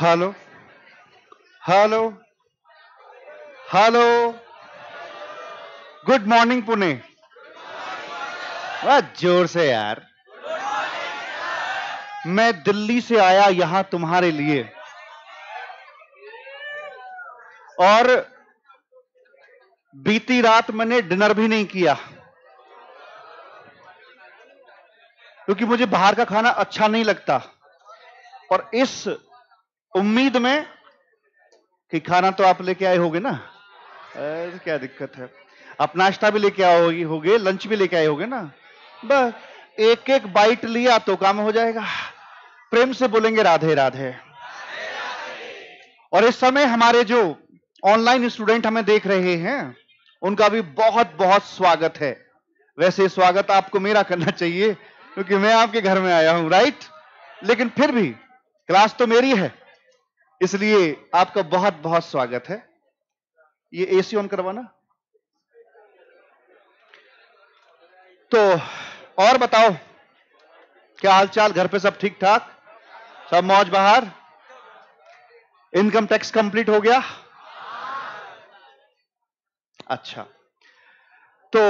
Hello hello hello good morning Pune वाह जोर से यार मैं दिल्ली से आया यहां तुम्हारे लिए और बीती रात मैंने डिनर भी नहीं किया क्योंकि मुझे बाहर का खाना अच्छा नहीं लगता और इस उम्मीद में कि खाना तो आप लेके आए होगे ना अरे क्या दिक्कत है आप नाश्ता भी लेके आए होगे लंच भी लेके आए होगे ना बस एक एक बाइट लिया तो काम हो जाएगा प्रेम से बोलेंगे राधे राधे और इस समय हमारे जो ऑनलाइन स्टूडेंट हमें देख रहे हैं उनका भी बहुत बहुत स्वागत है वैसे स्वागत आपको मेरा करना चाहिए क्योंकि मैं आपके घर में आया हूं राइट लेकिन फिर भी क्लास तो मेरी है इसलिए आपका बहुत बहुत स्वागत है ये एसी ऑन करवाना तो और बताओ क्या हालचाल घर पे सब ठीक ठाक सब मौज बाहर इनकम टैक्स कंप्लीट हो गया अच्छा तो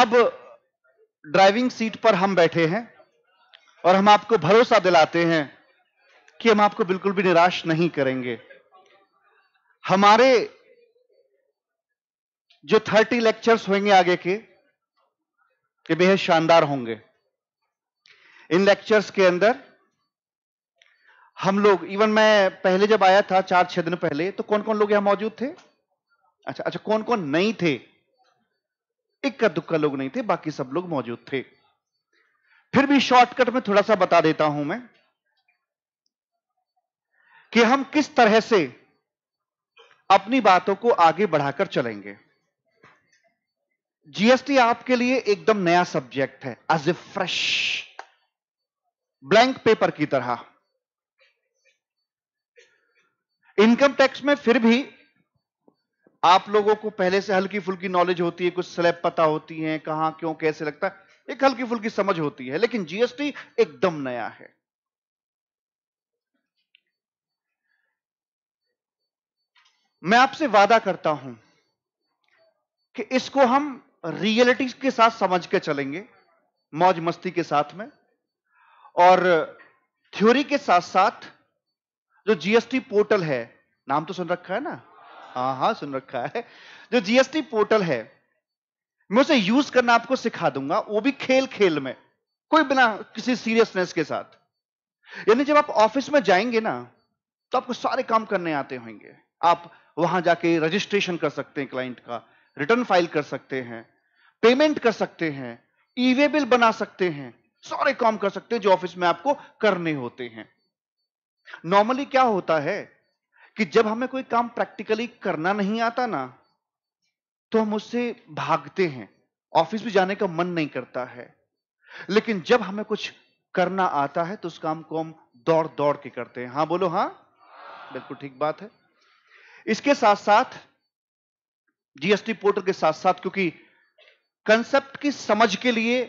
अब ड्राइविंग सीट पर हम बैठे हैं और हम आपको भरोसा दिलाते हैं कि हम आपको बिल्कुल भी निराश नहीं करेंगे हमारे जो थर्टी लेक्चर्स होंगे आगे के ये बेहद शानदार होंगे इन लेक्चर्स के अंदर हम लोग इवन मैं पहले जब आया था चार छह दिन पहले तो कौन कौन लोग यहां मौजूद थे अच्छा अच्छा कौन कौन नहीं थे इक्का दुक्का लोग नहीं थे बाकी सब लोग मौजूद थे फिर भी शॉर्टकट में थोड़ा सा बता देता हूं मैं कि हम किस तरह से अपनी बातों को आगे बढ़ाकर चलेंगे जीएसटी आपके लिए एकदम नया सब्जेक्ट है as a fresh blank paper की तरह इनकम टैक्स में फिर भी आप लोगों को पहले से हल्की फुल्की नॉलेज होती है कुछ स्लैब पता होती है कहां क्यों कैसे लगता है एक हल्की फुल्की समझ होती है लेकिन जीएसटी एकदम नया है मैं आपसे वादा करता हूं कि इसको हम रियलिटी के साथ समझ के चलेंगे मौज मस्ती के साथ में और थ्योरी के साथ साथ जो जीएसटी पोर्टल है नाम तो सुन रखा है ना हाँ हाँ सुन रखा है जो जीएसटी पोर्टल है मैं उसे यूज करना आपको सिखा दूंगा वो भी खेल खेल में कोई बिना किसी सीरियसनेस के साथ यानी जब आप ऑफिस में जाएंगे ना तो आपको सारे काम करने आते होंगे आप वहां जाके रजिस्ट्रेशन कर सकते हैं क्लाइंट का रिटर्न फाइल कर सकते हैं पेमेंट कर सकते हैं ईवे बिल बना सकते हैं सारे काम कर सकते हैं जो ऑफिस में आपको करने होते हैं नॉर्मली क्या होता है कि जब हमें कोई काम प्रैक्टिकली करना नहीं आता ना तो हम उससे भागते हैं ऑफिस भी जाने का मन नहीं करता है लेकिन जब हमें कुछ करना आता है तो उस काम को हम दौड़ दौड़ के करते हैं हाँ बोलो हां बिल्कुल ठीक बात है इसके साथ साथ जीएसटी पोर्टल के साथ साथ क्योंकि कंसेप्ट की समझ के लिए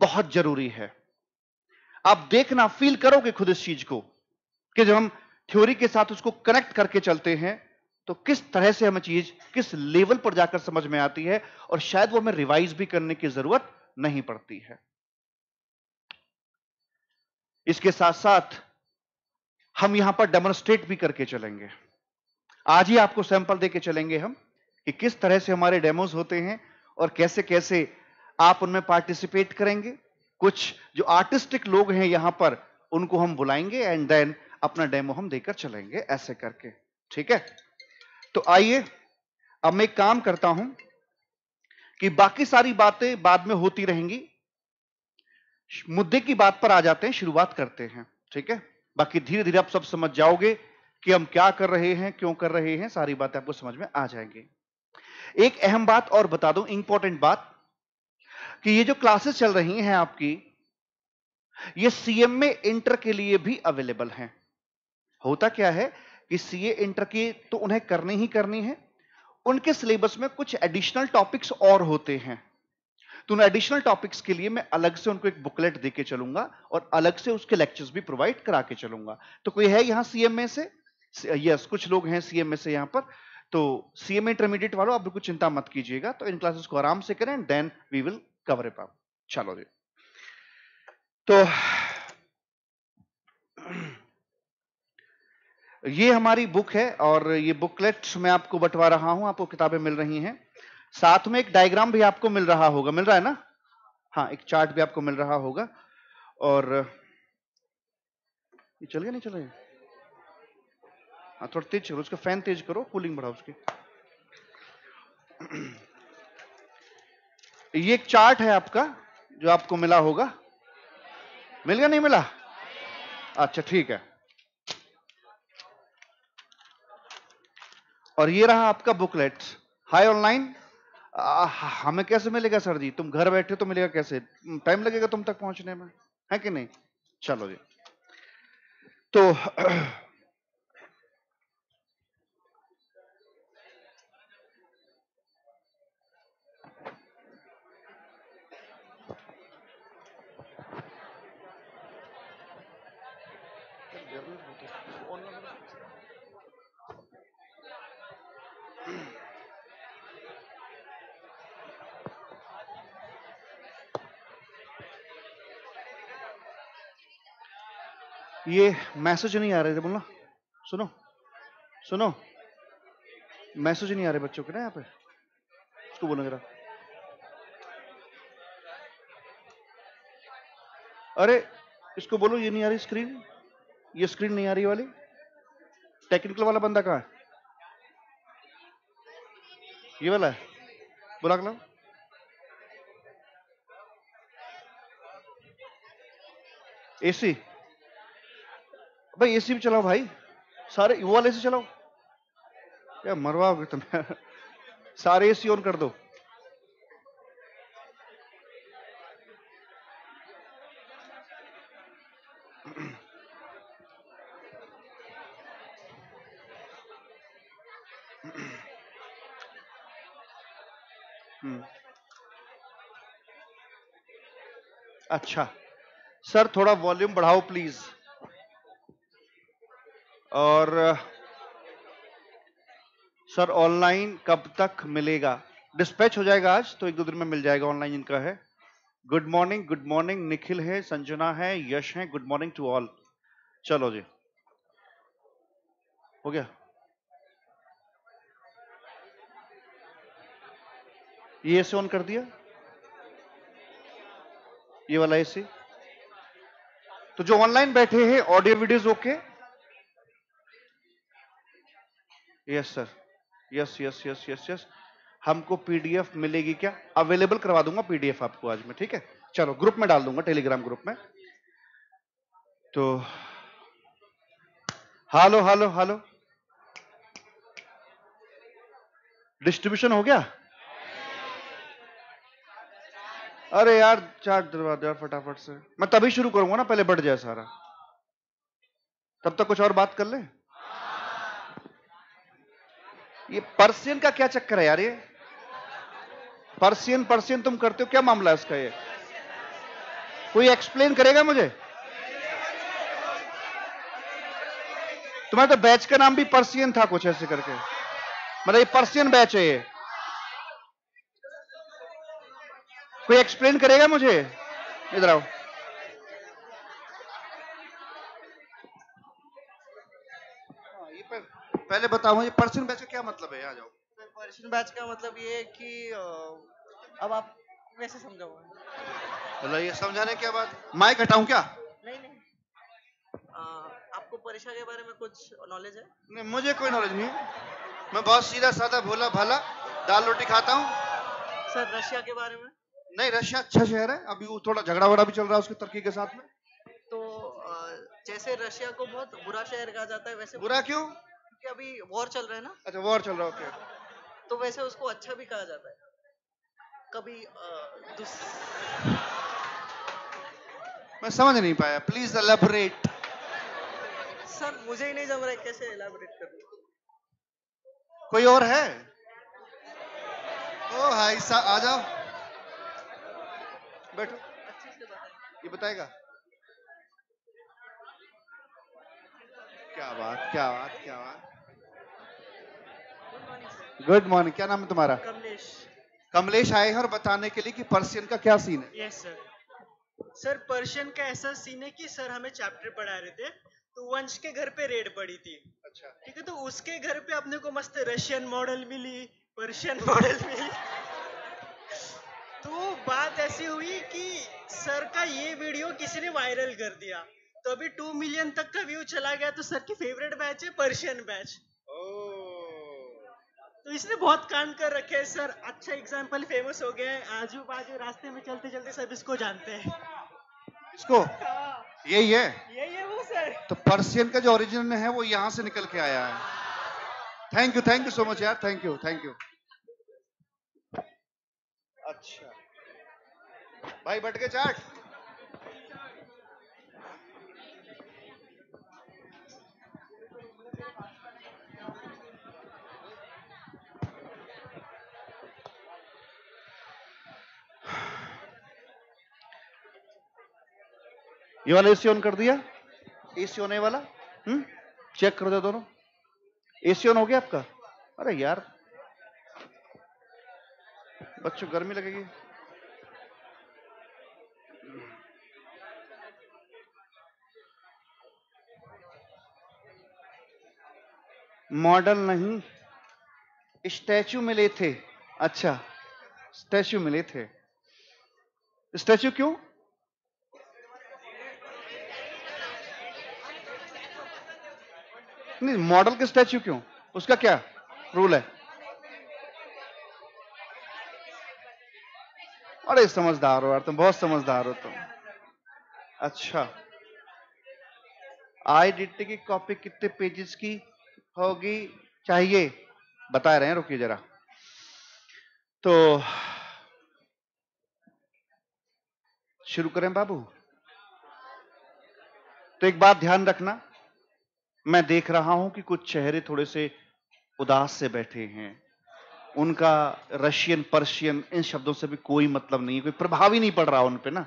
बहुत जरूरी है आप देखना फील करोगे खुद इस चीज को कि जब हम थ्योरी के साथ उसको कनेक्ट करके चलते हैं तो किस तरह से हमें चीज किस लेवल पर जाकर समझ में आती है और शायद वो हमें रिवाइज भी करने की जरूरत नहीं पड़ती है इसके साथ साथ हम यहां पर डेमोन्स्ट्रेट भी करके चलेंगे आज ही आपको सैंपल देके चलेंगे हम कि किस तरह से हमारे डेमोज होते हैं और कैसे कैसे आप उनमें पार्टिसिपेट करेंगे कुछ जो आर्टिस्टिक लोग हैं यहां पर उनको हम बुलाएंगे एंड देन अपना डेमो हम देकर चलेंगे ऐसे करके ठीक है तो आइए अब मैं काम करता हूं कि बाकी सारी बातें बाद में होती रहेंगी मुद्दे की बात पर आ जाते हैं शुरुआत करते हैं ठीक है बाकी धीरे धीरे आप सब समझ जाओगे कि हम क्या कर रहे हैं क्यों कर रहे हैं सारी बातें आपको समझ में आ जाएंगे एक अहम बात और बता दूं इंपॉर्टेंट बात कि ये जो क्लासेस चल रही हैं आपकी ये सीएम में इंटर के लिए भी अवेलेबल हैं होता क्या है कि सीए इंटर की तो उन्हें करनी ही करनी है उनके सिलेबस में कुछ एडिशनल टॉपिक्स और होते हैं तो उन एडिशनल टॉपिक्स के लिए मैं अलग से उनको एक बुकलेट दे के चलूंगा और अलग से उसके लेक्चर्स भी प्रोवाइड करा के चलूंगा तो कोई है यहां सीएम में से यस uh, कुछ लोग हैं सीएमए से यहाँ पर तो सीएमए इंटरमीडिएट वालों आप बिल्कुल चिंता मत कीजिएगा तो इन क्लासेस को आराम से करें then we will cover it up चलो जी तो ये हमारी बुक है और ये बुकलेट मैं आपको बंटवा रहा हूं आपको किताबें मिल रही हैं साथ में एक डायग्राम भी आपको मिल रहा होगा मिल रहा है ना हाँ एक चार्ट भी आपको मिल रहा होगा और ये चल गया नहीं चल गया हाँ थोड़ा तेज करो उसका फैन तेज करो कूलिंग बढ़ाओ उसकी ये एक चार्ट है आपका जो आपको मिला होगा मिल गया नहीं मिला अच्छा ठीक है और ये रहा आपका बुकलेट हाय ऑनलाइन हमें कैसे मिलेगा सर जी तुम घर बैठे तो मिलेगा कैसे टाइम लगेगा तुम तक पहुंचने में है कि नहीं चलो जी तो ये मैसेज नहीं आ रहे थे बोलना सुनो सुनो मैसेज नहीं आ रहे बच्चों के ना यहाँ पे उसको बोलना जरा अरे इसको बोलो ये नहीं आ रही स्क्रीन ये स्क्रीन नहीं आ रही वाली टेक्निकल वाला बंदा कहाँ है ये वाला है बुला कलाम एसी भाई एसी भी चलाओ भाई सारे वो वाले एसी चलाओ क्या मरवाओगे तुम सारे एसी ऑन कर दो हम्म। अच्छा सर थोड़ा वॉल्यूम बढ़ाओ प्लीज़ और सर ऑनलाइन कब तक मिलेगा डिस्पैच हो जाएगा आज तो एक दो दिन में मिल जाएगा ऑनलाइन इनका है good morning good morning Nikhil है संजना है यश है गुड मॉर्निंग टू ऑल चलो जी हो गया ये ऐसे ऑन कर दिया ये वाला ऐसे तो जो ऑनलाइन बैठे हैं audio videos okay okay? Yes sir yes yes yes yes yes हमको पीडीएफ मिलेगी क्या अवेलेबल करवा दूंगा पीडीएफ आपको आज में ठीक है चलो ग्रुप में डाल दूंगा टेलीग्राम ग्रुप में तो हालो हालो हालो डिस्ट्रीब्यूशन हो गया अरे यार चार दरवाजे यार फटाफट से मैं तभी शुरू करूंगा ना पहले बढ़ जाए सारा तब तक कुछ और बात कर ले ये पर्सियन का क्या चक्कर है यार ये पर्सियन पर्सियन तुम करते हो क्या मामला है उसका ये कोई एक्सप्लेन करेगा मुझे तुम्हारा तो बैच का नाम भी पर्सियन था कुछ ऐसे करके मतलब ये पर्सियन बैच है ये कोई एक्सप्लेन करेगा मुझे इधर आओ पहले बताओ ये पर्सन बैच का क्या मतलब है आ जाओ पर्सन बैच का मतलब ये कि अब आप कैसे समझाओ ये समझाने क्या बात माइक हटाऊं क्या नहीं नहीं आपको परीक्षा के बारे में कुछ नॉलेज है नहीं मुझे कोई नॉलेज नहीं मैं बहुत सीधा साधा भोला भाला दाल रोटी खाता हूँ सर रशिया के बारे में नहीं रशिया अच्छा शहर है अभी वो थोड़ा झगड़ा वगड़ा भी चल रहा है उसके तरक्की के साथ में तो जैसे रशिया को बहुत बुरा शहर कहा जाता है वैसे बुरा क्यों कि अभी वॉर चल रहा है ना अच्छा वॉर चल रहा है ओके तो वैसे उसको अच्छा भी कहा जाता है कभी मैं समझ नहीं पाया प्लीज एलेबोरेट सर मुझे ही नहीं जम रहा है कैसे एलेबोरेट करूं कोई और है ओ हाय साहब आ जाओ बैठो ये बताएगा क्या बात क्या बात क्या बात गुड मॉर्निंग क्या नाम है तुम्हारा कमलेश कमलेश आए हैं और बताने के लिए कि पर्शियन का क्या सीन है yes yes, sir sir Persian का ऐसा सीन है कि सर हमें चैप्टर पढ़ा रहे थे तो वंश के घर पे रेड पड़ी थी अच्छा ठीक है तो उसके घर पे अपने को मस्त रशियन मॉडल मिली पर्शियन मॉडल मिली तो बात ऐसी हुई कि सर का ये वीडियो किसी ने वायरल कर दिया तो अभी टू मिलियन तक का व्यू चला गया तो सर की फेवरेट बैच है पर्शियन बैच तो इसने बहुत कांड कर रखे हैं सर अच्छा एग्जाम्पल फेमस हो गया है आजू बाजू रास्ते में चलते चलते सब इसको जानते हैं इसको यही है यही है वो सर तो पर्सियन का जो ओरिजिन है वो यहाँ से निकल के आया है thank you thank you so much यार थैंक यू थैंक यू अच्छा भाई बटके चाट ये वाला एसी ऑन कर दिया एसी ऑन वाला हम्म चेक कर दो दोनों एसी ऑन हो गया आपका अरे यार बच्चों गर्मी लगेगी मॉडल नहीं स्टैचू मिले थे अच्छा स्टैचू मिले थे स्टैचू क्यों नहीं मॉडल के स्टैच्यू क्यों उसका क्या रूल है अरे समझदार हो यार तुम बहुत समझदार हो तुम अच्छा आईडेंटिटी की कॉपी कितने पेजेस की होगी चाहिए बता रहे हैं रुकिए जरा तो शुरू करें बाबू तो एक बात ध्यान रखना मैं देख रहा हूं कि कुछ चेहरे थोड़े से उदास से बैठे हैं उनका रशियन पर्शियन इन शब्दों से भी कोई मतलब नहीं है कोई प्रभाव ही नहीं पड़ रहा उन पे ना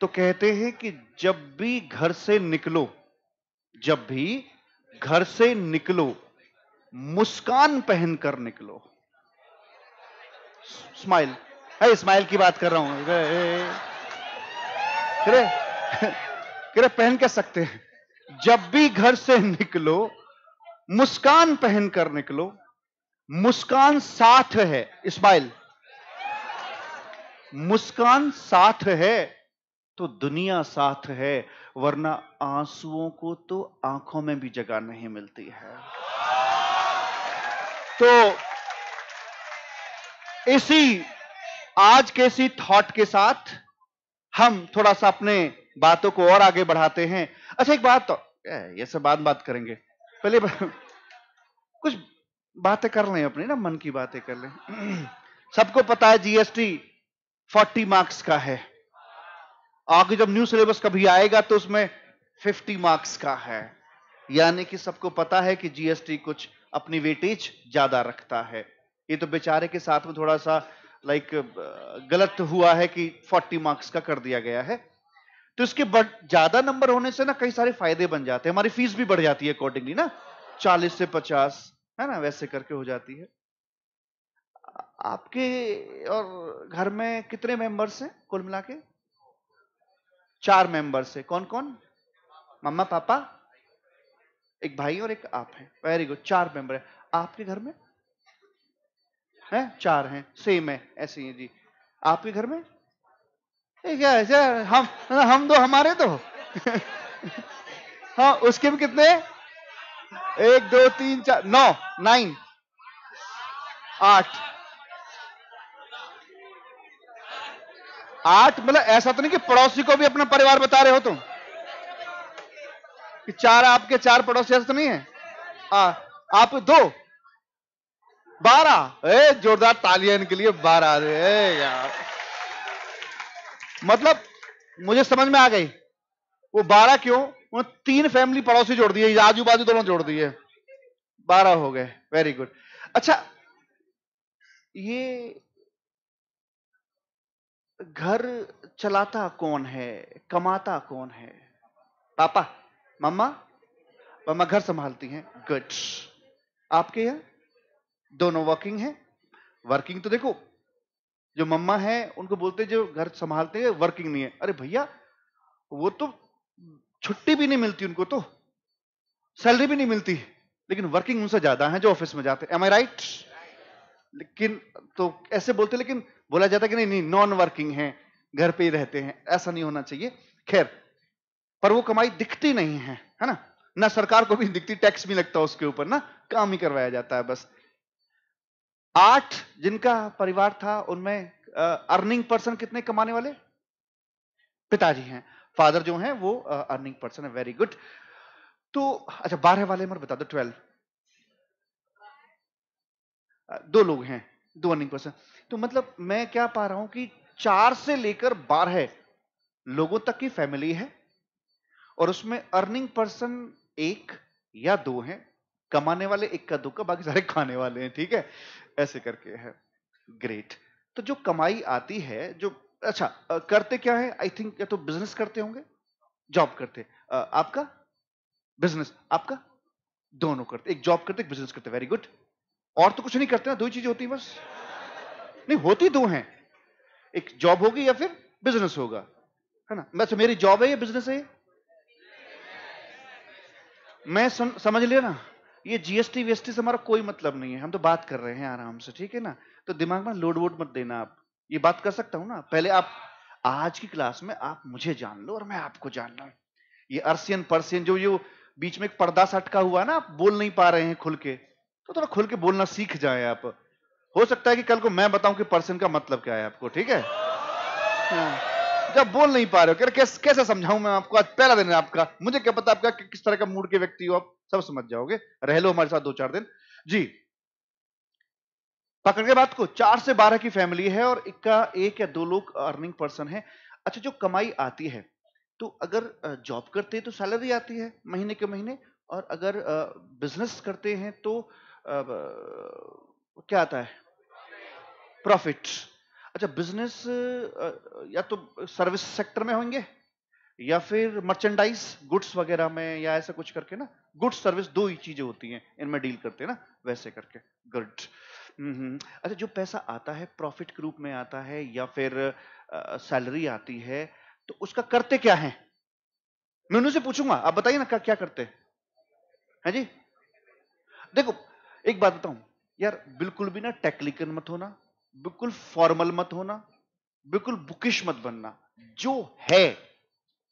तो कहते हैं कि जब भी घर से निकलो जब भी घर से निकलो मुस्कान पहनकर निकलो स्माइल है स्माइल की बात कर रहा हूं अरे कह पहन के सकते हैं जब भी घर से निकलो मुस्कान पहन कर निकलो मुस्कान साथ है इस्माइल मुस्कान साथ है तो दुनिया साथ है वरना आंसुओं को तो आंखों में भी जगह नहीं मिलती है तो इसी आज के इसी थॉट के साथ हम थोड़ा सा अपने बातों को और आगे बढ़ाते हैं अच्छा एक बात तो ये सब बात बात करेंगे पहले कुछ बातें कर लें अपनी ना मन की बातें कर लें सबको पता है जीएसटी 40 मार्क्स का है आगे जब न्यू सिलेबस कभी आएगा तो उसमें 50 मार्क्स का है यानी कि सबको पता है कि जीएसटी कुछ अपनी वेटेज ज्यादा रखता है ये तो बेचारे के साथ में थोड़ा सा लाइक गलत हुआ है कि 40 मार्क्स का कर दिया गया है तो इसके ज्यादा नंबर होने से ना कई सारे फायदे बन जाते हैं हमारी फीस भी बढ़ जाती है अकॉर्डिंगली ना चालीस से पचास है ना वैसे करके हो जाती है आपके और घर में कितने मेंबर्स हैं कुल मिला के चार मेंबर्स हैं कौन कौन मम्मा पापा एक भाई और एक आप हैं वेरी गुड चार मेंबर है आपके घर में है चार हैं सेम है ऐसे ही जी आपके घर में क्या ऐसे हम हम दो हमारे तो हाँ उसके भी कितने एक दो तीन चार नौ नाइन आठ आठ मतलब ऐसा तो नहीं कि पड़ोसी को भी अपना परिवार बता रहे हो तुम कि चार आपके चार पड़ोसी ऐसा तो नहीं है आ, हाँ, आप दो बारह ए जोरदार तालियान के लिए बारह अरे यार मतलब मुझे समझ में आ गई वो बारह क्यों उन्हें तीन फैमिली पड़ोसी जोड़ दिए आजू बाजू दोनों जोड़ दिए बारह हो गए वेरी गुड अच्छा ये घर चलाता कौन है कमाता कौन है पापा मम्मा मम्मा घर संभालती हैं गुड आपके यहां दोनों वर्किंग है वर्किंग तो देखो जो मम्मा है उनको बोलते जो घर संभालते हैं वर्किंग नहीं है अरे भैया वो तो छुट्टी भी नहीं मिलती उनको तो सैलरी भी नहीं मिलती लेकिन वर्किंग उनसे ज्यादा है जो ऑफिस में जाते एम आई राइट लेकिन तो ऐसे बोलते लेकिन बोला जाता कि नहीं नहीं नॉन वर्किंग है घर पे ही रहते हैं ऐसा नहीं होना चाहिए खैर पर वो कमाई दिखती नहीं है है ना ना सरकार को भी दिखती टैक्स भी लगता है उसके ऊपर ना काम ही करवाया जाता है बस आठ जिनका परिवार था उनमें अर्निंग पर्सन कितने कमाने वाले पिताजी हैं फादर जो हैं वो अर्निंग पर्सन है वेरी गुड तो अच्छा बारह वाले मैं बता दो ट्वेल्व दो लोग हैं दो अर्निंग पर्सन तो मतलब मैं क्या पा रहा हूं कि चार से लेकर बारह लोगों तक की फैमिली है और उसमें अर्निंग पर्सन एक या दो हैं कमाने वाले एक का दो का बाकी सारे खाने वाले हैं ठीक है ऐसे करके है ग्रेट तो जो कमाई आती है जो अच्छा करते क्या है आई थिंक या तो बिजनेस करते होंगे जॉब करते आपका बिजनेस आपका दोनों करते एक जॉब करते एक बिजनेस करते वेरी गुड और तो कुछ नहीं करते ना दो ही चीजें होती बस नहीं होती दो हैं एक जॉब होगी या फिर बिजनेस होगा है ना मैं मेरी जॉब है या बिजनेस है मैं सम, समझ लिया ना ये जीएसटी वीएसटी से हमारा कोई मतलब नहीं है हम तो बात कर रहे हैं आराम से ठीक है ना तो दिमाग में लोड वोड मत देना आप ये बात कर सकता हूँ ना पहले आप आज की क्लास में आप मुझे जान लो और मैं आपको जान लू ये अर्सियन पर्सियन जो ये बीच में एक पर्दा सा अटका हुआ ना आप बोल नहीं पा रहे हैं खुल के तो थोड़ा खुल के बोलना सीख जाए आप हो सकता है कि कल को मैं बताऊं कि पर्सन का मतलब क्या है आपको ठीक है हाँ। जब बोल नहीं पा रहे हो कैसे, कैसे समझाऊं मैं आपको आज पहला दिन है आपका मुझे क्या पता आपका कि किस तरह का मूड के व्यक्ति हो आप सब समझ जाओगे रह लो हमारे साथ दो चार दिन जी पकड़ के बात को चार से बारह की फैमिली है और इक्का एक या दो लोग अर्निंग पर्सन है अच्छा जो कमाई आती है तो अगर जॉब करते हैं तो सैलरी आती है महीने के महीने और अगर बिजनेस करते हैं तो क्या आता है प्रॉफिट अच्छा बिजनेस या तो सर्विस सेक्टर में होंगे या फिर मर्चेंडाइज गुड्स वगैरह में या ऐसा कुछ करके ना गुड्स सर्विस दो ही चीजें होती हैं इनमें डील करते हैं ना वैसे करके गुड हम्म, अच्छा जो पैसा आता है प्रॉफिट के रूप में आता है या फिर सैलरी आती है तो उसका करते क्या है मैं उन्होंने पूछूंगा आप बताइए ना क्या करते हैं जी देखो एक बात बताऊं यार बिल्कुल भी ना टेक्निकल मत होना बिल्कुल फॉर्मल मत होना बिल्कुल बुकिश मत बनना जो है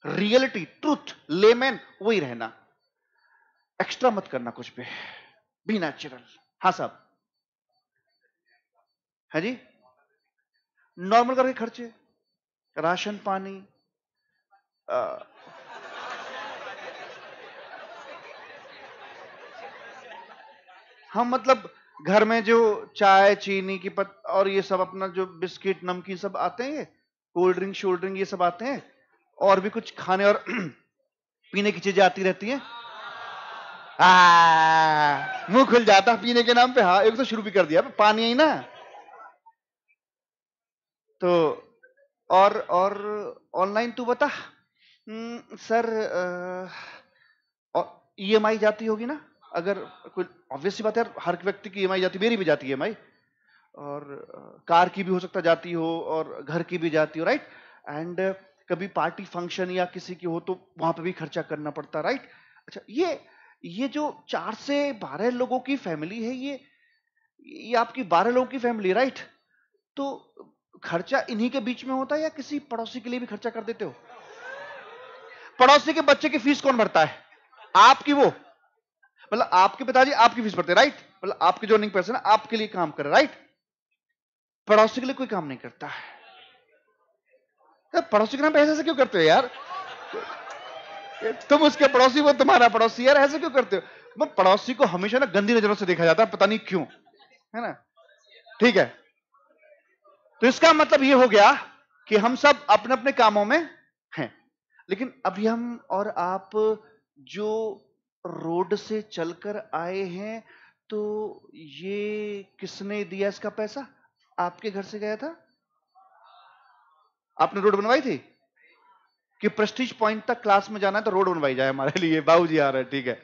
रियलिटी ट्रूथ लेमैन वही रहना एक्स्ट्रा मत करना कुछ पे बी नेचुरल हाँ साहब है हाँ जी नॉर्मल करके खर्चे राशन पानी आ, हम मतलब घर में जो चाय चीनी की पत और ये सब अपना जो बिस्किट नमकीन सब आते हैं कोल्ड ड्रिंक शोल्ड ड्रिंक ये सब आते हैं और भी कुछ खाने और पीने की चीजें आती रहती हैं मुंह खुल जाता पीने के नाम पे हाँ एक तो शुरू भी कर दिया पानी ही ना तो और और ऑनलाइन तू बता हम्म, सर ई एम आई जाती होगी ना अगर कोई ऑब्वियस सी बात है हर व्यक्ति की ई e जाती मेरी भी जाती है e ई और कार की भी हो सकता जाती हो और घर की भी जाती हो राइट एंड कभी पार्टी फंक्शन या किसी की हो तो वहां पे भी खर्चा करना पड़ता राइट अच्छा ये ये जो चार से बारह लोगों की फैमिली है ये ये आपकी बारह लोगों की फैमिली राइट तो खर्चा इन्हीं के बीच में होता है या किसी पड़ोसी के लिए भी खर्चा कर देते हो पड़ोसी के बच्चे की फीस कौन भरता है आपकी वो मतलब आपके पिताजी आपकी फीस भरते राइट मतलब आपके जो अर्निंग पर्सन है आपके लिए काम कर राइट पड़ोसी के लिए कोई काम नहीं करता है तो पड़ोसी के नाम पैसे ऐसे क्यों करते हो यार तुम उसके पड़ोसी वो तुम्हारा पड़ोसी यार ऐसे क्यों करते हो मैं मतलब पड़ोसी को हमेशा ना गंदी नजरों से देखा जाता है पता नहीं क्यों है ना ठीक है तो इसका मतलब ये हो गया कि हम सब अपने अपने कामों में हैं लेकिन अभी हम और आप जो रोड से चलकर आए हैं तो ये किसने दिया इसका पैसा आपके घर से गया था आपने रोड बनवाई थी कि प्रस्टीज पॉइंट तक क्लास में जाना है तो रोड बनवाई जाए हमारे लिए बाबू जी आ रहे ठीक है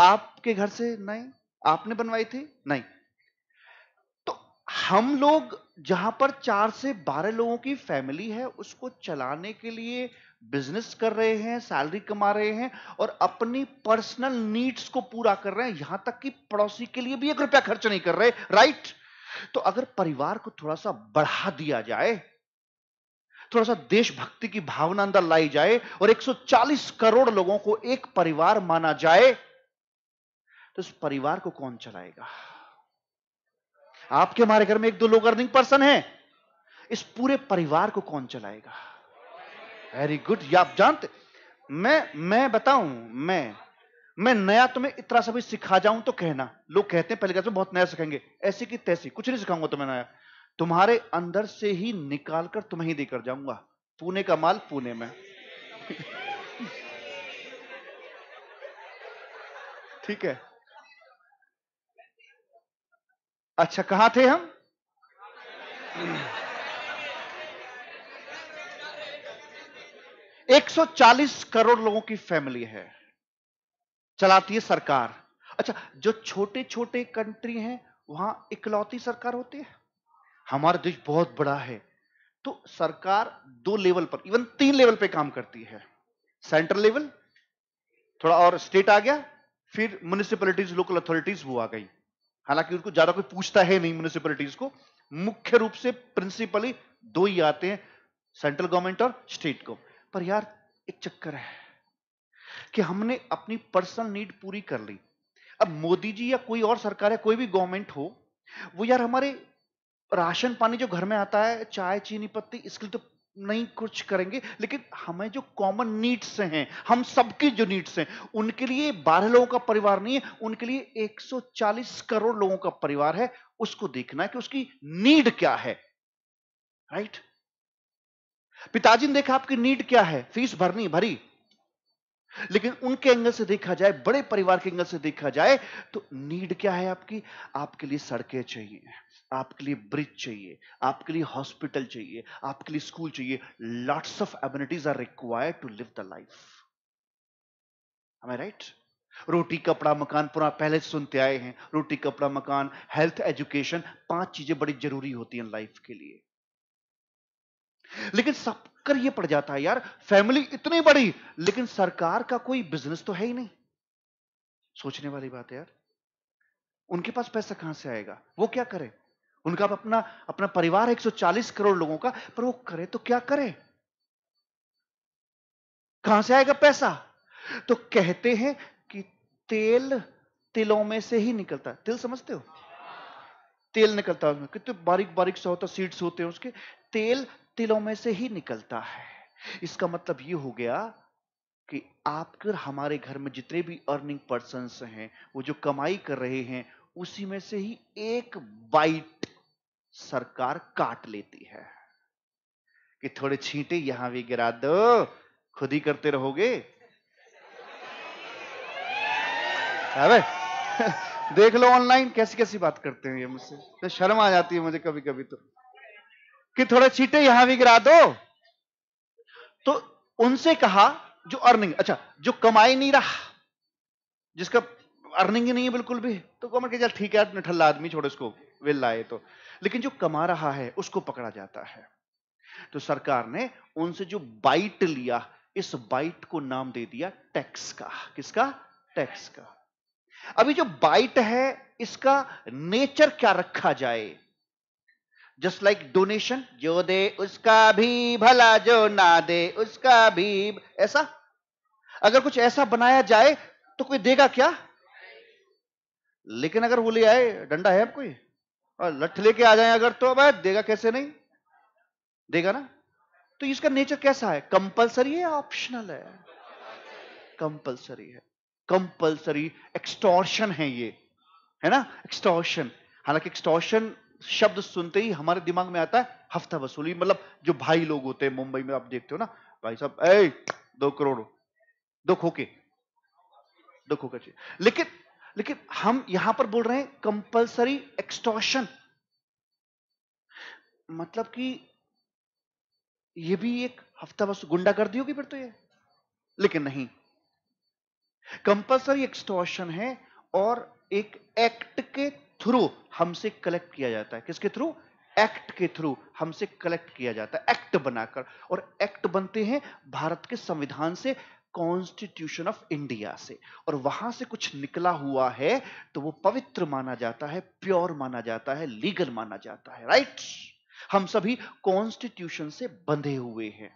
आपके घर से नहीं आपने बनवाई थी नहीं तो हम लोग जहां पर चार से बारह लोगों की फैमिली है उसको चलाने के लिए बिजनेस कर रहे हैं सैलरी कमा रहे हैं और अपनी पर्सनल नीड्स को पूरा कर रहे हैं यहां तक कि पड़ोसी के लिए भी एक रुपया खर्च नहीं कर रहे राइट तो अगर परिवार को थोड़ा सा बढ़ा दिया जाए थोड़ा सा देशभक्ति की भावना अंदर लाई जाए और 140 करोड़ लोगों को एक परिवार माना जाए तो इस परिवार को कौन चलाएगा आपके हमारे घर में एक दो लोग अर्निंग पर्सन है इस पूरे परिवार को कौन चलाएगा वेरी गुड या आप जानते मैं मैं बताऊं मैं मैं नया तुम्हें इतना सभी सिखा जाऊं तो कहना लोग कहते हैं पहले कहते तो बहुत नया सिखाएंगे ऐसी की तैसी कुछ नहीं सिखाऊंगा तुम्हें नया तुम्हारे अंदर से ही निकाल कर तुम्हें ही देकर जाऊंगा पुणे का माल पुणे में ठीक है अच्छा कहा थे हम 140 करोड़ लोगों की फैमिली है चलाती है सरकार अच्छा जो छोटे छोटे कंट्री हैं वहां इकलौती सरकार होती है हमारा देश बहुत बड़ा है तो सरकार दो लेवल पर इवन तीन लेवल पे काम करती है सेंट्रल लेवल थोड़ा और स्टेट आ गया फिर म्यूनिसिपैलिटीज लोकल अथॉरिटीज वो आ गई हालांकि उनको ज्यादा कोई पूछता है नहीं म्यूनिसिपैलिटीज को मुख्य रूप से प्रिंसिपली दो ही आते हैं सेंट्रल गवर्नमेंट और स्टेट गवर्नमेंट पर यार एक चक्कर है कि हमने अपनी पर्सनल नीड पूरी कर ली अब मोदी जी या कोई और सरकार है कोई भी गवर्नमेंट हो वो यार हमारे राशन पानी जो घर में आता है चाय चीनी पत्ती इसके लिए तो नहीं कुछ करेंगे लेकिन हमें जो कॉमन नीड्स हैं हम सबकी जो नीड्स हैं उनके लिए बारह लोगों का परिवार नहीं है उनके लिए 140 करोड़ लोगों का परिवार है उसको देखना है कि उसकी नीड क्या है राइट right? पिताजी ने देखा आपकी नीड क्या है फीस भरनी भरी लेकिन उनके एंगल से देखा जाए बड़े परिवार के एंगल से देखा जाए तो नीड क्या है आपकी आपके लिए सड़कें चाहिए आपके लिए ब्रिज चाहिए आपके लिए हॉस्पिटल चाहिए आपके लिए स्कूल चाहिए lots of abilities are required to live the life right रोटी कपड़ा मकान पूरा पहले सुनते आए हैं रोटी कपड़ा मकान हेल्थ एजुकेशन पांच चीजें बड़ी जरूरी होती हैं लाइफ के लिए लेकिन सब कर ये पड़ जाता है यार फैमिली इतनी बड़ी लेकिन सरकार का कोई बिजनेस तो है ही नहीं सोचने वाली बात है यार उनके पास पैसा कहां से आएगा वो क्या करे उनका अपना अपना परिवार है 140 करोड़ लोगों का पर वो करे तो क्या करे कहां से आएगा पैसा तो कहते हैं कि तेल तिलों में से ही निकलता है तिल समझते हो तेल निकलता है उसमें कितने बारीक बारीक सा होता सीड्स होते हैं उसके तेल तिलों में से ही निकलता है इसका मतलब ये हो गया कि आपके हमारे घर में जितने भी अर्निंग पर्सन हैं वो जो कमाई कर रहे हैं उसी में से ही एक बाइट सरकार काट लेती है कि थोड़े छींटे यहां भी गिरा दो खुद ही करते रहोगे अरे हाँ देख लो ऑनलाइन कैसी कैसी बात करते हैं ये मुझसे तो शर्म आ जाती है मुझे कभी कभी तो कि थोड़ा छीटे यहां भी गिरा दो तो उनसे कहा जो अर्निंग अच्छा जो कमाई नहीं रहा जिसका अर्निंग ही नहीं है बिल्कुल भी तो के चल ठीक है निठल्ला आदमी छोड़ इसको विल लाए तो लेकिन जो कमा रहा है उसको पकड़ा जाता है तो सरकार ने उनसे जो बाइट लिया इस बाइट को नाम दे दिया टैक्स का किसका टैक्स का अभी जो बाइट है इसका नेचर क्या रखा जाए जस्ट लाइक डोनेशन जो दे उसका भी भला जो ना दे उसका भी ऐसा अगर कुछ ऐसा बनाया जाए तो कोई देगा क्या लेकिन अगर वो ले आए डंडा है अब कोई और लठ लेके आ जाए अगर तो अब देगा कैसे नहीं देगा ना तो इसका नेचर कैसा है कंपलसरी है ऑप्शनल है कंपलसरी है कंपलसरी एक्सटॉर्शन है ये है ना एक्सटॉर्शन हालांकि एक्सटॉर्शन शब्द सुनते ही हमारे दिमाग में आता है हफ्ता वसूली मतलब जो भाई लोग होते हैं मुंबई में आप देखते हो ना भाई साहब ए दो करोड़ दो खोके दो खोके चाहिए लेकिन लेकिन हम यहां पर बोल रहे हैं कंपलसरी एक्सटॉशन मतलब कि ये भी एक हफ्ता वसूल गुंडा कर दी होगी फिर तो ये लेकिन नहीं कंपलसरी एक्सटॉशन है और एक एक्ट के थ्रू हमसे कलेक्ट किया जाता है किसके थ्रू एक्ट के थ्रू हमसे कलेक्ट किया जाता है एक्ट बनाकर और एक्ट बनते हैं भारत के संविधान से कॉन्स्टिट्यूशन ऑफ इंडिया से और वहां से कुछ निकला हुआ है तो वो पवित्र माना जाता है प्योर माना जाता है लीगल माना जाता है राइट हम सभी कॉन्स्टिट्यूशन से बंधे हुए हैं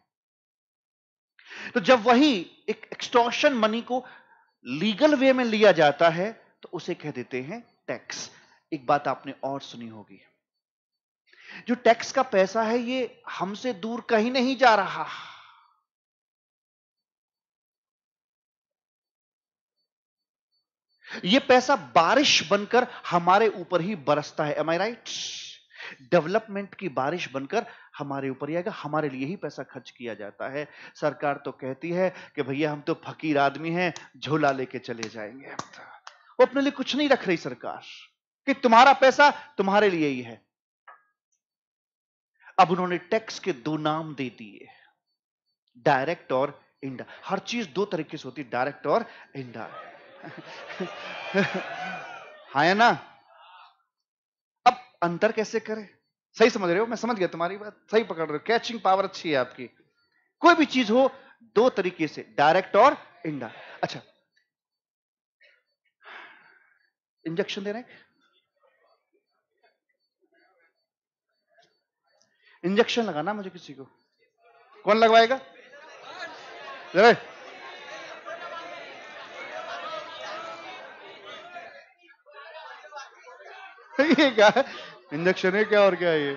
तो जब वही एक एक्सटॉर्शन मनी को लीगल वे में लिया जाता है तो उसे कह देते हैं टैक्स एक बात आपने और सुनी होगी जो टैक्स का पैसा है ये हमसे दूर कहीं नहीं जा रहा ये पैसा बारिश बनकर हमारे ऊपर ही बरसता है एम आई राइट डेवलपमेंट की बारिश बनकर हमारे ऊपर ही आएगा हमारे लिए ही पैसा खर्च किया जाता है सरकार तो कहती है कि भैया हम तो फकीर आदमी हैं झोला लेके चले जाएंगे वो अपने लिए कुछ नहीं रख रही सरकार कि तुम्हारा पैसा तुम्हारे लिए ही है अब उन्होंने टैक्स के दो नाम दे दिए डायरेक्ट और इंडा हर चीज दो तरीके से होती है डायरेक्ट और इंडा है हाँ ना अब अंतर कैसे करें सही समझ रहे हो मैं समझ गया तुम्हारी बात सही पकड़ रहे हो कैचिंग पावर अच्छी है आपकी कोई भी चीज हो दो तरीके से डायरेक्ट और इंडा अच्छा इंजेक्शन दे रहे हैं इंजेक्शन लगाना मुझे किसी को कौन लगवाएगा अरे ये क्या है इंजेक्शन है क्या और क्या है ये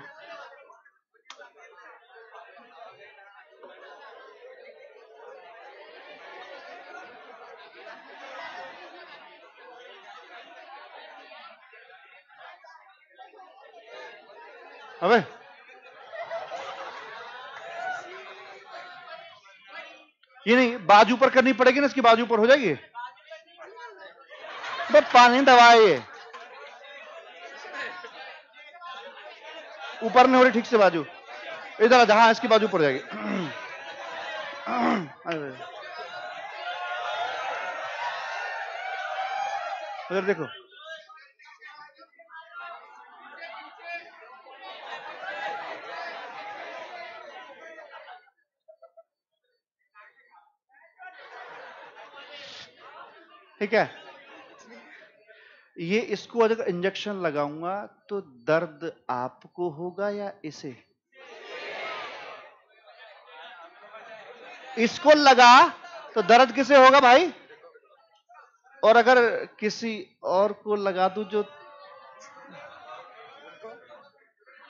ये नहीं बाजू पर करनी पड़ेगी ना इसकी बाजू पर हो जाएगी बस पानी दबाए ऊपर नहीं हो रही ठीक से बाजू इधर जहां इसकी बाजू पर जाएगी उधर देखो ठीक है ये इसको अगर इंजेक्शन लगाऊंगा तो दर्द आपको होगा या इसे इसको लगा तो दर्द किसे होगा भाई और अगर किसी और को लगा दू जो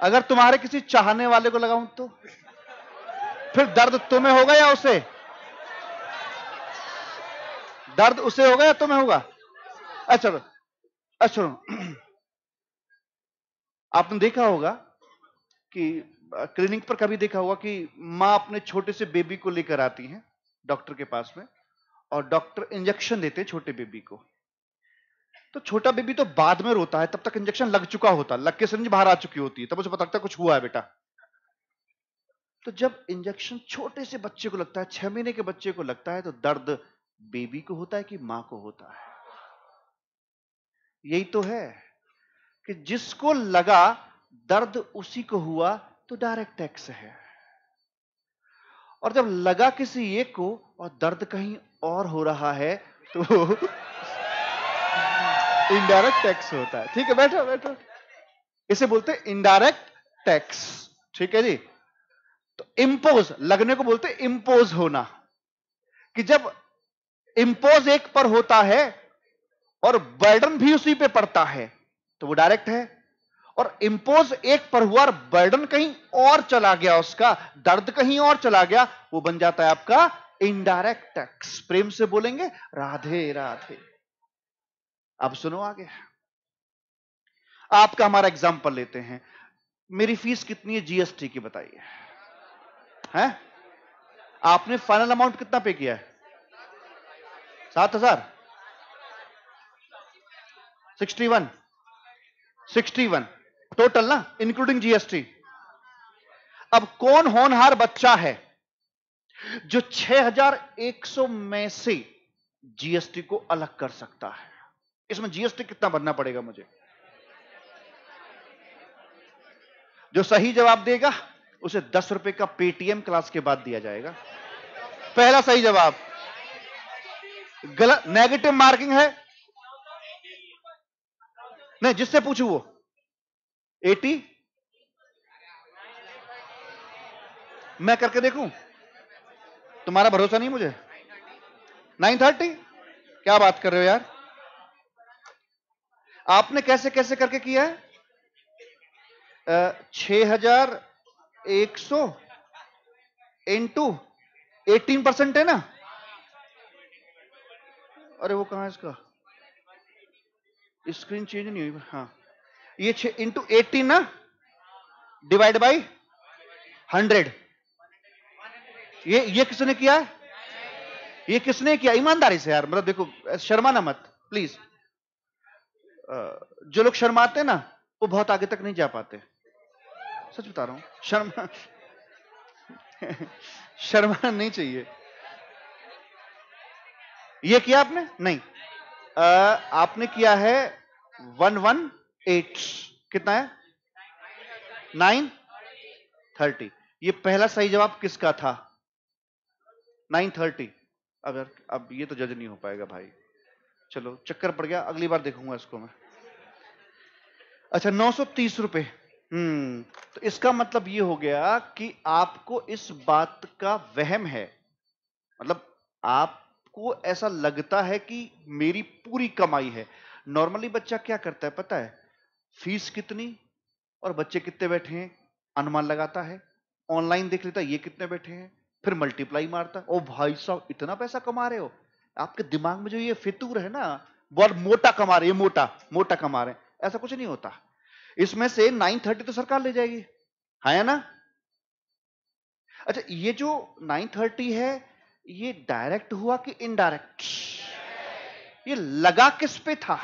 अगर तुम्हारे किसी चाहने वाले को लगाऊं तो फिर दर्द तुम्हें होगा या उसे दर्द उसे होगा या तुम्हें तो होगा अच्छा अच्छा, अच्छा आपने देखा होगा कि क्लिनिक पर कभी देखा होगा कि माँ अपने छोटे से बेबी को लेकर आती हैं डॉक्टर के पास में और डॉक्टर इंजेक्शन देते हैं छोटे बेबी को तो छोटा बेबी तो बाद में रोता है तब तक इंजेक्शन लग चुका होता है लग के सरिंज बाहर आ चुकी होती है तब उसे पता लगता है कुछ हुआ है बेटा तो जब इंजेक्शन छोटे से बच्चे को लगता है छह महीने के बच्चे को लगता है तो दर्द बेबी को होता है कि मां को होता है यही तो है कि जिसको लगा दर्द उसी को हुआ तो डायरेक्ट एक्स है और जब लगा किसी एक को और दर्द कहीं और हो रहा है तो इनडायरेक्ट टैक्स होता है ठीक है बैठो बैठो इसे बोलते हैं इनडायरेक्ट टैक्स ठीक है जी तो इंपोज लगने को बोलते हैं होना कि जब इंपोज एक पर होता है और बर्डन भी उसी पे पड़ता है तो वो डायरेक्ट है और इंपोज एक पर हुआ और बर्डन कहीं और चला गया उसका दर्द कहीं और चला गया वो बन जाता है आपका इनडायरेक्ट टैक्स प्रेम से बोलेंगे राधे राधे अब सुनो आगे आपका हमारा एग्जाम्पल लेते हैं मेरी फीस कितनी है जीएसटी की बताइए हैं आपने फाइनल अमाउंट कितना पे किया है सात हजार sixty one sixty one total ना इंक्लूडिंग जीएसटी अब कौन होनहार बच्चा है जो 6100 में से जीएसटी को अलग कर सकता है इसमें जीएसटी कितना भरना पड़ेगा मुझे जो सही जवाब देगा उसे दस रुपए का पेटीएम क्लास के बाद दिया जाएगा पहला सही जवाब गलत नेगेटिव मार्किंग है नहीं जिससे पूछू वो 80 मैं करके देखूं तुम्हारा भरोसा नहीं मुझे 930 क्या बात कर रहे हो यार आपने कैसे कैसे करके किया है छह हजार एक सौ इंटू एटीन परसेंट है ना अरे वो कहा है इसका स्क्रीन चेंज नहीं हुई हाँ ये छ इंटू एटीन ना डिवाइड बाई हंड्रेड ये ये किसने किया है ये किसने किया ईमानदारी से यार मतलब देखो शर्मा ना मत प्लीज जो लोग शर्माते ना वो बहुत आगे तक नहीं जा पाते सच बता रहा हूं शर्मा शर्मा नहीं चाहिए ये किया आपने नहीं आ, आपने किया है वन वन एट कितना है नाइन थर्टी ये पहला सही जवाब किसका था नाइन थर्टी अगर अब ये तो जज नहीं हो पाएगा भाई चलो चक्कर पड़ गया अगली बार देखूंगा इसको मैं अच्छा नौ सौ तीस रुपये हम्म तो इसका मतलब ये हो गया कि आपको इस बात का वहम है मतलब आप को ऐसा लगता है कि मेरी पूरी कमाई है नॉर्मली बच्चा क्या करता है पता है फीस कितनी और बच्चे कितने बैठे हैं अनुमान लगाता है ऑनलाइन देख लेता है ये कितने बैठे हैं फिर मल्टीप्लाई मारता ओ भाई साहब इतना पैसा कमा रहे हो आपके दिमाग में जो ये फितूर है ना बहुत मोटा कमा रहे ये मोटा मोटा कमा रहे ऐसा कुछ नहीं होता इसमें से नाइन थर्टी तो सरकार ले जाएगी है ना अच्छा ये जो नाइन थर्टी है ये डायरेक्ट हुआ कि इनडायरेक्ट ये लगा किस पे था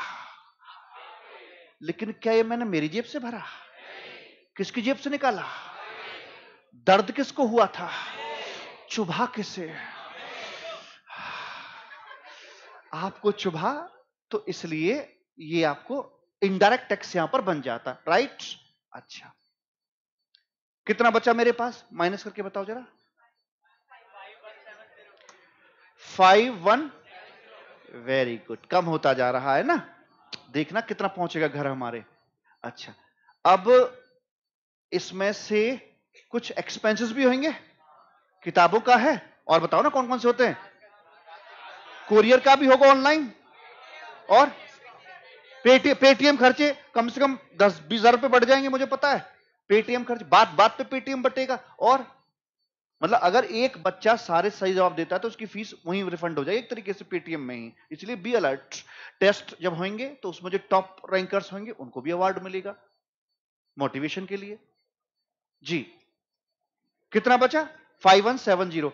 लेकिन क्या ये मैंने मेरी जेब से भरा किसकी जेब से निकाला दर्द किसको हुआ था चुभा किसे आपको चुभा तो इसलिए ये आपको इनडायरेक्ट टैक्स यहां पर बन जाता राइट अच्छा कितना बचा मेरे पास माइनस करके बताओ जरा फाइव वन वेरी गुड कम होता जा रहा है ना देखना कितना पहुंचेगा घर हमारे अच्छा अब इसमें से कुछ एक्सपेंसेस भी होंगे किताबों का है और बताओ ना कौन कौन से होते हैं कोरियर का भी होगा ऑनलाइन और पेटी, पेटीएम खर्चे कम से कम दस बीस हजार रुपए बढ़ जाएंगे मुझे पता है पेटीएम खर्च बात बात पे पेटीएम बटेगा और मतलब अगर एक बच्चा सारे सही जवाब देता है तो उसकी फीस वहीं रिफंड हो जाएगी एक तरीके से पेटीएम में ही इसलिए बी अलर्ट टेस्ट जब होंगे तो उसमें जो टॉप रैंकर्स होंगे उनको भी अवार्ड मिलेगा मोटिवेशन के लिए जी कितना बचा five one seven zero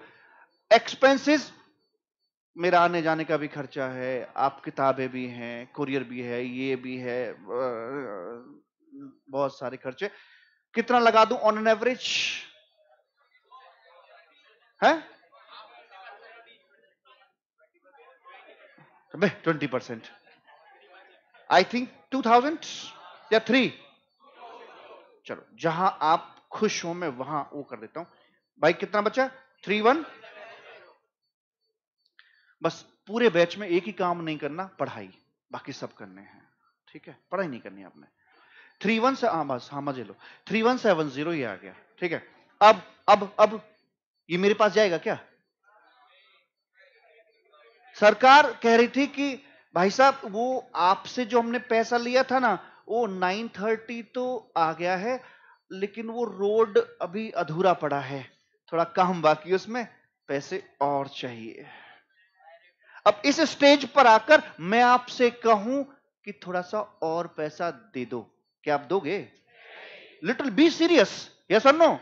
expenses मेरा आने जाने का भी खर्चा है आप किताबें भी हैं कुरियर भी है ये भी है बहुत सारे खर्चे कितना लगा दू ऑन एन एवरेज है twenty percent I think two thousand या थ्री चलो जहां आप खुश हो मैं वहां वो कर देता हूं भाई कितना बचा थ्री वन बस पूरे बैच में एक ही काम नहीं करना पढ़ाई बाकी सब करने हैं ठीक है पढ़ाई नहीं करनी आपने थ्री वन से हाँ बस हाँ मजे लो थ्री वन सेवन जीरो ही आ गया ठीक है अब अब अब ये मेरे पास जाएगा क्या सरकार कह रही थी कि भाई साहब वो आपसे जो हमने पैसा लिया था ना वो 930 तो आ गया है लेकिन वो रोड अभी अधूरा पड़ा है थोड़ा काम बाकी उसमें पैसे और चाहिए अब इस स्टेज पर आकर मैं आपसे कहूं कि थोड़ा सा और पैसा दे दो क्या आप दोगे लिटिल बी सीरियस यस और नो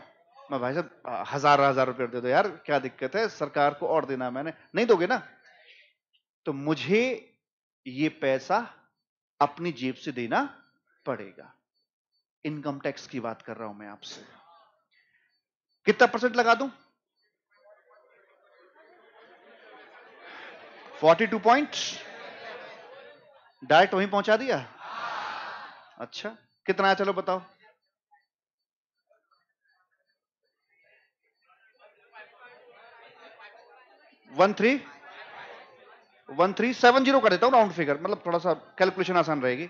मैं भाई साहब हजार हजार रुपये दे दो यार क्या दिक्कत है सरकार को और देना मैंने नहीं दोगे ना तो मुझे ये पैसा अपनी जेब से देना पड़ेगा इनकम टैक्स की बात कर रहा हूं मैं आपसे कितना परसेंट लगा फोर्टी 42 पॉइंट डायरेक्ट वहीं पहुंचा दिया अच्छा कितना है चलो बताओ one three one three seven zero कर देता हूं राउंड फिगर मतलब थोड़ा सा कैलकुलेशन आसान रहेगी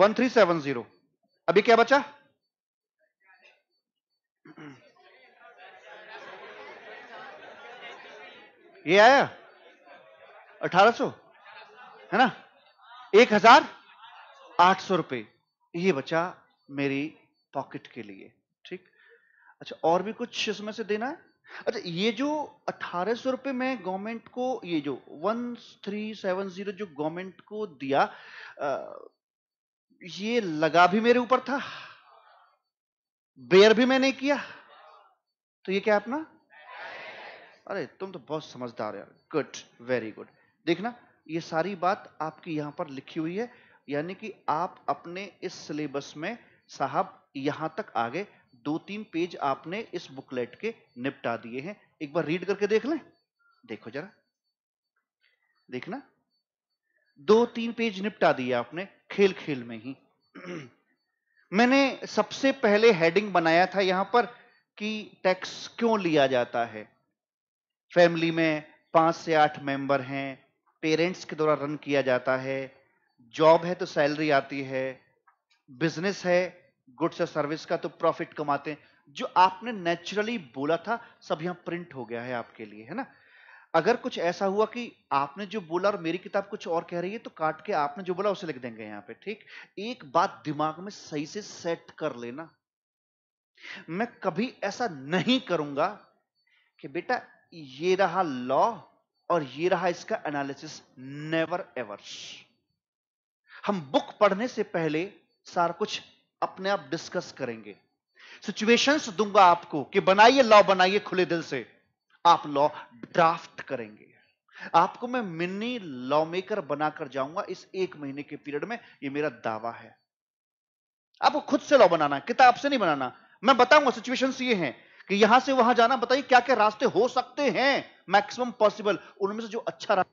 वन थ्री सेवन जीरो अभी क्या बचा ये आया अठारह सो है ना एक हजार आठ सौ रुपये ये बचा मेरी पॉकेट के लिए ठीक अच्छा और भी कुछ इसमें से देना है अच्छा ये जो अठारह सौ रुपये में गवर्नमेंट को ये जो वन थ्री सेवन जीरो जो गवर्नमेंट को दिया आ, ये लगा भी मेरे ऊपर था बेयर भी मैंने किया तो ये क्या अपना अरे तुम तो बहुत समझदार यार गुड वेरी गुड देखना ये सारी बात आपकी यहां पर लिखी हुई है यानी कि आप अपने इस सिलेबस में साहब यहां तक आ गए दो तीन पेज आपने इस बुकलेट के निपटा दिए हैं एक बार रीड करके देख लें देखो जरा देखना दो तीन पेज निपटा दिए आपने खेल खेल में ही मैंने सबसे पहले हेडिंग बनाया था यहां पर कि टैक्स क्यों लिया जाता है फैमिली में पांच से आठ मेंबर हैं पेरेंट्स के द्वारा रन किया जाता है जॉब है तो सैलरी आती है बिजनेस है गुड्स या सर्विस का तो प्रॉफिट कमाते हैं जो आपने नेचुरली बोला था सब यहां प्रिंट हो गया है आपके लिए है ना अगर कुछ ऐसा हुआ कि आपने जो बोला और मेरी किताब कुछ और कह रही है तो काट के आपने जो बोला उसे लिख देंगे यहां पे ठीक एक बात दिमाग में सही से सेट कर लेना मैं कभी ऐसा नहीं करूंगा कि बेटा ये रहा लॉ और ये रहा इसका एनालिसिस नेवर एवर हम बुक पढ़ने से पहले सारा कुछ अपने आप डिस्कस करेंगे सिचुएशंस दूंगा आपको कि बनाइए लॉ बनाइए खुले दिल से आप लॉ ड्राफ्ट करेंगे आपको मैं मिनी लॉ मेकर बनाकर जाऊंगा इस एक महीने के पीरियड में ये मेरा दावा है आपको खुद से लॉ बनाना किताब से नहीं बनाना मैं बताऊंगा सिचुएशन ये हैं कि यहां से वहां जाना बताइए क्या क्या रास्ते हो सकते हैं मैक्सिमम पॉसिबल उनमें से जो अच्छा रास्ता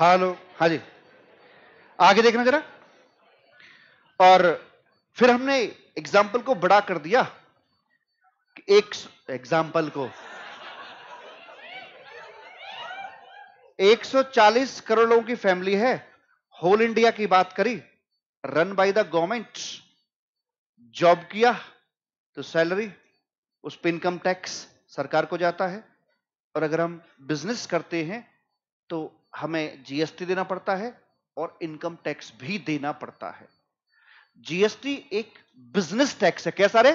हेलो हाँ जी आगे देखना जरा और फिर हमने एग्जाम्पल को बड़ा कर दिया एक एग्जाम्पल को 140 करोड़ लोगों की फैमिली है होल इंडिया की बात करी run by the government job किया तो सैलरी उस पर इनकम टैक्स सरकार को जाता है और अगर हम बिजनेस करते हैं तो हमें जीएसटी देना पड़ता है और इनकम टैक्स भी देना पड़ता है जीएसटी एक बिजनेस टैक्स है क्या सारे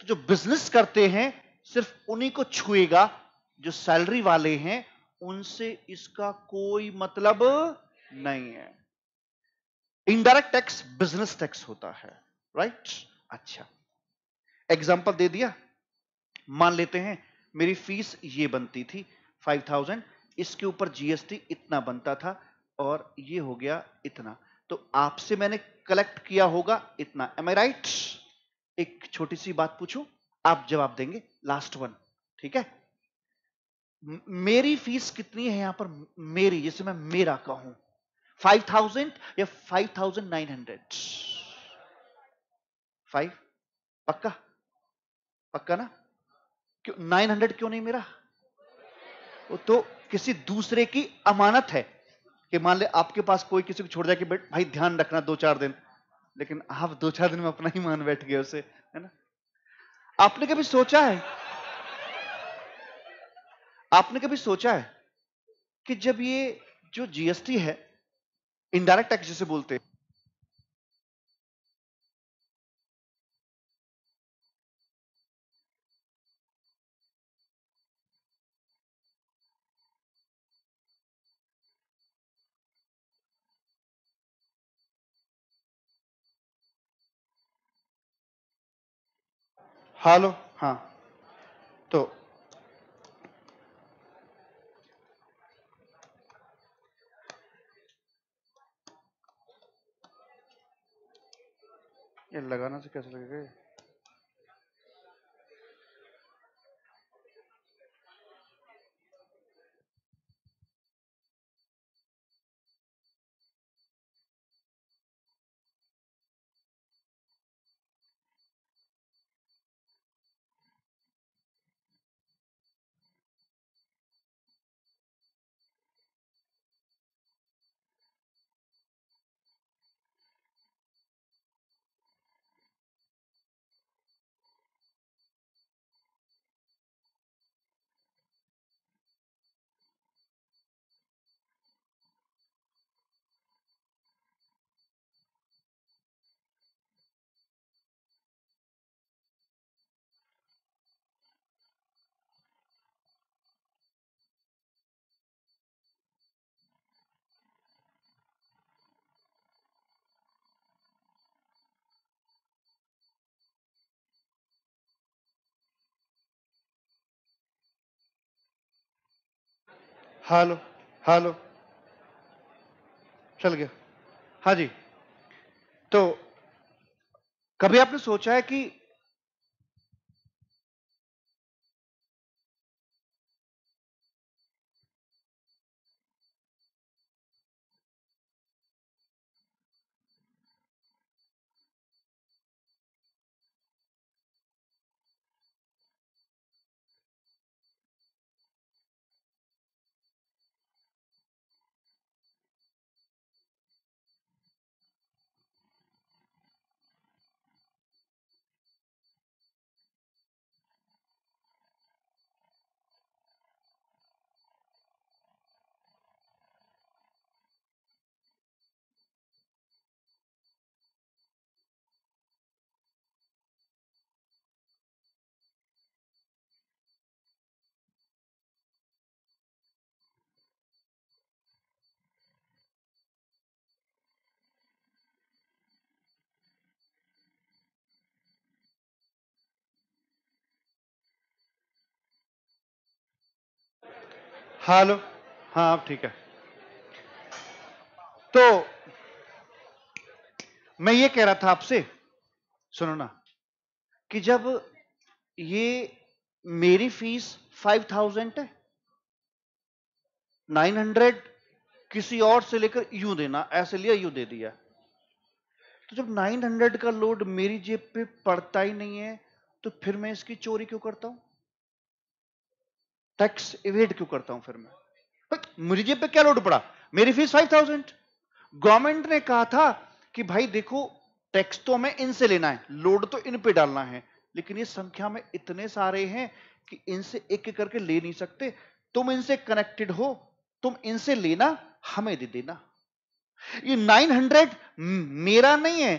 तो जो बिजनेस करते हैं सिर्फ उन्हीं को छुएगा जो सैलरी वाले हैं उनसे इसका कोई मतलब नहीं है इनडायरेक्ट टैक्स बिजनेस टैक्स होता है राइट अच्छा एग्जाम्पल दे दिया मान लेते हैं मेरी फीस ये बनती थी फाइव थाउजेंड इसके ऊपर जीएसटी इतना बनता था और ये हो गया इतना तो आपसे मैंने कलेक्ट किया होगा इतना एम आई राइट एक छोटी सी बात पूछूं आप जवाब देंगे लास्ट वन ठीक है मेरी फीस कितनी है यहां पर मेरी जैसे मैं मेरा कहूं फाइव थाउजेंड या five thousand nine hundred five पक्का पक्का ना क्यों नाइन हंड्रेड क्यों नहीं मेरा तो किसी दूसरे की अमानत है कि मान ले आपके पास कोई किसी को छोड़ जाए कि भाई ध्यान रखना दो चार दिन लेकिन आप दो चार दिन में अपना ही मान बैठ गए उसे है ना आपने कभी सोचा है आपने कभी सोचा है कि जब ये जो जीएसटी है इनडायरेक्ट टैक्स जिसे बोलते हैं हेलो हाँ तो ये लगाना से तो कैसे लगेगा हेलो हेलो चल गया हाँ जी तो कभी आपने सोचा है कि हेलो हाँ आप ठीक है तो मैं ये कह रहा था आपसे सुनो ना कि जब ये मेरी फीस फाइव थाउजेंड है नाइन हंड्रेड किसी और से लेकर यू देना ऐसे लिया यू दे दिया तो जब नाइन हंड्रेड का लोड मेरी जेब पे पड़ता ही नहीं है तो फिर मैं इसकी चोरी क्यों करता हूं टैक्स इवेड क्यों करता हूं फिर मैं पर मुझे पे क्या लोड पड़ा मेरी फीस फाइव थाउजेंड गवर्नमेंट ने कहा था कि भाई देखो टैक्स तो हमें इनसे लेना है लोड तो इन पे डालना है लेकिन ये संख्या में इतने सारे हैं कि इनसे एक एक करके ले नहीं सकते तुम इनसे कनेक्टेड हो तुम इनसे लेना हमें दे देना ये 900 मेरा नहीं है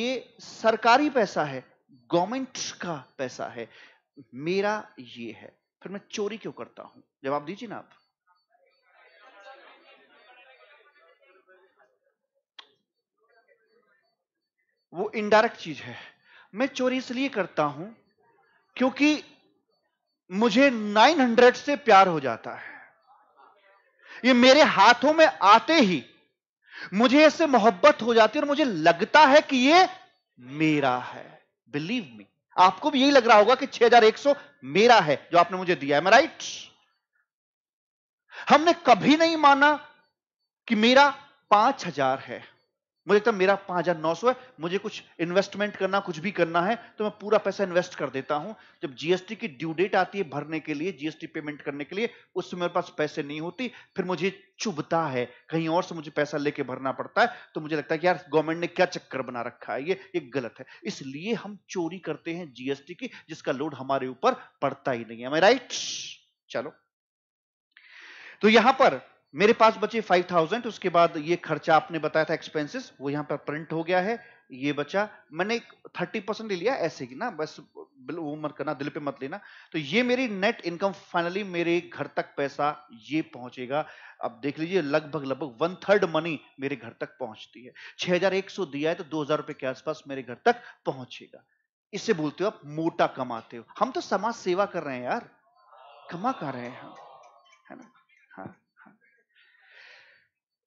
ये सरकारी पैसा है गवर्नमेंट का पैसा है मेरा ये है फिर मैं चोरी क्यों करता हूं जवाब दीजिए ना आप वो इनडायरेक्ट चीज है मैं चोरी इसलिए करता हूं क्योंकि मुझे 900 से प्यार हो जाता है ये मेरे हाथों में आते ही मुझे इससे मोहब्बत हो जाती है और मुझे लगता है कि ये मेरा है बिलीव मी आपको भी यही लग रहा होगा कि 6100 मेरा है जो आपने मुझे दिया है मैं राइट हमने कभी नहीं माना कि मेरा 5000 है मुझे लगता तो है मेरा पांच हजार नौ सौ है मुझे कुछ इन्वेस्टमेंट करना कुछ भी करना है तो मैं पूरा पैसा इन्वेस्ट कर देता हूं जब जीएसटी की ड्यू डेट आती है भरने के लिए जीएसटी पेमेंट करने के लिए उससे मेरे पास पैसे नहीं होती फिर मुझे चुभता है कहीं और से मुझे पैसा लेके भरना पड़ता है तो मुझे लगता है कि यार गवर्नमेंट ने क्या चक्कर बना रखा है ये ये गलत है इसलिए हम चोरी करते हैं जीएसटी की जिसका लोड हमारे ऊपर पड़ता ही नहीं है राइट चलो तो यहां पर मेरे पास बचे फाइव थाउजेंड उसके बाद ये खर्चा आपने बताया था एक्सपेंसेस वो यहाँ पर प्रिंट हो गया है ये बचा मैंने थर्टी परसेंट ले लिया ऐसे ही ना बस वो मत करना दिल पे मत लेना तो ये मेरी नेट इनकम फाइनली मेरे घर तक पैसा ये पहुंचेगा अब देख लीजिए लगभग लगभग वन थर्ड मनी मेरे घर तक पहुंचती है 6100 दिया है तो दो हजार रुपए के आसपास मेरे घर तक पहुंचेगा इससे बोलते हो आप मोटा कमाते हो हम तो समाज सेवा कर रहे हैं यार कमा कर रहे हैं हम है ना हाँ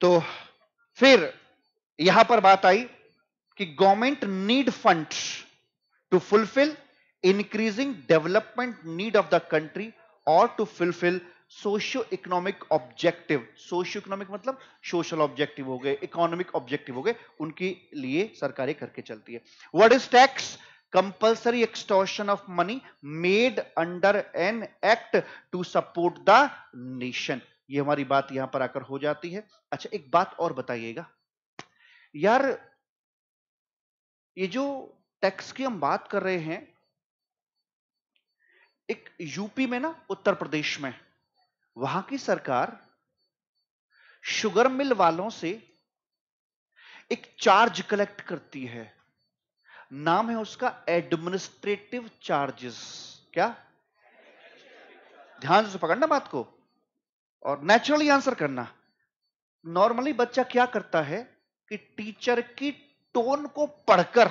तो फिर यहां पर बात आई कि government need fund to fulfil increasing development need of the country और to fulfil socio economic objective socio economic मतलब सोशल ऑब्जेक्टिव हो गए इकोनॉमिक ऑब्जेक्टिव हो गए उनके लिए सरकारें करके चलती है what is tax compulsory extortion of money made under an act to support the nation ये हमारी बात यहां पर आकर हो जाती है अच्छा एक बात और बताइएगा यार ये जो टैक्स की हम बात कर रहे हैं एक यूपी में ना उत्तर प्रदेश में वहां की सरकार शुगर मिल वालों से एक चार्ज कलेक्ट करती है नाम है उसका एडमिनिस्ट्रेटिव चार्जेस क्या ध्यान से पकड़ना बात को और नेचुरली आंसर करना नॉर्मली बच्चा क्या करता है कि टीचर की टोन को पढ़कर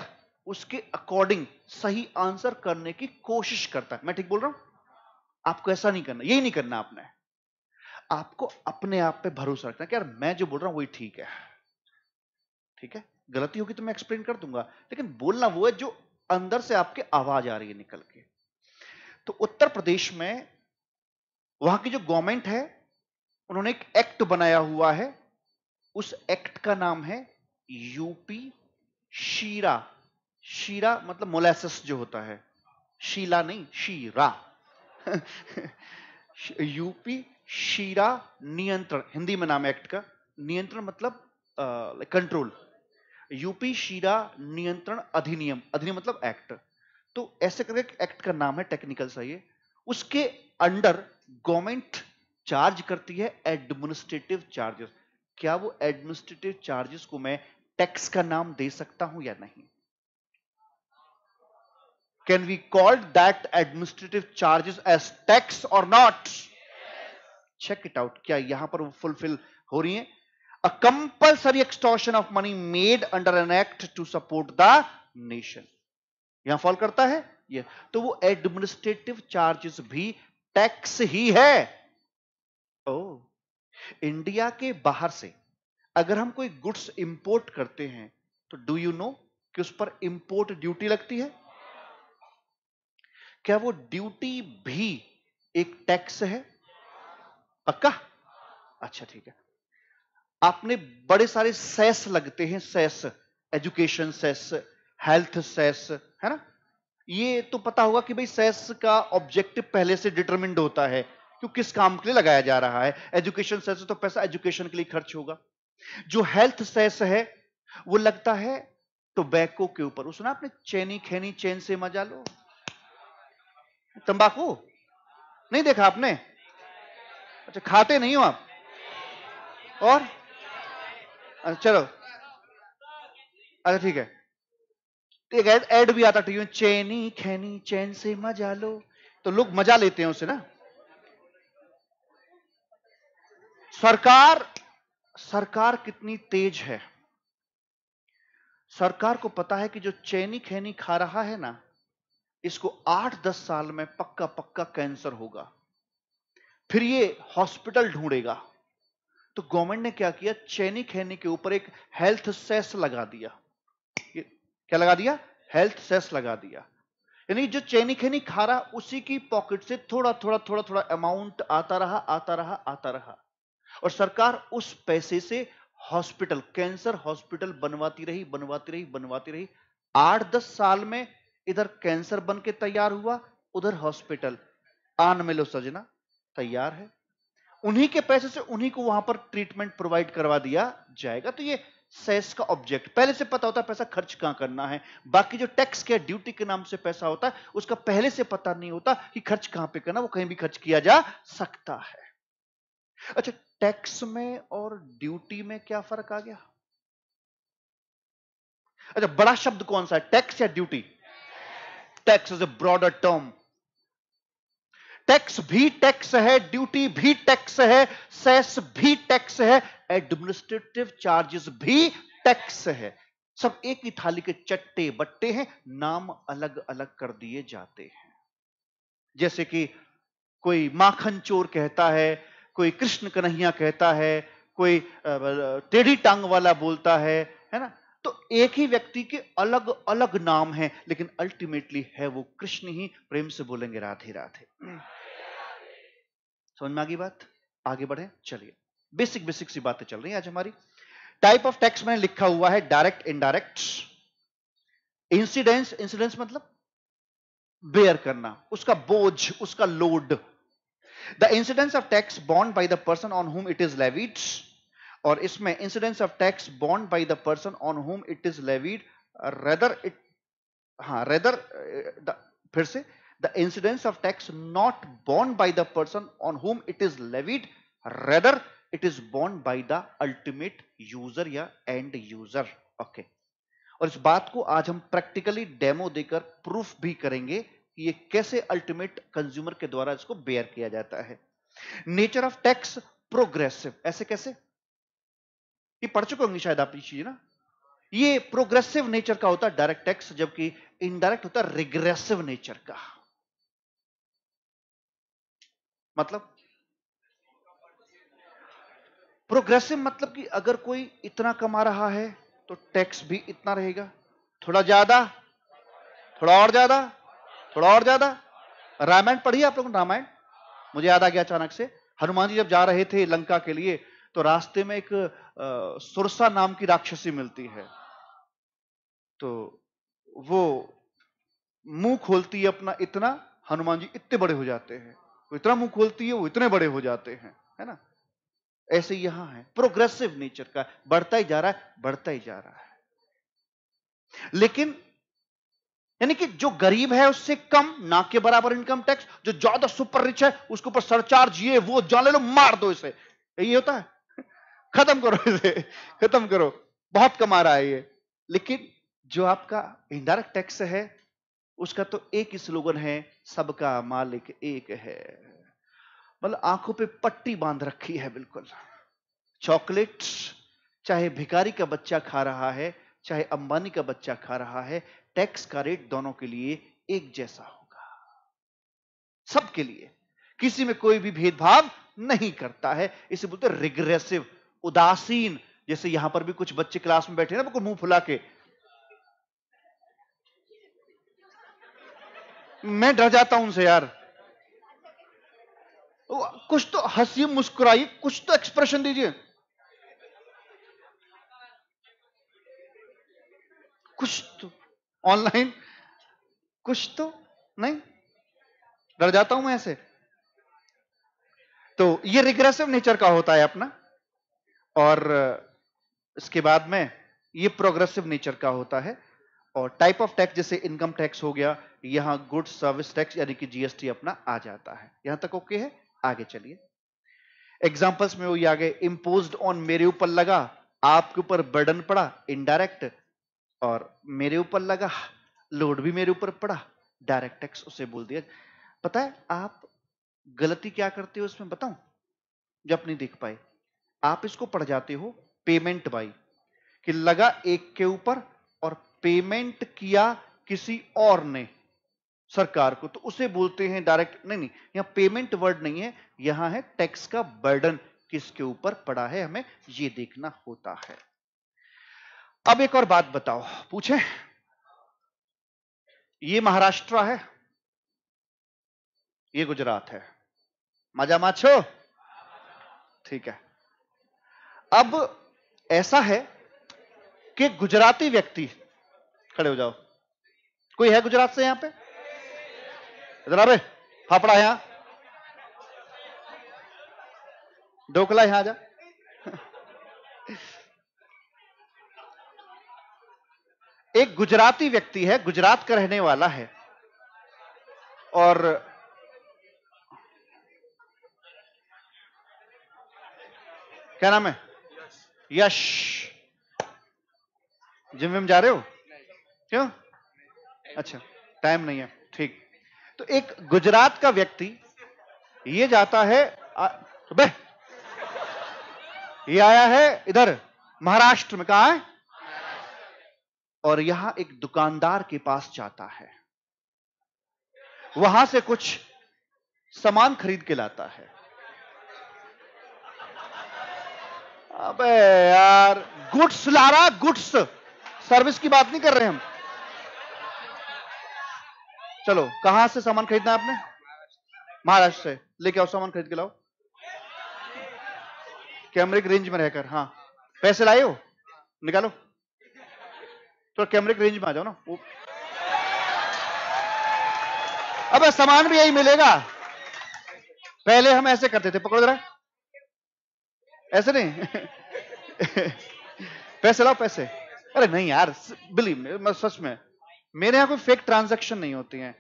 उसके अकॉर्डिंग सही आंसर करने की कोशिश करता है मैं ठीक बोल रहा हूं आपको ऐसा नहीं करना यही नहीं करना आपने आपको अपने आप पे भरोसा रखना कि यार मैं जो बोल रहा हूं वही ठीक है ठीक है गलती होगी तो मैं एक्सप्लेन कर दूंगा लेकिन बोलना वो है जो अंदर से आपके आवाज आ रही है निकल के तो उत्तर प्रदेश में वहां की जो गवर्नमेंट है उन्होंने एक एक्ट बनाया हुआ है उस एक्ट का नाम है यूपी शीरा शीरा मतलब मोलेसिस जो होता है शीला नहीं शीरा यूपी शीरा नियंत्रण हिंदी में नाम एक्ट का नियंत्रण मतलब कंट्रोल यूपी शीरा नियंत्रण अधिनियम अधिनियम मतलब एक्ट तो ऐसे करके एक्ट का नाम है टेक्निकल सा ये उसके अंडर गवर्नमेंट चार्ज करती है एडमिनिस्ट्रेटिव चार्जेस क्या वो एडमिनिस्ट्रेटिव चार्जेस को मैं टैक्स का नाम दे सकता हूं या नहीं can we called that administrative charges as tax और नॉट चेक इट आउट क्या यहां पर वो फुलफिल हो रही है a compulsory extortion of money made under an act to support the nation यहां फॉल करता है ये तो वो एडमिनिस्ट्रेटिव चार्जेस भी टैक्स ही है ओ इंडिया के बाहर से अगर हम कोई गुड्स इंपोर्ट करते हैं तो डू यू नो कि उस पर इंपोर्ट ड्यूटी लगती है क्या वो ड्यूटी भी एक टैक्स है पक्का अच्छा ठीक है आपने बड़े सारे सेस लगते हैं cess education cess health cess है ना ये तो पता होगा कि भाई सेस का ऑब्जेक्टिव पहले से डिटरमिंड होता है तो किस काम के लिए लगाया जा रहा है एजुकेशन सेस तो पैसा एजुकेशन के लिए खर्च होगा जो हेल्थ सेस है वो लगता है टोबैको के ऊपर उसने आपने चैनी खैनी चैन से मजा लो तंबाकू नहीं देखा आपने अच्छा खाते नहीं हो आप और अच्छा, चलो अच्छा ठीक है एक एड भी आता तो चैनी खैनी चैन से मजा लो तो लोग मजा लेते हैं उसे ना सरकार सरकार कितनी तेज है सरकार को पता है कि जो चैनी खैनी खा रहा है ना इसको आठ दस साल में पक्का पक्का कैंसर होगा फिर ये हॉस्पिटल ढूंढेगा तो गवर्नमेंट ने क्या किया चैनी खैनी के ऊपर एक हेल्थ सेस लगा दिया ये क्या लगा दिया हेल्थ सेस लगा दिया यानी जो चैनी खैनी खा रहा उसी की पॉकेट से थोड़ा थोड़ा थोड़ा थोड़ा अमाउंट आता रहा आता रहा आता रहा और सरकार उस पैसे से हॉस्पिटल कैंसर हॉस्पिटल बनवाती रही बनवाती रही बनवाती रही आठ दस साल में इधर कैंसर बन के तैयार हुआ उधर हॉस्पिटल आन में लो सजना तैयार है उन्हीं के पैसे से उन्हीं को वहां पर ट्रीटमेंट प्रोवाइड करवा दिया जाएगा तो ये सेस का ऑब्जेक्ट पहले से पता होता है पैसा खर्च कहां करना है बाकी जो टैक्स के ड्यूटी के नाम से पैसा होता है उसका पहले से पता नहीं होता कि खर्च कहां पे करना वो कहीं भी खर्च किया जा सकता है अच्छा टैक्स में और ड्यूटी में क्या फर्क आ गया अच्छा बड़ा शब्द कौन सा है टैक्स या duty tax is a broader term tax भी टैक्स है ड्यूटी भी टैक्स है सेस भी टैक्स है एडमिनिस्ट्रेटिव चार्जेस भी टैक्स है सब एक ही थाली के चट्टे बट्टे हैं नाम अलग अलग कर दिए जाते हैं जैसे कि कोई माखन चोर कहता है कोई कृष्ण कन्हैया कहता है कोई टेढ़ी टांग वाला बोलता है है ना तो एक ही व्यक्ति के अलग अलग नाम है लेकिन अल्टीमेटली है वो कृष्ण ही प्रेम से बोलेंगे राधे राधे समझ में आ गई बात आगे बढ़े चलिए बेसिक बेसिक सी बातें चल रही है आज हमारी टाइप ऑफ टैक्स मैंने लिखा हुआ है डायरेक्ट इनडायरेक्ट इंसिडेंस इंसिडेंस मतलब बेयर करना उसका बोझ उसका load The incidence of tax borne by the person on whom it is levied और इसमें incidence of tax bond by the person on whom it is levied rather it हाँ rather फिर से the incidence of tax not bond by the person on whom it is levied rather it is bond by the ultimate user या end user okay और इस बात को आज हम प्रैक्टिकली डेमो देकर प्रूफ भी करेंगे ये कैसे अल्टीमेट कंज्यूमर के द्वारा इसको बेयर किया जाता है नेचर ऑफ टैक्स प्रोग्रेसिव ऐसे कैसे ये पढ़ चुके होंगे शायद आप ये चीज ना ये प्रोग्रेसिव नेचर का होता है डायरेक्ट टैक्स जबकि इनडायरेक्ट होता है रिग्रेसिव नेचर का मतलब प्रोग्रेसिव मतलब कि अगर कोई इतना कमा रहा है तो टैक्स भी इतना रहेगा थोड़ा ज्यादा थोड़ा और ज्यादा थोड़ा और ज्यादा रामायण पढ़िए आप लोगों ने रामायण मुझे याद आ गया अचानक से हनुमान जी जब जा रहे थे लंका के लिए तो रास्ते में एक सुरसा नाम की राक्षसी मिलती है तो वो मुंह खोलती है अपना इतना हनुमान जी इतने बड़े हो जाते हैं वो इतना मुंह खोलती है वो इतने बड़े हो जाते हैं है ना ऐसे यहां है प्रोग्रेसिव नेचर का बढ़ता ही जा रहा है बढ़ता ही जा रहा है लेकिन यानी कि जो गरीब है उससे कम ना के बराबर इनकम टैक्स जो ज्यादा सुपर रिच है उसके ऊपर सरचार्ज ये वो जाले लो मार दो इसे यही होता है खत्म करो इसे खत्म करो बहुत कमा रहा है ये लेकिन जो आपका इनडायरेक्ट टैक्स है उसका तो एक ही स्लोगन है सबका मालिक एक है मतलब आंखों पे पट्टी बांध रखी है बिल्कुल चॉकलेट्स चाहे भिकारी का बच्चा खा रहा है चाहे अंबानी का बच्चा खा रहा है टैक्स का रेट दोनों के लिए एक जैसा होगा सबके लिए किसी में कोई भी भेदभाव नहीं करता है इसे बोलते रिग्रेसिव उदासीन जैसे यहां पर भी कुछ बच्चे क्लास में बैठे ना बिल्कुल मुंह फुला के मैं डर जाता हूं उनसे यार कुछ तो हंसी मुस्कुराइए कुछ तो एक्सप्रेशन दीजिए कुछ तो ऑनलाइन कुछ तो नहीं डर जाता हूं मैं ऐसे तो ये रिग्रेसिव नेचर का होता है अपना और इसके बाद में ये प्रोग्रेसिव नेचर का होता है और टाइप ऑफ टैक्स जैसे इनकम टैक्स हो गया यहां गुड सर्विस टैक्स यानी कि जीएसटी अपना आ जाता है यहां तक ओके है आगे चलिए एग्जाम्पल्स में वही आगे इंपोज ऑन मेरे ऊपर लगा आपके ऊपर बर्डन पड़ा इनडायरेक्ट और मेरे ऊपर लगा लोड भी मेरे ऊपर पड़ा डायरेक्ट टैक्स उसे बोल दिया पता है आप गलती क्या करते हो इसमें बताऊं जब नहीं देख पाए आप इसको पढ़ जाते हो पेमेंट बाई कि लगा एक के ऊपर और पेमेंट किया किसी और ने सरकार को तो उसे बोलते हैं डायरेक्ट नहीं नहीं यहां पेमेंट वर्ड नहीं है यहां है टैक्स का बर्डन किसके ऊपर पड़ा है हमें यह देखना होता है अब एक और बात बताओ पूछे ये महाराष्ट्र है ये गुजरात है मजा माछो ठीक है अब ऐसा है कि गुजराती व्यक्ति खड़े हो जाओ कोई है गुजरात से यहां पे जरा बे फापड़ा यहां ढोकला यहां आ जा एक गुजराती व्यक्ति है गुजरात का रहने वाला है और क्या नाम है यश जिम विम जा रहे हो क्यों अच्छा टाइम नहीं है ठीक तो एक गुजरात का व्यक्ति ये जाता है बे ये आया है इधर महाराष्ट्र में कहा है और यहां एक दुकानदार के पास जाता है वहां से कुछ सामान खरीद के लाता है अबे यार गुड्स ला रहा गुड्स सर्विस की बात नहीं कर रहे हम चलो कहां से सामान खरीदना है आपने महाराष्ट्र से लेके आओ सामान खरीद के लाओ कैमरे की रेंज में रहकर हां पैसे लाए हो निकालो थोड़ा तो कैमरे के रेंज में आ जाओ ना वो अब सामान भी यही मिलेगा पहले हम ऐसे करते थे पकड़ो जरा ऐसे नहीं पैसे लाओ पैसे अरे नहीं यार बिली मैं सच में मेरे यहां कोई फेक ट्रांजैक्शन नहीं होती हैं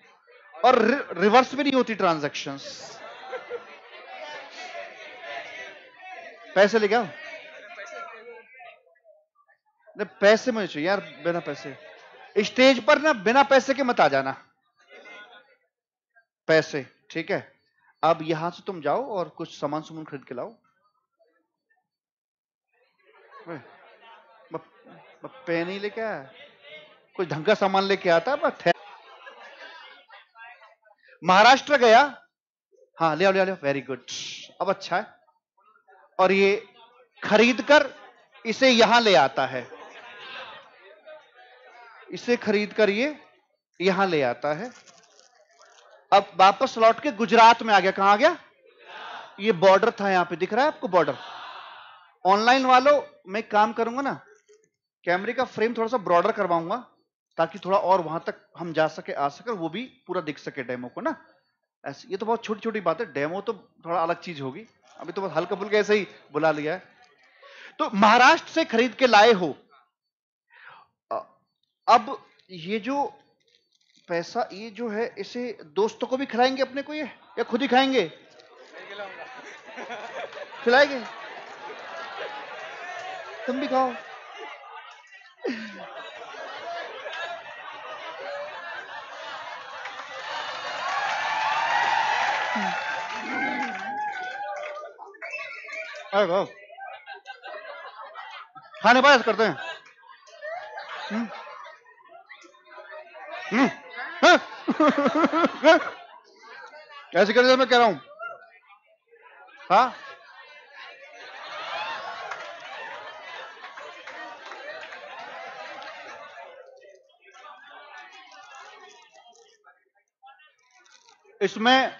और रि, रिवर्स भी नहीं होती ट्रांजैक्शंस पैसे ले गया ना पैसे मुझे चाहिए यार बिना पैसे स्टेज पर ना बिना पैसे के मत आ जाना पैसे ठीक है अब यहां से तुम जाओ और कुछ सामान सुमान खरीद के लाओ पेन ही लेके आया कुछ ढंग का सामान लेके आता बस महाराष्ट्र गया हाँ ले आओ ले आओ वेरी गुड अब अच्छा है और ये खरीद कर इसे यहां ले आता है इसे खरीद कर ये यहां ले आता है अब वापस लौट के गुजरात में आ गया कहां आ गया ये बॉर्डर था यहां पे दिख रहा है आपको बॉर्डर ऑनलाइन वालों मैं काम करूंगा ना कैमरे का फ्रेम थोड़ा सा ब्रॉडर करवाऊंगा ताकि थोड़ा और वहां तक हम जा सके आ सके वो भी पूरा दिख सके डेमो को ना ऐसे ये तो बहुत छोटी छोटी बात है डेमो तो थोड़ा अलग चीज होगी अभी तो बस हल्का फुल्का ऐसे ही बुला लिया है तो महाराष्ट्र से खरीद के लाए हो अब ये जो पैसा ये जो है इसे दोस्तों को भी खिलाएंगे अपने को ये या खुद ही खाएंगे खिलाएंगे तुम भी खाओ अरे भाव खाने पास करते हैं हुँ? हम्म। हम्म। हाँ। कैसे कर मैं कह रहा हूं हा इसमें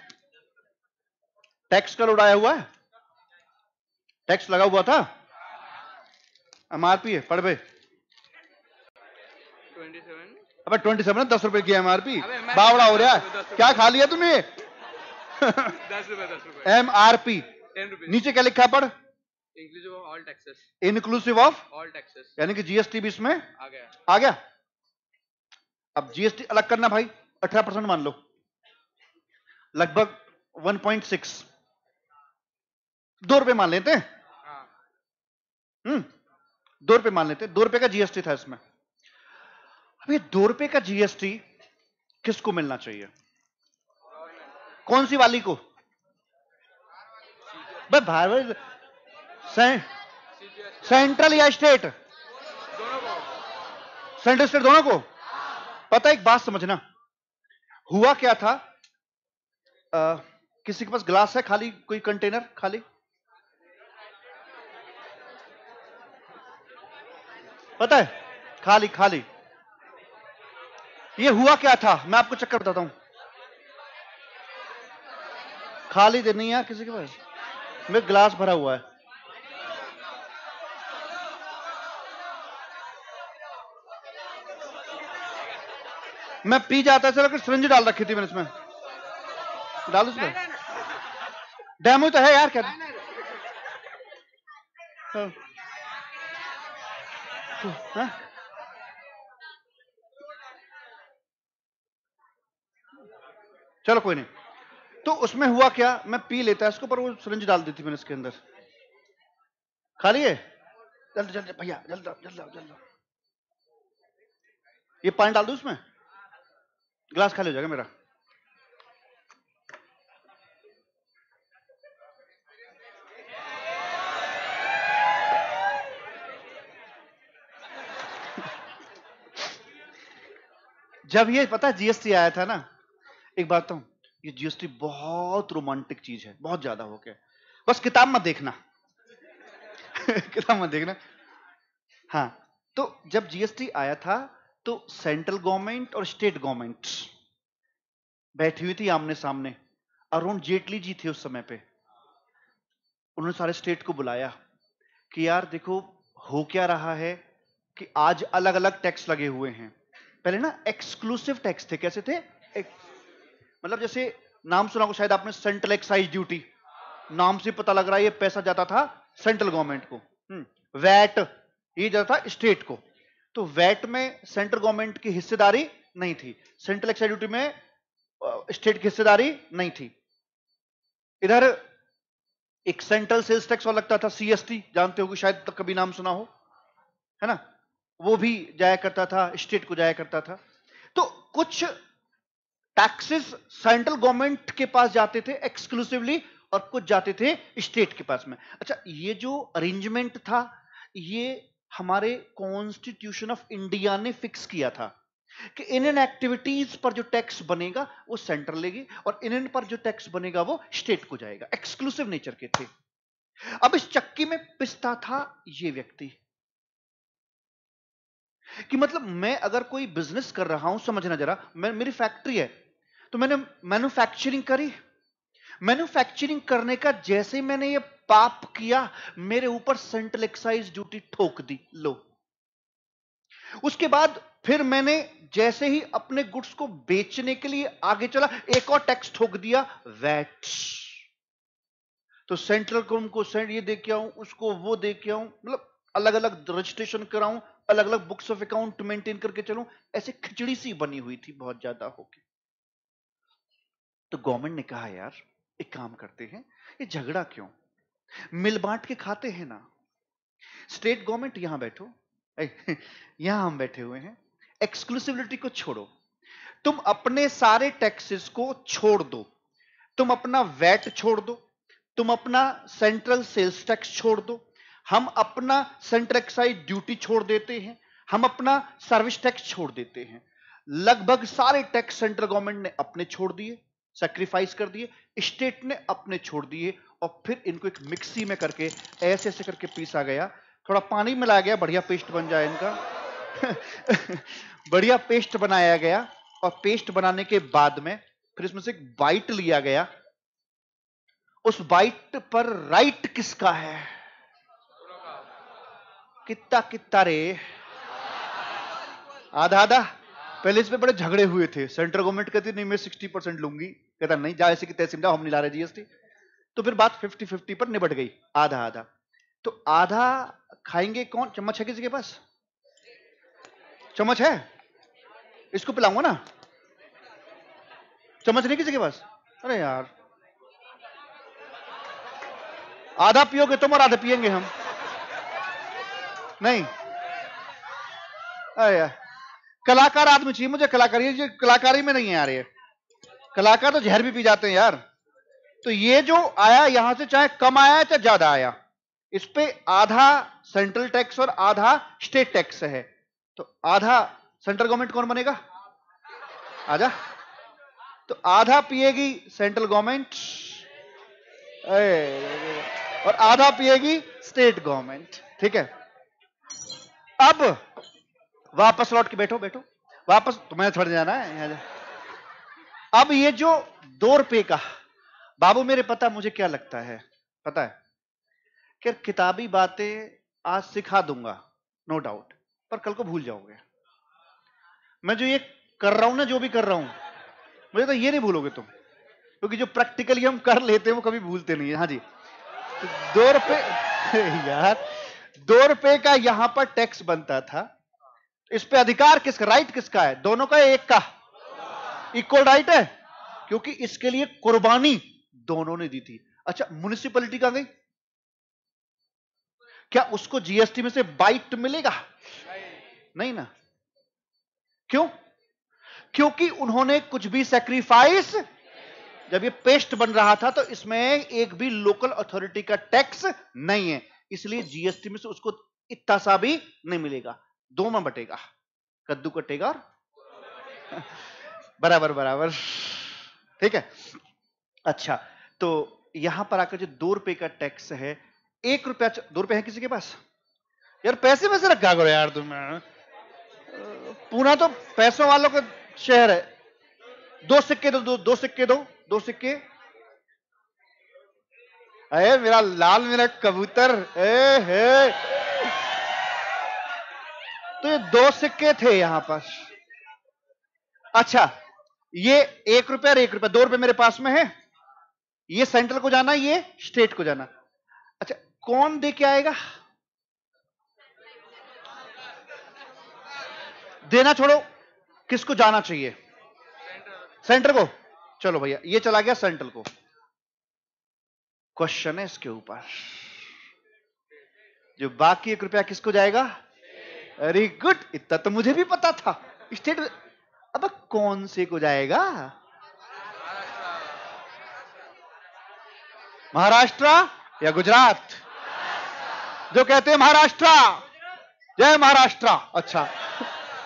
टैक्स कल उड़ाया हुआ है टैक्स लगा हुआ था एमआरपी है पढ़ भाई अब ट्वेंटी सेवन दस रुपए की एमआरपी बावड़ा हो रहा है क्या खा लिया तुमने एम आर पी नीचे क्या लिखा पढ़ इंक्लूसिव ऑफ ऑल टैक्सेस यानी कि जीएसटी भी इसमें आ गया आ गया अब जीएसटी अलग करना भाई अठारह परसेंट मान लो लगभग 1.6 दो रुपए मान लेते हैं हाँ। हम्म दो रुपए मान लेते हैं दो रुपए का जीएसटी था इसमें अब ये दो रुपए का जीएसटी किसको मिलना चाहिए कौन सी वाली को भाई भारत से, सेंट्रल या स्टेट सेंट्रल स्टेट दोनों को पता एक बात समझना हुआ क्या था आ, किसी के पास ग्लास है खाली कोई कंटेनर खाली पता है खाली खाली ये हुआ क्या था मैं आपको चक्कर बताता हूं खाली दे तो नहीं है किसी के पास मेरे ग्लास भरा हुआ है मैं पी जाता था लेकिन सरंज डाल रखी थी मैंने इसमें डाल उसमें डैमो तो है यार क्या हाँ। हाँ। चलो कोई नहीं तो उसमें हुआ क्या मैं पी लेता इसको पर वो सुरंज डाल दी थी मैंने इसके अंदर खा लिए जल्द जल्द भैया जल्द जल्द जल्द ये पानी डाल दू उसमें ग्लास खाली हो जाएगा मेरा जब ये पता जीएसटी आया था ना एक बात हूं तो, ये जीएसटी बहुत रोमांटिक चीज है बहुत ज्यादा हो गया बस किताब मत देखना किताब मत देखना हाँ तो जब जीएसटी आया था तो सेंट्रल गवर्नमेंट और स्टेट गवर्नमेंट बैठी हुई थी आमने सामने अरुण जेटली जी थे उस समय पे उन्होंने सारे स्टेट को बुलाया कि यार देखो हो क्या रहा है कि आज अलग अलग टैक्स लगे हुए हैं पहले ना एक्सक्लूसिव टैक्स थे कैसे थे एक... मतलब जैसे नाम सुना को शायद आपने सेंट्रल एक्साइज ड्यूटी नाम से पता लग रहा है ये पैसा जाता था सेंट्रल गवर्नमेंट को वैट हम्म, ये जाता था स्टेट को तो वैट में सेंट्रल गवर्नमेंट की हिस्सेदारी नहीं थी सेंट्रल एक्साइज ड्यूटी में स्टेट की हिस्सेदारी नहीं थी इधर एक सेंट्रल सेल्स टैक्स और लगता था सीएसटी जानते हो कि शायद तक तो कभी नाम सुना हो है ना वो भी जाया करता था स्टेट को जाया करता था तो कुछ टैक्सेस सेंट्रल गवर्नमेंट के पास जाते थे एक्सक्लूसिवली और कुछ जाते थे स्टेट के पास में अच्छा ये जो अरेंजमेंट था ये हमारे कॉन्स्टिट्यूशन ऑफ इंडिया ने फिक्स किया था कि इन इन एक्टिविटीज पर जो टैक्स बनेगा वो सेंट्रल लेगी और इन इन पर जो टैक्स बनेगा वो स्टेट को जाएगा एक्सक्लूसिव नेचर के थे अब इस चक्की में पिसता था ये व्यक्ति कि मतलब मैं अगर कोई बिजनेस कर रहा हूं समझना जरा मैं मेरी फैक्ट्री है तो मैंने मैन्युफैक्चरिंग करी मैन्युफैक्चरिंग करने का जैसे ही मैंने ये पाप किया मेरे ऊपर सेंट्रल एक्साइज ड्यूटी ठोक दी लो उसके बाद फिर मैंने जैसे ही अपने गुड्स को बेचने के लिए आगे चला एक और टैक्स ठोक दिया वैट तो सेंट्रल को उनको सेंट ये दे के आऊं उसको वो दे के आऊं मतलब अलग अलग रजिस्ट्रेशन कराऊं अलग अलग बुक्स ऑफ अकाउंट मेंटेन करके चलूं ऐसे खिचड़ी सी बनी हुई थी बहुत ज्यादा होगी तो गवर्नमेंट ने कहा यार एक काम करते हैं ये झगड़ा क्यों मिल बांट के खाते हैं ना स्टेट गवर्नमेंट यहां बैठो यहां हम बैठे हुए हैं एक्सक्लूसिविलिटी को छोड़ो तुम अपने सारे टैक्सेस को छोड़ दो तुम अपना वैट छोड़ दो तुम अपना सेंट्रल सेल्स टैक्स छोड़ दो हम अपना सेंट्रल एक्साइज ड्यूटी छोड़ देते हैं हम अपना सर्विस टैक्स छोड़ देते हैं लगभग सारे टैक्स सेंट्रल गवर्नमेंट ने अपने छोड़ दिए सेक्रीफाइस कर दिए स्टेट ने अपने छोड़ दिए और फिर इनको एक मिक्सी में करके ऐसे ऐसे करके पीसा गया थोड़ा पानी मिलाया गया बढ़िया पेस्ट बन जाए इनका बढ़िया पेस्ट बनाया गया और पेस्ट बनाने के बाद में फिर इसमें से एक बाइट लिया गया उस बाइट पर राइट किसका है कितना कितना रे आधा आधा पहले इस पे बड़े झगड़े हुए थे सेंट्रल गवर्नमेंट कहती नहीं मैं सिक्सटी परसेंट लूंगी कहता नहीं जा ऐसे की हम नहीं ला रहे जीएसटी तो फिर बात फिफ्टी फिफ्टी पर निबट गई आधा आधा तो आधा खाएंगे कौन चम्मच है किसी के पास चम्मच है इसको पिलाऊंगा ना चम्मच नहीं किसी के पास अरे यार आधा पियोगे तुम और आधा पियेंगे हम नहीं अरे यार कलाकार आदमी चाहिए मुझे कलाकारी कलाकारी में नहीं आ रही है कलाकार तो जहर भी पी जाते हैं यार तो ये जो आया यहां से चाहे कम आया चाहे ज्यादा आया इस पे आधा सेंट्रल टैक्स और आधा स्टेट टैक्स है तो आधा सेंट्रल गवर्नमेंट कौन बनेगा आजा तो आधा पिएगी सेंट्रल गवर्नमेंट और आधा पिएगी स्टेट गवर्नमेंट ठीक है अब वापस लौट के बैठो बैठो वापस तुम्हें छोड़ जाना है अब ये जो दो रुपए का बाबू मेरे पता मुझे क्या लगता है पता है कि किताबी बातें आज सिखा दूंगा नो डाउट पर कल को भूल जाओगे मैं जो ये कर रहा हूं ना जो भी कर रहा हूं मुझे तो ये नहीं भूलोगे तुम क्योंकि तो जो प्रैक्टिकली हम कर लेते हैं वो कभी भूलते नहीं है हाँ जी तो दो रुपए यार दो रुपए का यहां पर टैक्स बनता था इस पे अधिकार किसका राइट किसका है दोनों का एक का इक्वल राइट है क्योंकि इसके लिए कुर्बानी दोनों ने दी थी अच्छा म्यूनिसिपलिटी का गई क्या उसको जीएसटी में से बाइट मिलेगा नहीं ना क्यों क्योंकि उन्होंने कुछ भी सेक्रीफाइस जब ये पेस्ट बन रहा था तो इसमें एक भी लोकल अथॉरिटी का टैक्स नहीं है इसलिए जीएसटी में से उसको इतना सा भी नहीं मिलेगा दो में बटेगा कद्दू कटेगा और बराबर बराबर ठीक है अच्छा तो यहां पर आकर जो दो रुपए का टैक्स है एक रुपया दो रुपए है किसी के पास यार पैसे में से रखा करो यार तुम पूना तो पैसों वालों का शहर है दो सिक्के दो दो, दो सिक्के दो दो सिक्के अरे मेरा लाल मेरा कबूतर है तो ये दो सिक्के थे यहां पर अच्छा ये एक रुपया और एक रुपया दो रुपये मेरे पास में है ये सेंट्रल को जाना ये स्टेट को जाना अच्छा कौन दे के आएगा देना छोड़ो किसको जाना चाहिए सेंटर को चलो भैया ये चला गया सेंट्रल को क्वेश्चन है इसके ऊपर जो बाकी एक रुपया किसको जाएगा वेरी गुड इतना तो मुझे भी पता था स्टेट अब कौन से को जाएगा महाराष्ट्र या गुजरात जो कहते हैं महाराष्ट्र जय महाराष्ट्र अच्छा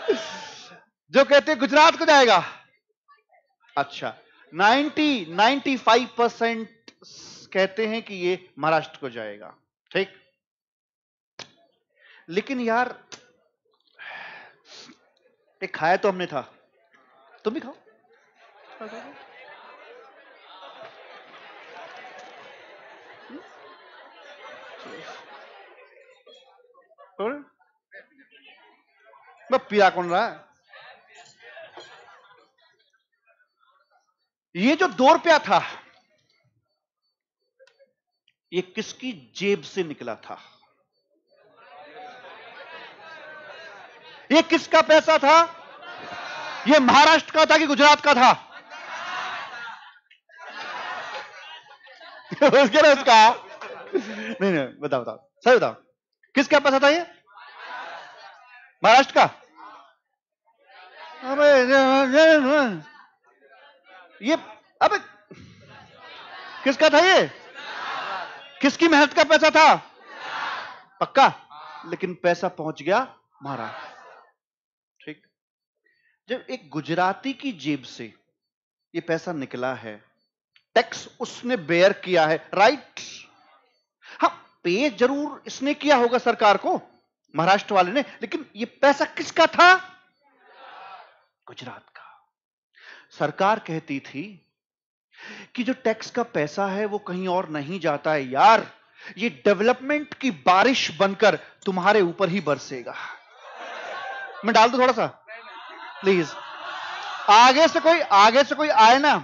जो कहते हैं गुजरात को जाएगा अच्छा 90 95 परसेंट कहते हैं कि ये महाराष्ट्र को जाएगा ठीक लेकिन यार एक खाया तो हमने था तुम भी खाओ पिया कौन रहा है ये जो दो रुपया था ये किसकी जेब से निकला था ये किसका पैसा था ये महाराष्ट्र का था कि गुजरात का था उसके ना उसका नहीं नहीं बताओ बताओ सही बताओ किसका पैसा था ये महाराष्ट्र का अबे ये अबे किसका था ये किसकी मेहनत का पैसा था पक्का लेकिन पैसा पहुंच गया महाराष्ट्र जब एक गुजराती की जेब से ये पैसा निकला है टैक्स उसने बेयर किया है राइट हाँ पे जरूर इसने किया होगा सरकार को महाराष्ट्र वाले ने लेकिन ये पैसा किसका था गुजरात का सरकार कहती थी कि जो टैक्स का पैसा है वो कहीं और नहीं जाता है यार ये डेवलपमेंट की बारिश बनकर तुम्हारे ऊपर ही बरसेगा मैं डाल दू थोड़ा सा प्लीज आगे से कोई आगे से कोई आए ना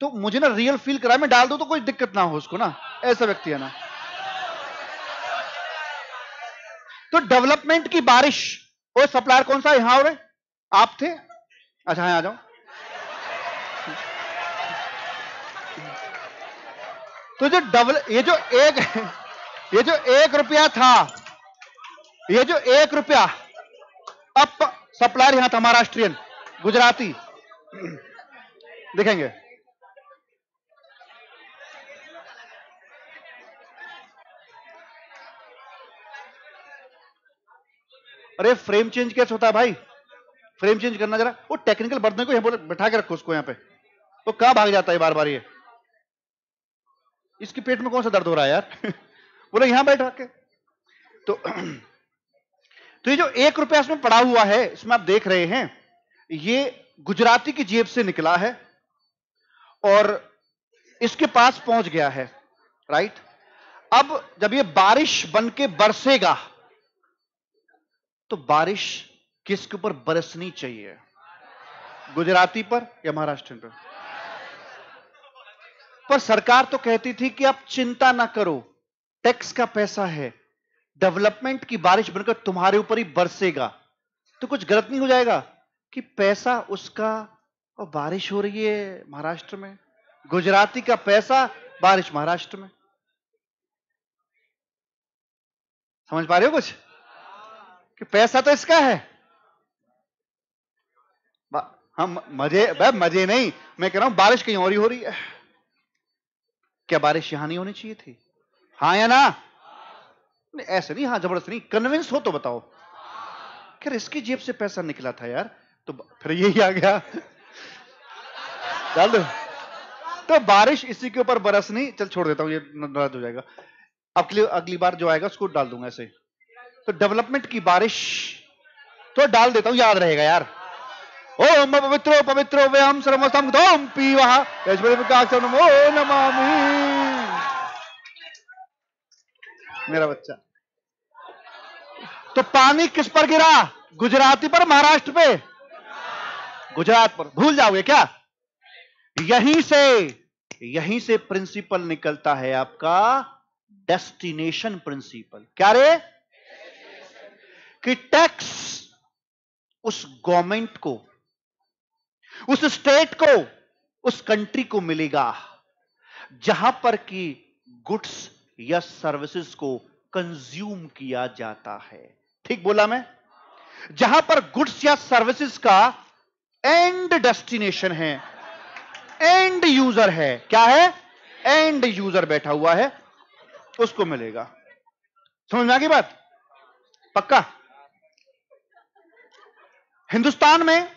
तो मुझे ना रियल फील कराए मैं डाल दू तो कोई दिक्कत ना हो उसको ना ऐसा व्यक्ति है ना तो डेवलपमेंट की बारिश और सप्लायर कौन सा यहां हो रहे आप थे अच्छा यहां आ जाओ तो जो डबल ये जो एक ये जो एक रुपया था ये जो एक रुपया अब सप्लायर यहां था तो महाराष्ट्रियन गुजराती देखेंगे अरे फ्रेम चेंज कैसे होता है भाई फ्रेम चेंज करना जरा वो टेक्निकल बर्तन को यहां बैठा के रखो उसको यहां पे वो तो कहां भाग जाता है बार बार ये इसके पेट में कौन सा दर्द हो रहा है यार बोले यहां बैठा के तो तो ये जो एक रुपया इसमें पड़ा हुआ है इसमें आप देख रहे हैं ये गुजराती की जेब से निकला है और इसके पास पहुंच गया है राइट अब जब ये बारिश बन के बरसेगा तो बारिश किसके ऊपर बरसनी चाहिए गुजराती पर या महाराष्ट्र पर पर सरकार तो कहती थी कि आप चिंता ना करो टैक्स का पैसा है डेवलपमेंट की बारिश बनकर तुम्हारे ऊपर ही बरसेगा तो कुछ गलत नहीं हो जाएगा कि पैसा उसका और बारिश हो रही है महाराष्ट्र में गुजराती का पैसा बारिश महाराष्ट्र में समझ पा रहे हो कुछ कि पैसा तो इसका है हम मजे भाई मजे नहीं मैं कह रहा हूं बारिश कहीं और ही हो रही है क्या बारिश यहां नहीं होनी चाहिए थी हाँ या ना ऐसे नहीं हाँ जबरदस्त नहीं कन्विंस हो तो बताओ खैर इसकी जेब से पैसा निकला था यार तो फिर यही आ गया डाल दो तो बारिश इसी के ऊपर बरस नहीं चल छोड़ देता हूं ये नाराज हो जाएगा अब के लिए अगली बार जो आएगा उसको डाल दूंगा ऐसे तो डेवलपमेंट की बारिश तो डाल देता हूं याद रहेगा यार ओम पवित्रो पवित्रो व्याम सर्वस्तम धोम पी वहा नमामी मेरा बच्चा तो पानी किस पर गिरा गुजराती पर महाराष्ट्र पे गुजरात पर भूल जाओगे क्या यहीं से यहीं से प्रिंसिपल निकलता है आपका डेस्टिनेशन प्रिंसिपल क्या रे कि टैक्स उस गवर्नमेंट को उस स्टेट को उस कंट्री को मिलेगा जहां पर कि गुड्स या सर्विसेज को कंज्यूम किया जाता है ठीक बोला मैं जहां पर गुड्स या सर्विसेज का एंड डेस्टिनेशन है एंड यूजर है क्या है एंड यूजर बैठा हुआ है उसको मिलेगा समझ में आगे बात पक्का हिंदुस्तान में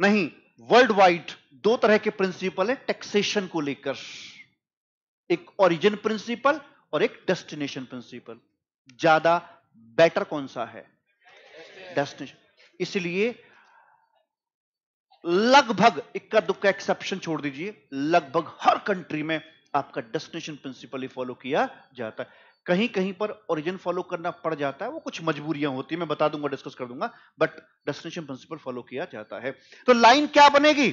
नहीं वर्ल्ड वाइड दो तरह के प्रिंसिपल है टैक्सेशन को लेकर एक ओरिजिन प्रिंसिपल और एक डेस्टिनेशन प्रिंसिपल ज्यादा बेटर कौन सा है डेस्टिनेशन इसलिए लगभग इक्का दुक्का एक्सेप्शन छोड़ दीजिए लगभग हर कंट्री में आपका डेस्टिनेशन प्रिंसिपल ही फॉलो किया जाता है कहीं कहीं पर ओरिजिन फॉलो करना पड़ जाता है वो कुछ मजबूरियां होती है मैं बता दूंगा डिस्कस कर दूंगा बट डेस्टिनेशन प्रिंसिपल फॉलो किया जाता है तो लाइन क्या बनेगी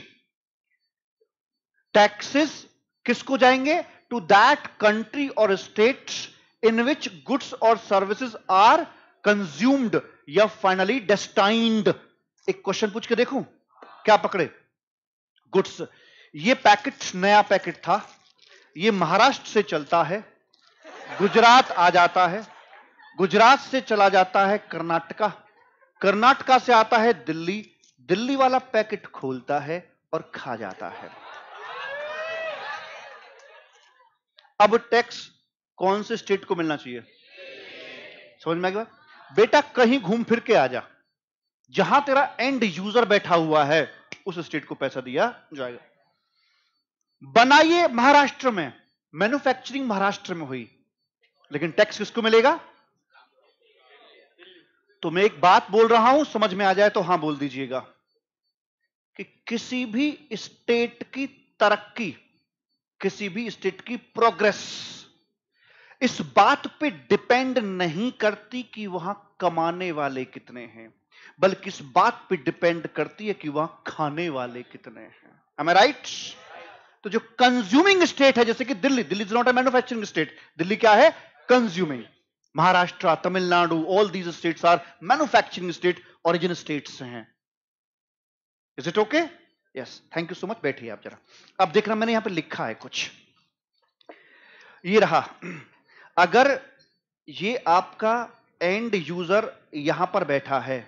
टैक्सेस किसको जाएंगे टू दैट कंट्री और स्टेट इन विच गुड्स और सर्विसेज आर कंज्यूम्ड या फाइनली डेस्टाइंड एक क्वेश्चन पूछ के देखूं क्या पकड़े गुड्स ये पैकेट नया पैकेट था ये महाराष्ट्र से चलता है गुजरात आ जाता है गुजरात से चला जाता है कर्नाटका कर्नाटका से आता है दिल्ली दिल्ली वाला पैकेट खोलता है और खा जाता है अब टैक्स कौन से स्टेट को मिलना चाहिए समझ में आ बेटा कहीं घूम फिर के आ जा जहां तेरा एंड यूजर बैठा हुआ है उस स्टेट को पैसा दिया जाएगा बनाइए महाराष्ट्र में मैन्युफैक्चरिंग महाराष्ट्र में हुई लेकिन टैक्स किसको मिलेगा तो मैं एक बात बोल रहा हूं समझ में आ जाए तो हां बोल दीजिएगा कि किसी भी स्टेट की तरक्की किसी भी स्टेट की प्रोग्रेस इस बात पे डिपेंड नहीं करती कि वहां कमाने वाले कितने हैं बल्कि इस बात पे डिपेंड करती है कि वहां खाने वाले कितने हैं एम राइट तो जो कंज्यूमिंग स्टेट है जैसे कि Delhi Delhi is not a manufacturing state Delhi क्या है consuming Maharashtra Tamil Nadu all these states are manufacturing state origin states हैं is it okay yes thank you so much बैठिए आप जरा अब देख रहा मैंने यहां पर लिखा है कुछ ये रहा अगर ये आपका एंड यूजर यहां पर बैठा है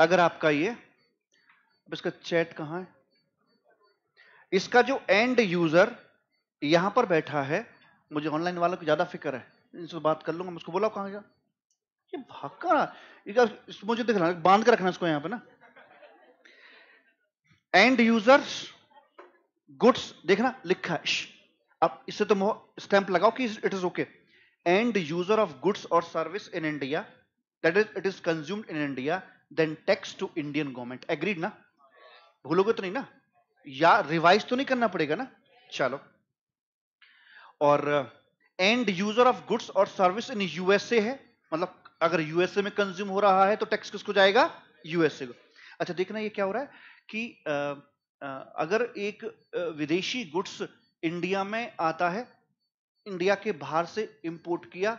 अगर आपका ये अब इसका चैट कहां है इसका जो एंड यूजर यहां पर बैठा है मुझे ऑनलाइन वालों की ज्यादा फिक्र है इनसे बात कर लूंगा मुझको बोला कहां गया ये भाग का मुझे दिखना बांध कर रखना इसको यहां पे ना एंड यूजर्स गुड्स देखना लिखा है अब इससे तुम तो स्टैंप लगाओ कि it is okay end user of goods और service in India that is it is consumed in India then tax to Indian government agreed ना भूलोगे तो नहीं ना या रिवाइज तो नहीं करना पड़ेगा ना चलो और एंड यूजर ऑफ गुड्स और सर्विस इन यूएसए है मतलब अगर यूएसए में कंज्यूम हो रहा है तो टैक्स किसको जाएगा यूएसए को अच्छा देखना ये क्या हो रहा है कि आ, आ, अगर एक विदेशी गुड्स इंडिया में आता है इंडिया के बाहर से इंपोर्ट किया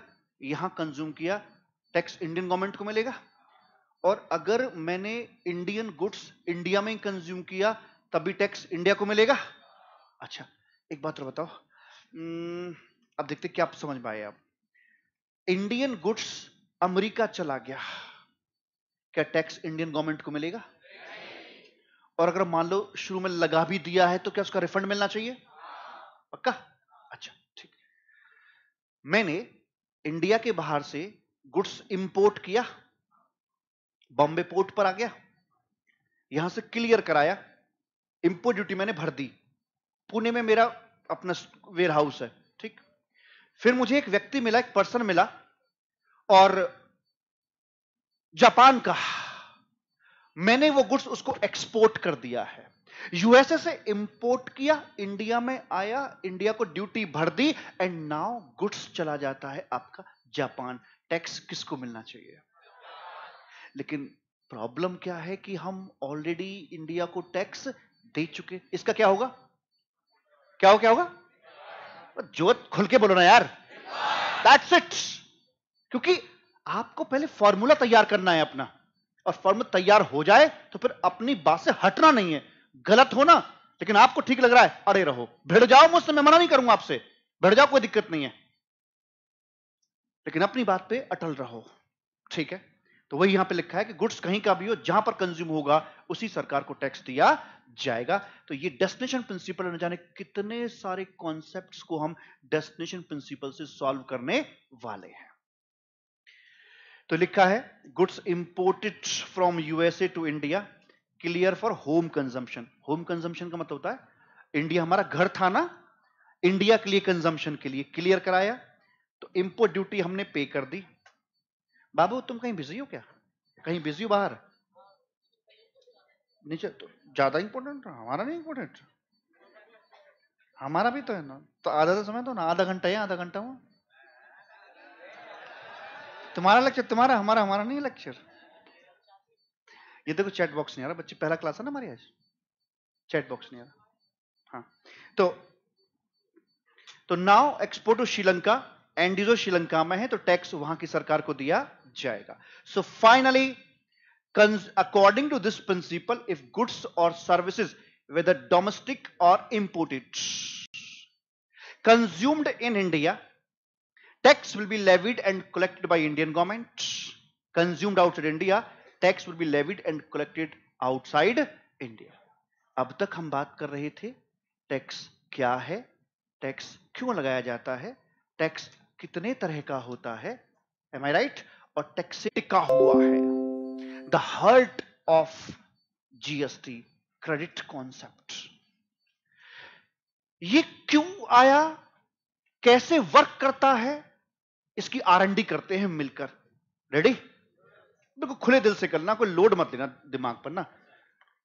यहां कंज्यूम किया टैक्स इंडियन गवर्नमेंट को मिलेगा और अगर मैंने इंडियन गुड्स इंडिया में कंज्यूम किया तभी टैक्स इंडिया को मिलेगा अच्छा एक बात और बताओ अब देखते क्या समझ में आए आप इंडियन गुड्स अमेरिका चला गया क्या टैक्स इंडियन गवर्नमेंट को मिलेगा और अगर मान लो शुरू में लगा भी दिया है तो क्या उसका रिफंड मिलना चाहिए पक्का अच्छा ठीक मैंने इंडिया के बाहर से गुड्स इंपोर्ट किया बॉम्बे पोर्ट पर आ गया यहां से क्लियर कराया इंपोर्ट ड्यूटी मैंने भर दी पुणे में मेरा अपना वेयर हाउस है ठीक फिर मुझे एक व्यक्ति मिला एक पर्सन मिला और जापान का मैंने वो गुड्स उसको एक्सपोर्ट कर दिया है यूएसए से इंपोर्ट किया इंडिया में आया इंडिया को ड्यूटी भर दी एंड नाउ गुड्स चला जाता है आपका जापान टैक्स किसको मिलना चाहिए लेकिन प्रॉब्लम क्या है कि हम ऑलरेडी इंडिया को टैक्स दे चुके इसका क्या होगा क्या हो क्या होगा जो खुल के बोलो ना यार दैट्स इट क्योंकि आपको पहले फॉर्मूला तैयार करना है अपना और फॉर्मूला तैयार हो जाए तो फिर अपनी बात से हटना नहीं है गलत होना लेकिन आपको ठीक लग रहा है अरे रहो भिड़ जाओ मुझसे मैं मना नहीं करूंगा आपसे भिड़ जाओ कोई दिक्कत नहीं है लेकिन अपनी बात पे अटल रहो ठीक है तो वही यहां पे लिखा है कि गुड्स कहीं का भी हो जहां पर कंज्यूम होगा उसी सरकार को टैक्स दिया जाएगा तो ये डेस्टिनेशन प्रिंसिपल न जाने कितने सारे कॉन्सेप्ट्स को हम डेस्टिनेशन प्रिंसिपल से सॉल्व करने वाले हैं तो लिखा है goods imported from USA to India clear for home consumption home consumption का मतलब होता है इंडिया हमारा घर था ना इंडिया के लिए कंजम्पशन के लिए क्लियर कराया तो इंपोर्ट ड्यूटी हमने पे कर दी बाबू तुम कहीं बिजी हो क्या कहीं बिजी हो बाहर नीचे तो ज्यादा इंपोर्टेंट हमारा नहीं इंपोर्टेंट हमारा भी तो है ना तो आधा समय तो ना आधा घंटा है आधा घंटा हुआ तुम्हारा लेक्चर तुम्हारा हमारा हमारा नहीं लेक्चर ये देखो चैट बॉक्स नहीं आ रहा बच्चे पहला क्लास है ना हमारी आज चैट बॉक्स नहीं आ रहा हाँ तो तो नाउ एक्सपोर्ट टू श्रीलंका एंडीजो श्रीलंका में है तो टैक्स वहां की सरकार को दिया जाएगा so finally according to this principle if goods और सर्विसेज वेदर डोमेस्टिक और imported consumed in India tax will be levied and collected by Indian government consumed outside India tax will be levied and collected outside India ab tak hum baat kar rahe the tax kya hai tax kyon lagaya jata hai tax kitne tarah ka hota hai am i right aur tax se kya hua hai the heart of gst credit concept ye kyon aaya कैसे work करता है इसकी R D करते हैं मिलकर ready बिल्कुल खुले दिल से करना कोई लोड मत लेना दिमाग पर ना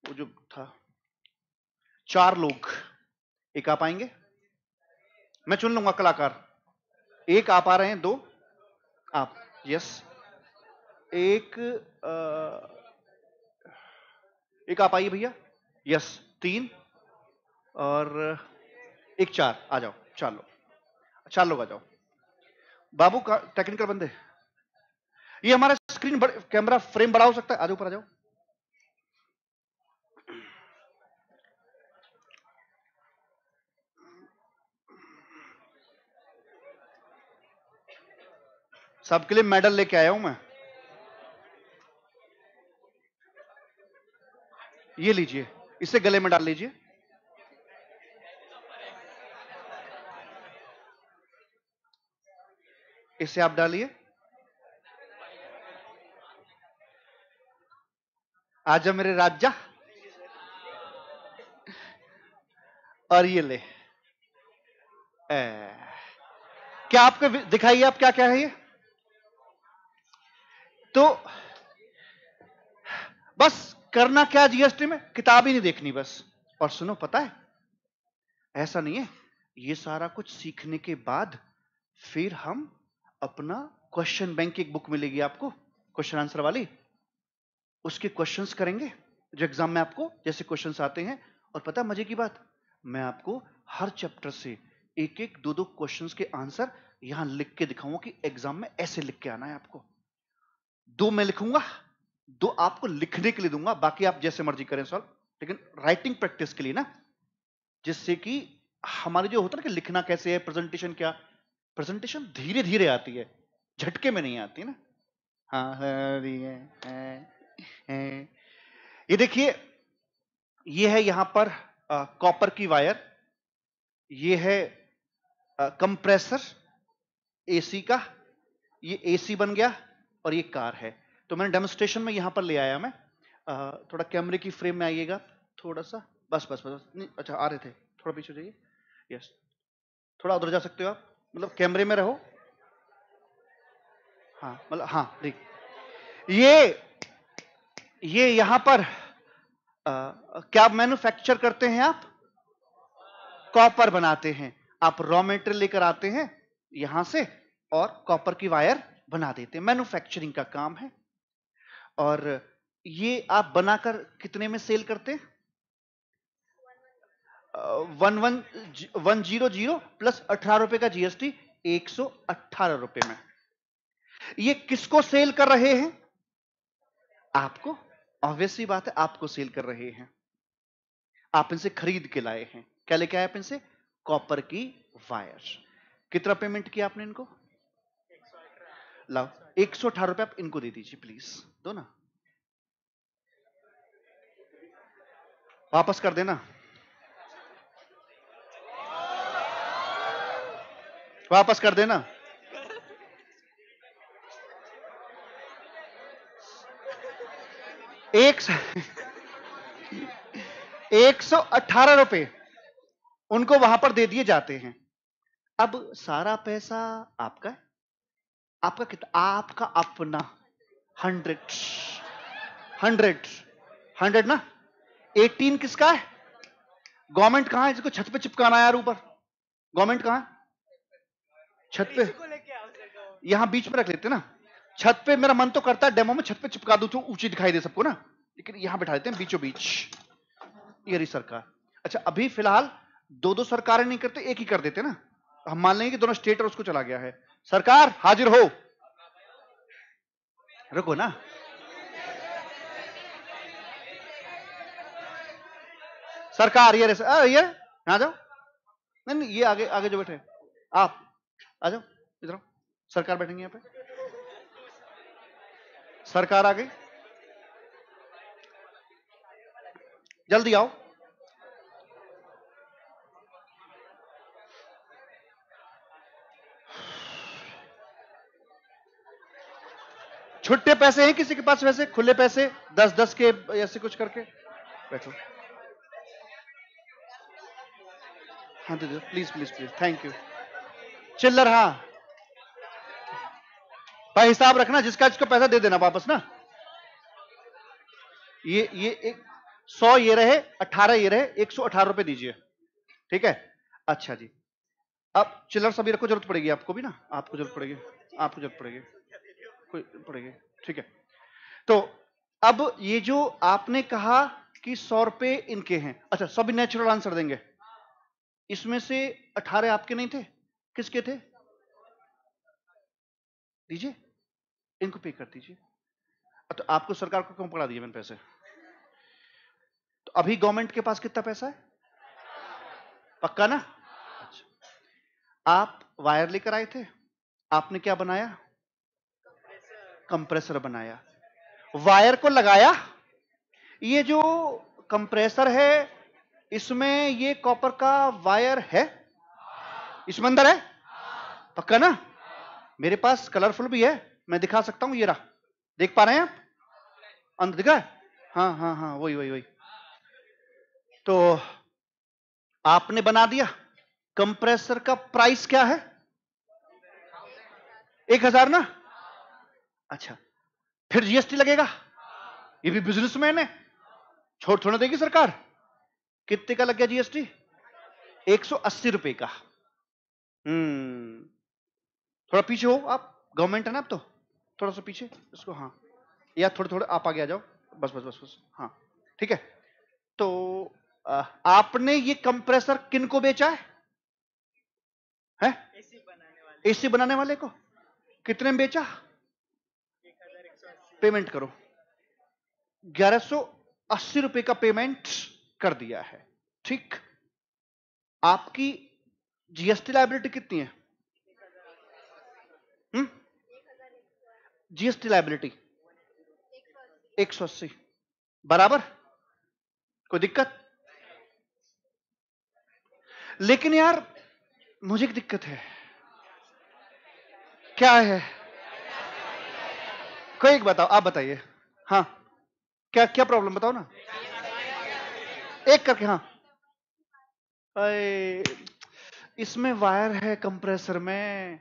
वो जो था चार लोग एक आप आएंगे मैं चुन लूंगा कलाकार एक आप आ रहे हैं दो आप यस एक आ, एक आप आइए भैया यस तीन और एक चार आ जाओ चार लोग चार लोग आ जाओ बाबू का टेक्निकल बंदे ये हमारा स्क्रीन कैमरा फ्रेम बड़ा हो सकता है आज ऊपर आ जाओ सबके लिए मेडल लेके आया हूं मैं ये लीजिए इसे गले में डाल लीजिए इसे आप डालिए आज मेरे राजा और ये ले ए, क्या आपको दिखाइए आप क्या क्या है ये तो बस करना क्या जीएसटी में किताब ही नहीं देखनी बस और सुनो पता है ऐसा नहीं है ये सारा कुछ सीखने के बाद फिर हम अपना क्वेश्चन बैंक की एक बुक मिलेगी आपको क्वेश्चन आंसर वाली उसके क्वेश्चंस करेंगे जो एग्जाम में आपको जैसे क्वेश्चंस आते हैं और पता मजे की बात मैं आपको हर चैप्टर से एक एक दो दो क्वेश्चंस के आंसर यहां लिख के दिखाऊंगा कि एग्जाम में ऐसे लिख के आना है आपको दो मैं लिखूंगा दो आपको लिखने के लिए दूंगा बाकी आप जैसे मर्जी करें सॉल्व लेकिन राइटिंग प्रैक्टिस के लिए ना जिससे कि हमारे जो होता है ना कि लिखना कैसे है प्रेजेंटेशन क्या प्रेजेंटेशन धीरे धीरे आती है झटके में नहीं आती ना हाँ, हाँ, हाँ, हाँ ये देखिए ये है यहां पर कॉपर की वायर ये है आ, कंप्रेसर एसी का ये एसी बन गया और ये कार है तो मैंने डेमोस्ट्रेशन में यहां पर ले आया मैं आ, थोड़ा कैमरे की फ्रेम में आइएगा थोड़ा सा बस बस बस नहीं अच्छा आ रहे थे थोड़ा पीछे जाइए यस थोड़ा उधर जा सकते हो आप मतलब कैमरे में रहो हाँ मतलब हाँ ठीक ये ये यहां पर आ, क्या मैन्युफैक्चर करते हैं आप कॉपर बनाते हैं आप रॉ मेटेरियल लेकर आते हैं यहां से और कॉपर की वायर बना देते हैं मैन्युफैक्चरिंग का काम है और ये आप बनाकर कितने में सेल करते हैं one one one zero zero plus अठारह रुपए का जीएसटी एक सौ अठारह रुपए में ये किसको सेल कर रहे हैं आपको ऑब्वियसली बात है आपको सेल कर रहे हैं आप इनसे खरीद के लाए हैं क्या लेके आए आप इनसे कॉपर की वायर कितना पेमेंट किया आपने इनको लाओ एक सौ अठारह रुपए आप इनको दे दीजिए प्लीज दो ना वापस कर देना वापस कर देना एक एक सौ अठारह रुपए उनको वहां पर दे दिए जाते हैं अब सारा पैसा आपका है? आपका कितना आपका अपना हंड्रेड हंड्रेड हंड्रेड ना एटीन किसका है गवर्नमेंट कहां है जिसको छत पे चिपकाना है यार ऊपर गवर्नमेंट कहां है छत तो पे यहाँ बीच में रख लेते ना छत पे मेरा मन तो करता है डेमो में छत पे चिपका दू तो ऊंची दिखाई दे सबको ना लेकिन यहां बैठा देते हैं बीचों बीच ये रही सरकार अच्छा अभी फिलहाल दो दो सरकारें नहीं करते एक ही कर देते ना हम मान लेंगे कि दोनों स्टेट और उसको चला गया है सरकार हाजिर हो रुको ना सरकार ये रहे, आ, ये यहां जाओ नहीं नहीं ये आगे आगे जो बैठे आप आ जाओ इधर सरकार बैठेंगे यहाँ पे सरकार आ गई जल्दी आओ छुट्टे पैसे हैं किसी के पास वैसे खुले पैसे दस दस के ऐसे कुछ करके बैठो हाँ दीदी please please please thank you चिल्लर हाँ भाई हिसाब रखना जिसका जिसको पैसा दे देना वापस ना ये ये एक सौ ये रहे अठारह ये रहे एक सौ अठारह रुपए दीजिए ठीक है अच्छा जी अब चिल्लर सभी रखो जरूरत पड़ेगी आपको भी ना आपको जरूरत पड़ेगी आपको जरूरत पड़ेगी कोई पड़ेगी ठीक है तो अब ये जो आपने कहा कि सौ रुपए इनके हैं अच्छा सभी नेचुरल आंसर देंगे इसमें से अठारह आपके नहीं थे किसके थे दीजिए इनको पे कर दीजिए तो आपको सरकार को क्यों पकड़ा दिए मैंने पैसे तो अभी गवर्नमेंट के पास कितना पैसा है पक्का ना अच्छा आप वायर लेकर आए थे आपने क्या बनाया कंप्रेसर बनाया वायर को लगाया ये जो कंप्रेसर है इसमें ये कॉपर का वायर है इसमें अंदर है पक्का ना मेरे पास कलरफुल भी है मैं दिखा सकता हूँ ये रहा देख पा रहे हैं आप अंदर दिखा हाँ हाँ हाँ वही वही वही तो आपने बना दिया कंप्रेसर का प्राइस क्या है एक हजार ना अच्छा फिर जीएसटी लगेगा ये भी बिजनेसमैन है छोड़ थोड़ा देगी सरकार कितने का लग गया जीएसटी एक सौ अस्सी रुपए का हम्म। थोड़ा पीछे हो आप गवर्नमेंट है ना आप तो थोड़ा सा पीछे इसको हाँ या थोड़े थोड़े आप आगे आ जाओ बस बस बस बस हाँ ठीक है तो आ, आपने ये कंप्रेसर किन को बेचा है हैं एसी बनाने वाले बनाने वाले को कितने में बेचा पेमेंट करो ग्यारह सो अस्सी रुपए का पेमेंट कर दिया है ठीक आपकी जीएसटी लाइबिलिटी कितनी है जीएसटी हम्म? लाइबिलिटी एक सौ अस्सी बराबर कोई दिक्कत लेकिन यार मुझे एक दिक्कत है क्या है कोई एक बताओ आप बताइए हाँ क्या क्या प्रॉब्लम बताओ ना एक करके हाँ इसमें वायर है कंप्रेसर में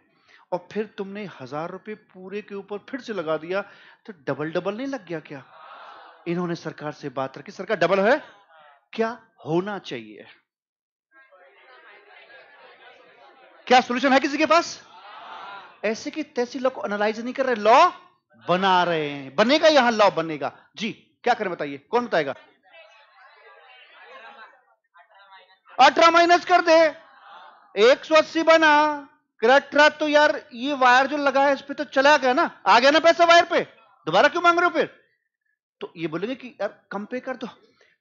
और फिर तुमने हजार रुपए पूरे के ऊपर फिर से लगा दिया तो डबल डबल नहीं लग गया क्या इन्होंने सरकार से बात रखी सरकार डबल है क्या होना चाहिए क्या सोल्यूशन है किसी के पास ऐसे की तैसी लॉ को एनालाइज नहीं कर रहे लॉ बना रहे हैं बनेगा यहां लॉ बनेगा जी क्या करें बताइए कौन बताएगा अठारह माइनस कर दे एक सौ अस्सी बना करेक्ट रहा तो यार ये वायर जो लगा है इस पर तो चला गया ना आ गया ना पैसा वायर पे दोबारा क्यों मांग रहे हो फिर तो ये बोलेंगे कि यार कम पे कर दो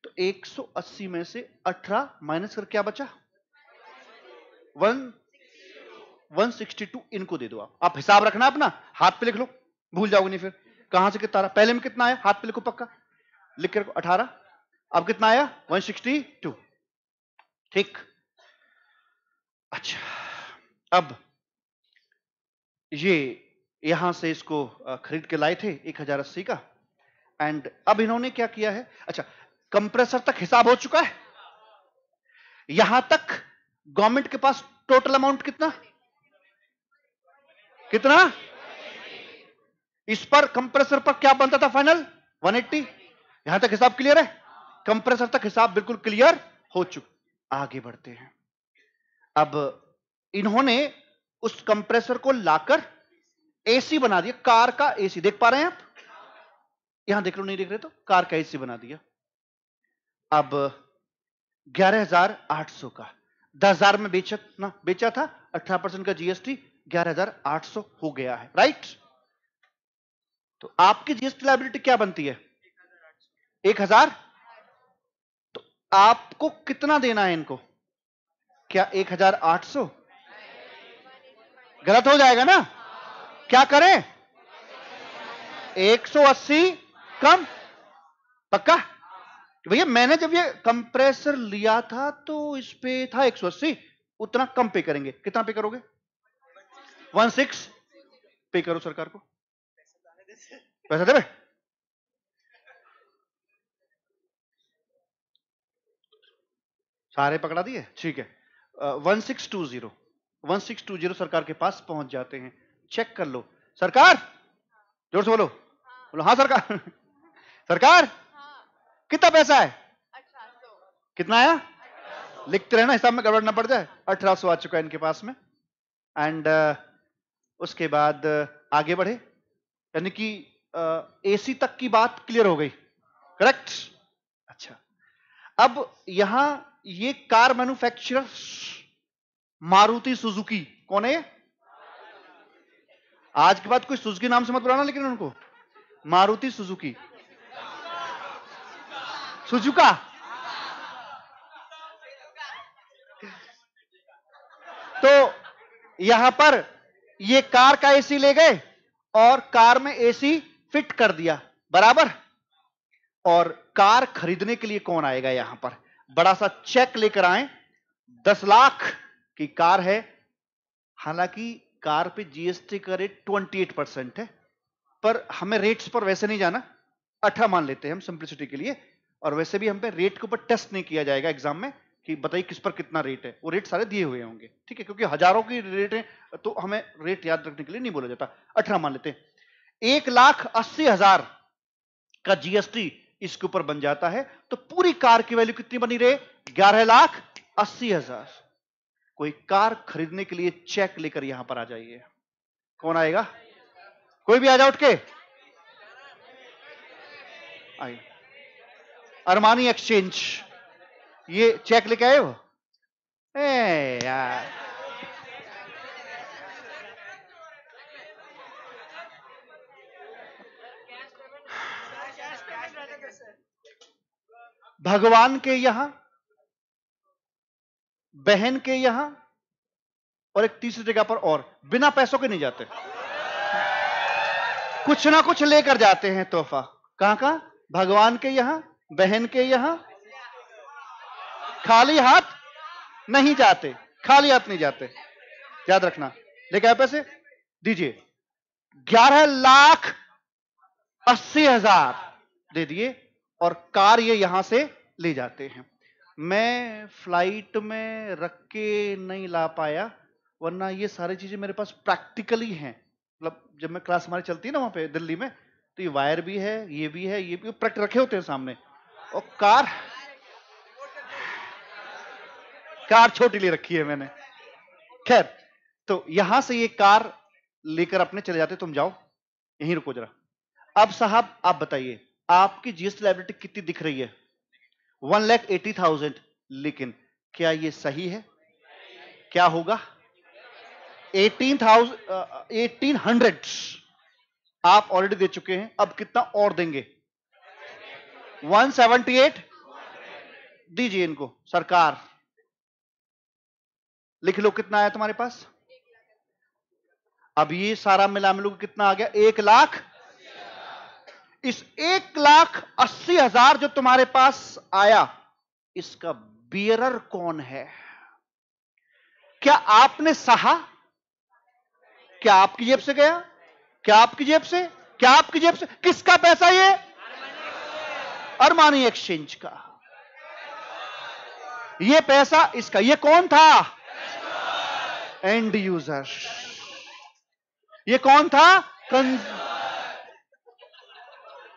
तो 180 में से 18 माइनस कर क्या बचा वन 162 इनको दे दो आप आप हिसाब रखना अपना हाथ पे लिख लो भूल जाओगे नहीं फिर कहां से कितना रहा पहले में कितना आया हाथ पे लिखो पक्का लिख कर अठारह अब कितना आया 162 ठीक अच्छा अब ये यहां से इसको खरीद के लाए थे एक हजार अस्सी का एंड अब इन्होंने क्या किया है अच्छा कंप्रेसर तक हिसाब हो चुका है यहां तक गवर्नमेंट के पास टोटल अमाउंट कितना कितना इस पर कंप्रेसर पर क्या बनता था फाइनल 180 यहां तक हिसाब क्लियर है कंप्रेसर तक हिसाब बिल्कुल क्लियर हो चुका आगे बढ़ते हैं अब इन्होंने उस कंप्रेसर को लाकर एसी बना दिया कार का एसी देख पा रहे हैं आप यहां देख लो नहीं देख रहे तो कार का एसी बना दिया अब 11,800 का 10,000 में बेचा ना बेचा था 18 परसेंट का जीएसटी 11,800 हो गया है राइट तो आपकी जीएसटी लाइबिलिटी क्या बनती है एक हजार तो आपको कितना देना है इनको क्या 1800 गलत हो जाएगा ना क्या करें 180 कम पक्का भैया मैंने जब ये कंप्रेसर लिया था तो इस पे था 180 उतना कम पे करेंगे कितना पे करोगे 16 पे करो सरकार को पैसा दे सारे पकड़ा दिए ठीक है one six two zero one six two zero सरकार के पास पहुंच जाते हैं चेक कर लो सरकार जोर से बोलो बोलो हाँ सरकार सरकार कितना पैसा है कितना आया लिखते रहना हिसाब में गड़बड़ ना पड़ जाए अठारह सौ आ चुका है इनके पास में एंड uh, उसके बाद uh, आगे बढ़े यानी कि एसी uh, तक की बात क्लियर हो गई करेक्ट अच्छा अब यहां ये कार मैन्युफैक्चरर मारुति सुजुकी कौन है आज के बाद कोई सुजुकी नाम से मत बुलाना लेकिन उनको मारुति सुजुकी सुजुका तो यहां पर ये कार का एसी ले गए और कार में एसी फिट कर दिया बराबर और कार खरीदने के लिए कौन आएगा यहां पर बड़ा सा चेक लेकर आए दस लाख की कार है हालांकि कार पे जीएसटी का रेट ट्वेंटी एट परसेंट है पर हमें रेट्स पर वैसे नहीं जाना अठा अच्छा मान लेते हैं हम सिंप्लिसिटी के लिए और वैसे भी हम पे रेट के ऊपर टेस्ट नहीं किया जाएगा एग्जाम में कि बताइए किस पर कितना रेट है वो रेट सारे दिए हुए होंगे ठीक है क्योंकि हजारों की रेट है तो हमें रेट याद रखने के लिए नहीं बोला जाता अठारह अच्छा मान लेते हैं एक लाख अस्सी हजार का जीएसटी इसके ऊपर बन जाता है तो पूरी कार की वैल्यू कितनी बनी रहे ग्यारह लाख अस्सी हजार कोई कार खरीदने के लिए चेक लेकर यहां पर आ जाइए कौन आएगा कोई भी आ जाओ उठ के आइए अरमानी एक्सचेंज ये चेक लेके आए हो ए यार भगवान के यहां बहन के यहां और एक तीसरी जगह पर और बिना पैसों के नहीं जाते कुछ ना कुछ लेकर जाते हैं तोहफा कहां कहां भगवान के यहां बहन के यहां खाली हाथ नहीं जाते खाली हाथ नहीं जाते याद रखना लेके आए पैसे दीजिए ग्यारह लाख अस्सी हजार दे दिए और कार ये यहां से ले जाते हैं मैं फ्लाइट में रख के नहीं ला पाया वरना ये सारी चीज़ें मेरे पास प्रैक्टिकली हैं मतलब जब मैं क्लास हमारी चलती है ना वहां पे दिल्ली में तो ये वायर भी है ये भी है ये भी प्रैक्ट रखे होते हैं सामने और कार कार छोटी ले रखी है मैंने खैर तो यहां से ये कार लेकर अपने चले जाते तुम जाओ यहीं रुको जरा अब साहब आप बताइए आपकी जीएसटी लाइबिलिटी कितनी दिख रही है वन लैख एटी थाउजेंड लेकिन क्या ये सही है क्या होगा एटीन थाउजेंड एटीन हंड्रेड आप ऑलरेडी दे चुके हैं अब कितना और देंगे वन सेवेंटी एट दीजिए इनको सरकार लिख लो कितना आया तुम्हारे पास अब ये सारा मिला मिलू कितना आ गया एक लाख इस एक लाख अस्सी हजार जो तुम्हारे पास आया इसका बियरर कौन है क्या आपने सहा क्या आपकी जेब से गया क्या आपकी जेब से क्या आपकी जेब से किसका पैसा ये अरमानी एक्सचेंज का ये पैसा इसका ये कौन था एंड यूजर ये कौन था कंज्यूमर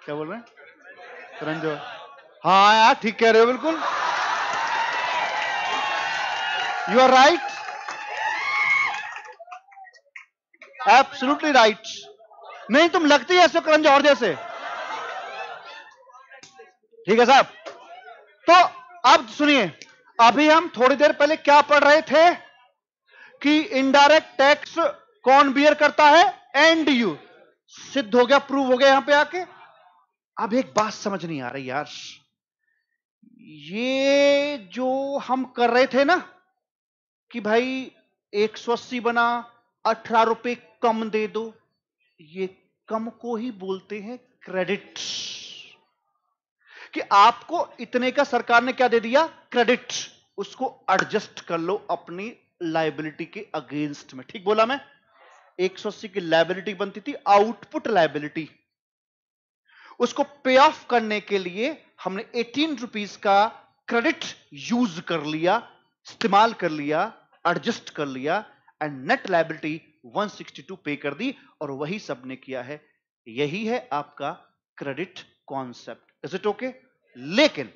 क्या बोल रहे हैं हाँ यार ठीक कह रहे हो बिल्कुल you are right absolutely right नहीं तुम लगती ऐसे करंज और जैसे ठीक है साहब तो अब सुनिए अभी हम थोड़ी देर पहले क्या पढ़ रहे थे कि इनडायरेक्ट टैक्स कौन बियर करता है एंड यू सिद्ध हो गया प्रूव हो गया यहां पे आके अब एक बात समझ नहीं आ रही यार ये जो हम कर रहे थे ना कि भाई एक सौ अस्सी बना अठारह रुपए कम दे दो ये कम को ही बोलते हैं क्रेडिट कि आपको इतने का सरकार ने क्या दे दिया क्रेडिट उसको एडजस्ट कर लो अपनी लाइबिलिटी के अगेंस्ट में ठीक बोला मैं अस्सी की लाइबिलिटी बनती थी आउटपुट लाइबिलिटी उसको पे ऑफ करने के लिए हमने एटीन रुपीज का क्रेडिट यूज कर लिया इस्तेमाल कर लिया एडजस्ट कर लिया एंड नेट लाइबिलिटी 162 पे कर दी और वही सबने किया है यही है आपका credit concept is it okay लेकिन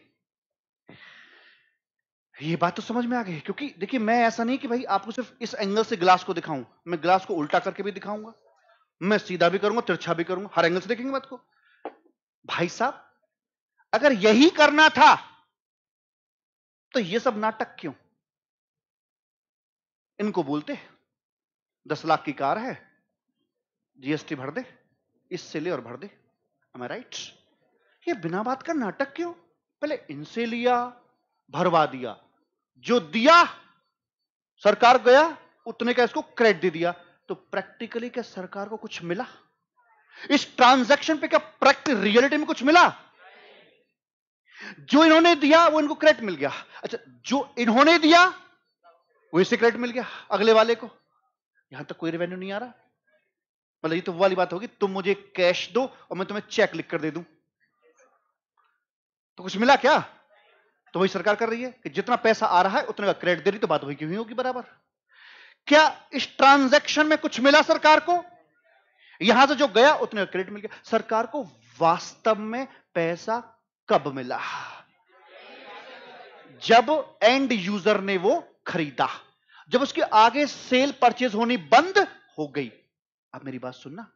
ये बात तो समझ में आ गई क्योंकि देखिए मैं ऐसा नहीं कि भाई आपको सिर्फ इस एंगल से ग्लास को दिखाऊं मैं ग्लास को उल्टा करके भी दिखाऊंगा मैं सीधा भी करूंगा तिरछा भी करूंगा हर एंगल से देखेंगे बात को भाई साहब अगर यही करना था तो ये सब नाटक क्यों इनको बोलते दस लाख की कार है जीएसटी भर दे इससे ले और भर दे हमें राइट ये बिना बात का नाटक क्यों पहले इनसे लिया भरवा दिया जो दिया सरकार गया उतने का इसको क्रेडिट दे दिया तो प्रैक्टिकली क्या सरकार को कुछ मिला इस ट्रांजैक्शन पे क्या प्रैक्टिस रियलिटी में कुछ मिला जो इन्होंने दिया वो इनको क्रेडिट मिल गया अच्छा जो इन्होंने दिया वो इसे क्रेडिट मिल गया अगले वाले को यहां तक कोई रेवेन्यू नहीं आ रहा मतलब ये तो वो वाली बात होगी तुम मुझे कैश दो और मैं तुम्हें चेक लिख कर दे दू तो कुछ मिला क्या तो वही सरकार कर रही है कि जितना पैसा आ रहा है उतने का क्रेडिट दे रही तो बात वही क्यों होगी बराबर क्या इस ट्रांजैक्शन में कुछ मिला सरकार को यहां से जो गया उतने क्रेडिट मिल गया सरकार को वास्तव में पैसा कब मिला जब एंड यूजर ने वो खरीदा जब उसके आगे सेल परचेज होनी बंद हो गई अब मेरी बात सुनना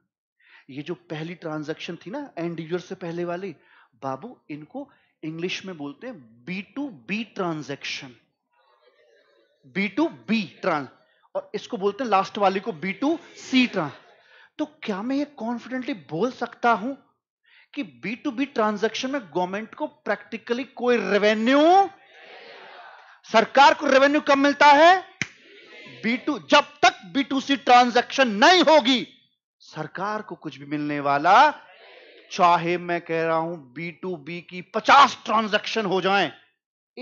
ये जो पहली ट्रांजैक्शन थी ना एंड यूजर से पहले वाली बाबू इनको इंग्लिश में बोलते हैं B to B transaction B to B trans और इसको बोलते हैं लास्ट वाली को बी टू सी ट्रांस तो क्या मैं ये कॉन्फिडेंटली बोल सकता हूं कि बी टू बी ट्रांजेक्शन में गवर्नमेंट को प्रैक्टिकली कोई रेवेन्यू सरकार को रेवेन्यू कब मिलता है बी टू जब तक बी टू सी ट्रांजेक्शन नहीं होगी सरकार को कुछ भी मिलने वाला चाहे मैं कह रहा हूं बी टू बी की पचास ट्रांजेक्शन हो जाएं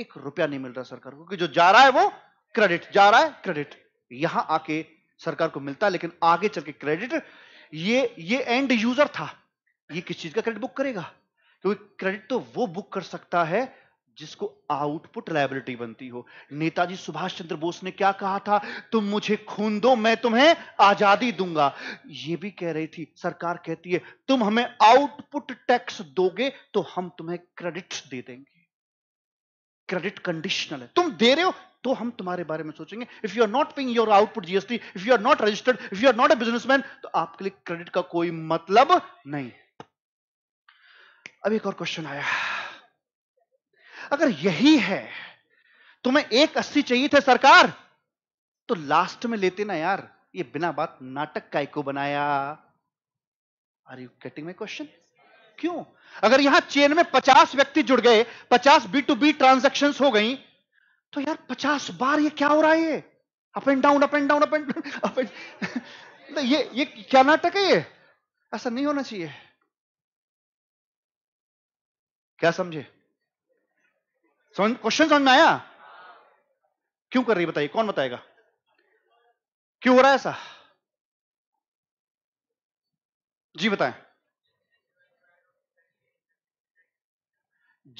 एक रुपया नहीं मिल रहा सरकार को कि जो जा रहा है वो क्रेडिट जा रहा है क्रेडिट यहां आके सरकार को मिलता है लेकिन आगे चल के क्रेडिट ये ये एंड यूजर था ये किस चीज का क्रेडिट बुक करेगा क्योंकि क्रेडिट तो वो बुक कर सकता है जिसको आउटपुट लाइबिलिटी बनती हो नेताजी सुभाष चंद्र बोस ने क्या कहा था तुम मुझे खून दो मैं तुम्हें आजादी दूंगा ये भी कह रही थी सरकार कहती है तुम हमें आउटपुट टैक्स दोगे तो हम तुम्हें क्रेडिट दे देंगे क्रेडिट कंडीशनल है तुम दे रहे हो तो हम तुम्हारे बारे में सोचेंगे if you are not paying your output GST if you are not registered if you are not a businessman तो आपके लिए क्रेडिट का कोई मतलब नहीं अब एक और क्वेश्चन आया अगर यही है तुम्हें एक अस्सी चाहिए थे सरकार तो लास्ट में लेते ना यार ये बिना बात नाटक का को बनाया are you getting my question क्यों अगर यहां चेन में 50 व्यक्ति जुड़ गए 50 बी टू बी ट्रांजेक्शन हो गई तो यार पचास बार ये क्या हो रहा है ये up and down up and down up and up and ये ये क्या नाटक है ये ऐसा नहीं होना चाहिए क्या समझे समझ क्वेश्चन समझ में आया क्यों कर रही बताइए कौन बताएगा क्यों हो रहा है ऐसा जी बताएं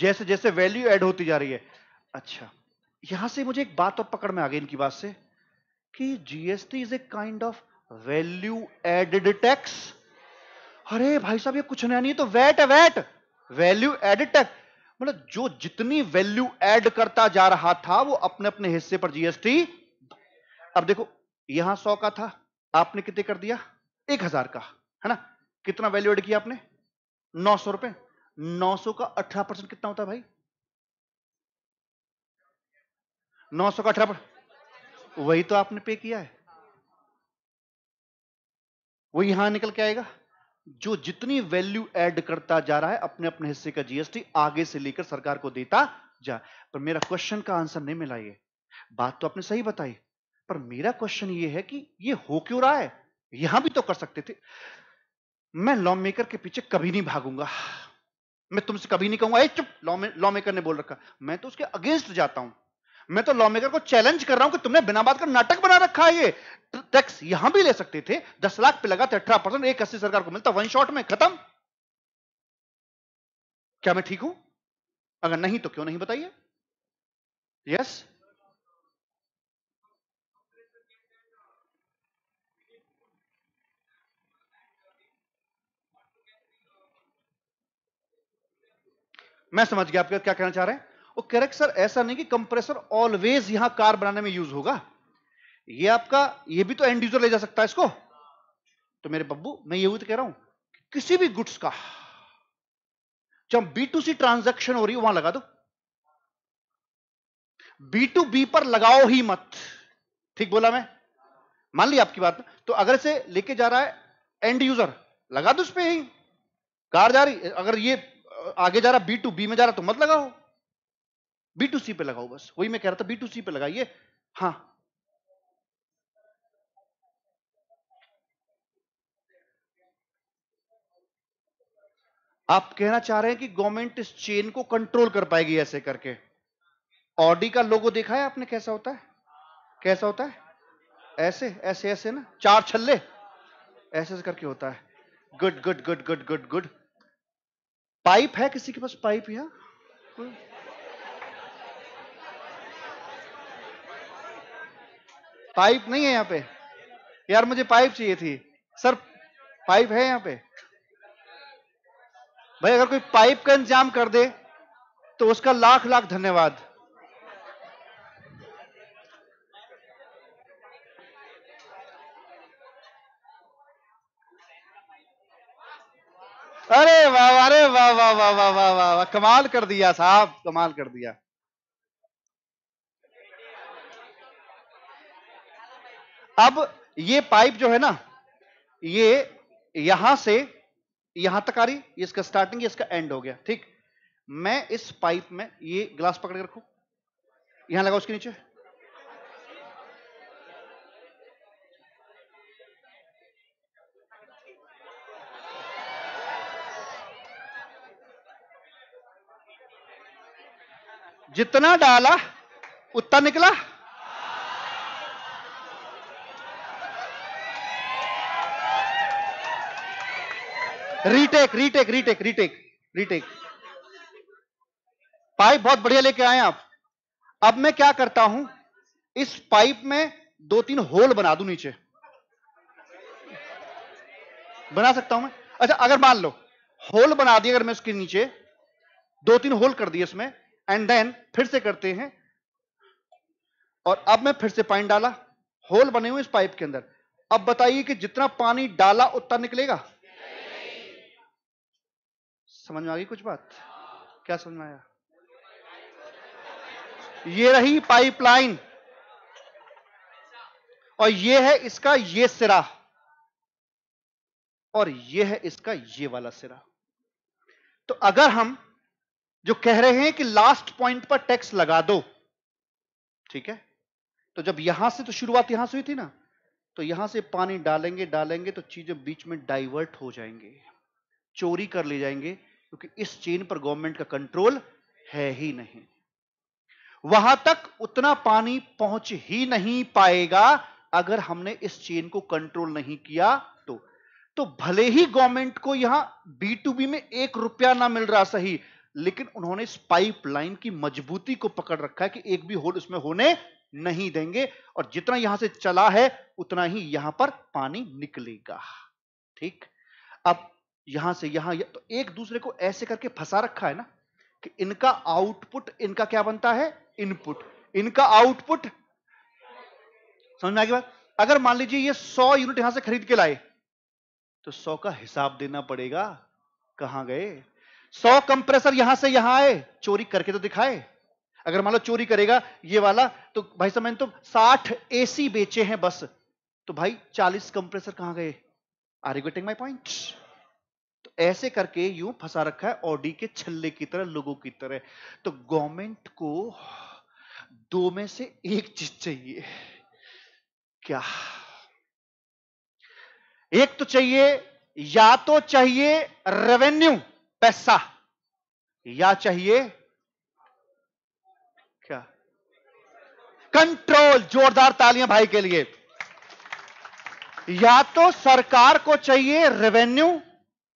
जैसे जैसे वैल्यू ऐड होती जा रही है अच्छा यहां से मुझे एक बात और पकड़ में आ गई इनकी बात से कि GST is a kind of value added tax अरे भाई साहब ये कुछ नया नहीं है तो वैट है वैट वैल्यू एडेड टैक्स मतलब जो जितनी वैल्यू एड करता जा रहा था वो अपने अपने हिस्से पर जीएसटी अब देखो यहां सौ का था आपने कितने कर दिया एक हजार का है ना कितना वैल्यू एड किया आपने नौ सौ रुपए नौ सौ का अठारह परसेंट कितना होता है भाई नौ सौ का अठारह वही तो आपने पे किया है वो यहां निकल के आएगा जो जितनी वैल्यू ऐड करता जा रहा है अपने अपने हिस्से का जीएसटी आगे से लेकर सरकार को देता जा पर मेरा क्वेश्चन का आंसर नहीं मिला ये बात तो आपने सही बताई पर मेरा क्वेश्चन ये है कि ये हो क्यों रहा है यहां भी तो कर सकते थे मैं लॉ मेकर के पीछे कभी नहीं भागूंगा मैं तुमसे कभी नहीं कहूंगा चुप लॉ मेकर ने बोल रखा मैं तो उसके अगेंस्ट जाता हूं मैं तो लॉमेकर को चैलेंज कर रहा हूं कि तुमने बिना बात का नाटक बना रखा है ये टैक्स यहां भी ले सकते थे दस लाख पे लगा अठारह परसेंट एक अस्सी सरकार को मिलता वन शॉट में खत्म क्या मैं ठीक हूं अगर नहीं तो क्यों नहीं बताइए यस मैं समझ गया आप क्या कहना चाह रहे हैं और करेक्ट सर ऐसा नहीं कि कंप्रेसर ऑलवेज यहां कार बनाने में यूज होगा ये आपका ये भी तो एंड यूजर ले जा सकता है इसको तो मेरे बब्बू मैं ये तो कह रहा हूं कि किसी भी गुड्स का जब बी टू सी ट्रांजेक्शन हो रही है वहां लगा दो बी टू बी पर लगाओ ही मत ठीक बोला मैं मान ली आपकी बात तो अगर इसे लेके जा रहा है एंड यूजर लगा दो उस पर ही कार जा रही अगर ये आगे जा रहा बी टू बी में जा रहा तो मत लगाओ बी टू सी पे लगाओ बस वही मैं कह रहा था बी टू सी पे लगाइए हाँ आप कहना चाह रहे हैं कि गवर्नमेंट इस चेन को कंट्रोल कर पाएगी ऐसे करके ऑडी का लोगो देखा है आपने कैसा होता है कैसा होता है ऐसे ऐसे ऐसे ना चार छल्ले ऐसे ऐसे करके होता है good good good good good good pipe है किसी के पास पाइप यहां पाइप नहीं है यहाँ पे यार मुझे पाइप चाहिए थी सर पाइप है यहाँ पे भाई अगर कोई पाइप का इंतजाम कर दे तो उसका लाख लाख धन्यवाद अरे वाह अरे वाह वाह वाह वाह वाह वाह कमाल कर दिया साहब कमाल कर दिया अब ये पाइप जो है ना ये यहां से यहां तक आ रही इसका स्टार्टिंग इसका एंड हो गया ठीक मैं इस पाइप में ये ग्लास पकड़ के रखू यहां लगा उसके नीचे जितना डाला उतना निकला retake retake retake retake retake pipe बहुत बढ़िया लेके आए आप अब मैं क्या करता हूं इस पाइप में दो तीन होल बना दू नीचे बना सकता हूं मैं अच्छा अगर मान लो होल बना दिया अगर मैं उसके नीचे दो तीन होल कर दिए इसमें एंड देन फिर से करते हैं और अब मैं फिर से पानी डाला होल बने हुए इस पाइप के अंदर अब बताइए कि जितना पानी डाला उतना निकलेगा समझ में आ गई कुछ बात क्या समझ में आया ये रही पाइपलाइन और ये है इसका ये सिरा और ये है इसका ये वाला सिरा तो अगर हम जो कह रहे हैं कि लास्ट पॉइंट पर टैक्स लगा दो ठीक है तो जब यहां से तो शुरुआत यहां से हुई थी ना तो यहां से पानी डालेंगे डालेंगे तो चीजें बीच में डाइवर्ट हो जाएंगे चोरी कर ले जाएंगे क्योंकि इस चीन पर गवर्नमेंट का कंट्रोल है ही नहीं वहां तक उतना पानी पहुंच ही नहीं पाएगा अगर हमने इस चेन को कंट्रोल नहीं किया तो तो भले ही गवर्नमेंट को यहां बी टू बी में एक रुपया ना मिल रहा सही लेकिन उन्होंने इस पाइपलाइन की मजबूती को पकड़ रखा है कि एक भी होल उसमें होने नहीं देंगे और जितना यहां से चला है उतना ही यहां पर पानी निकलेगा ठीक अब यहां से यहां तो एक दूसरे को ऐसे करके फंसा रखा है ना कि इनका आउटपुट इनका क्या बनता है इनपुट इनका आउटपुट समझ में आगे बात अगर मान लीजिए ये सौ यूनिट यहां से खरीद के लाए तो सौ का हिसाब देना पड़ेगा कहां गए सौ कंप्रेसर यहां से यहां आए चोरी करके तो दिखाए अगर मान लो चोरी करेगा ये वाला तो भाई समझ तो साठ एसी बेचे हैं बस तो भाई चालीस कंप्रेसर कहां गए are you getting my point ऐसे करके यूं फंसा रखा है ऑडी के छल्ले की तरह लोगों की तरह तो गवर्नमेंट को दो में से एक चीज चाहिए क्या एक तो चाहिए या तो चाहिए रेवेन्यू पैसा या चाहिए क्या कंट्रोल जोरदार तालियां भाई के लिए या तो सरकार को चाहिए रेवेन्यू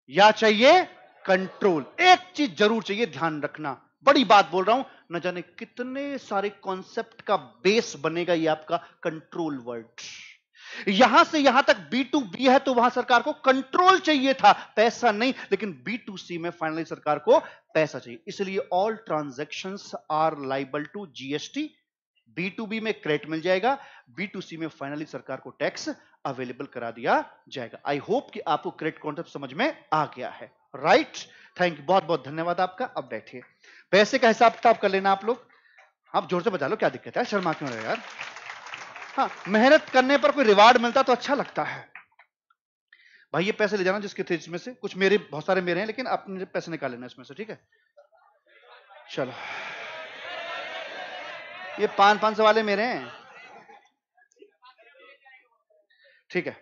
या चाहिए कंट्रोल एक चीज जरूर चाहिए ध्यान रखना बड़ी बात बोल रहा हूं न जाने कितने सारे कॉन्सेप्ट का बेस बनेगा ये आपका कंट्रोल वर्ड यहां से यहां तक बी टू बी है तो वहां सरकार को कंट्रोल चाहिए था पैसा नहीं लेकिन बी टू सी में फाइनली सरकार को पैसा चाहिए इसलिए all transaction are liable to GST B to B में क्रेडिट मिल जाएगा बी टू सी में फाइनली सरकार को टैक्स अवेलेबल करा दिया जाएगा आई होप कि आपको क्रेडिट कॉन्सेप्ट समझ में आ गया है राइट थैंक यू बहुत बहुत धन्यवाद आपका अब बैठिए पैसे का हिसाब किताब कर लेना आप लोग आप जोर से बता लो क्या दिक्कत है शर्मा क्यों रहे यार हाँ मेहनत करने पर कोई रिवार्ड मिलता तो अच्छा लगता है भाई ये पैसे ले जाना जिसके थे इसमें से कुछ मेरे बहुत सारे मेरे हैं लेकिन अपने पैसे निकाल लेना इसमें से ठीक है चलो ये पांच पांच सौ वाले मेरे हैं ठीक है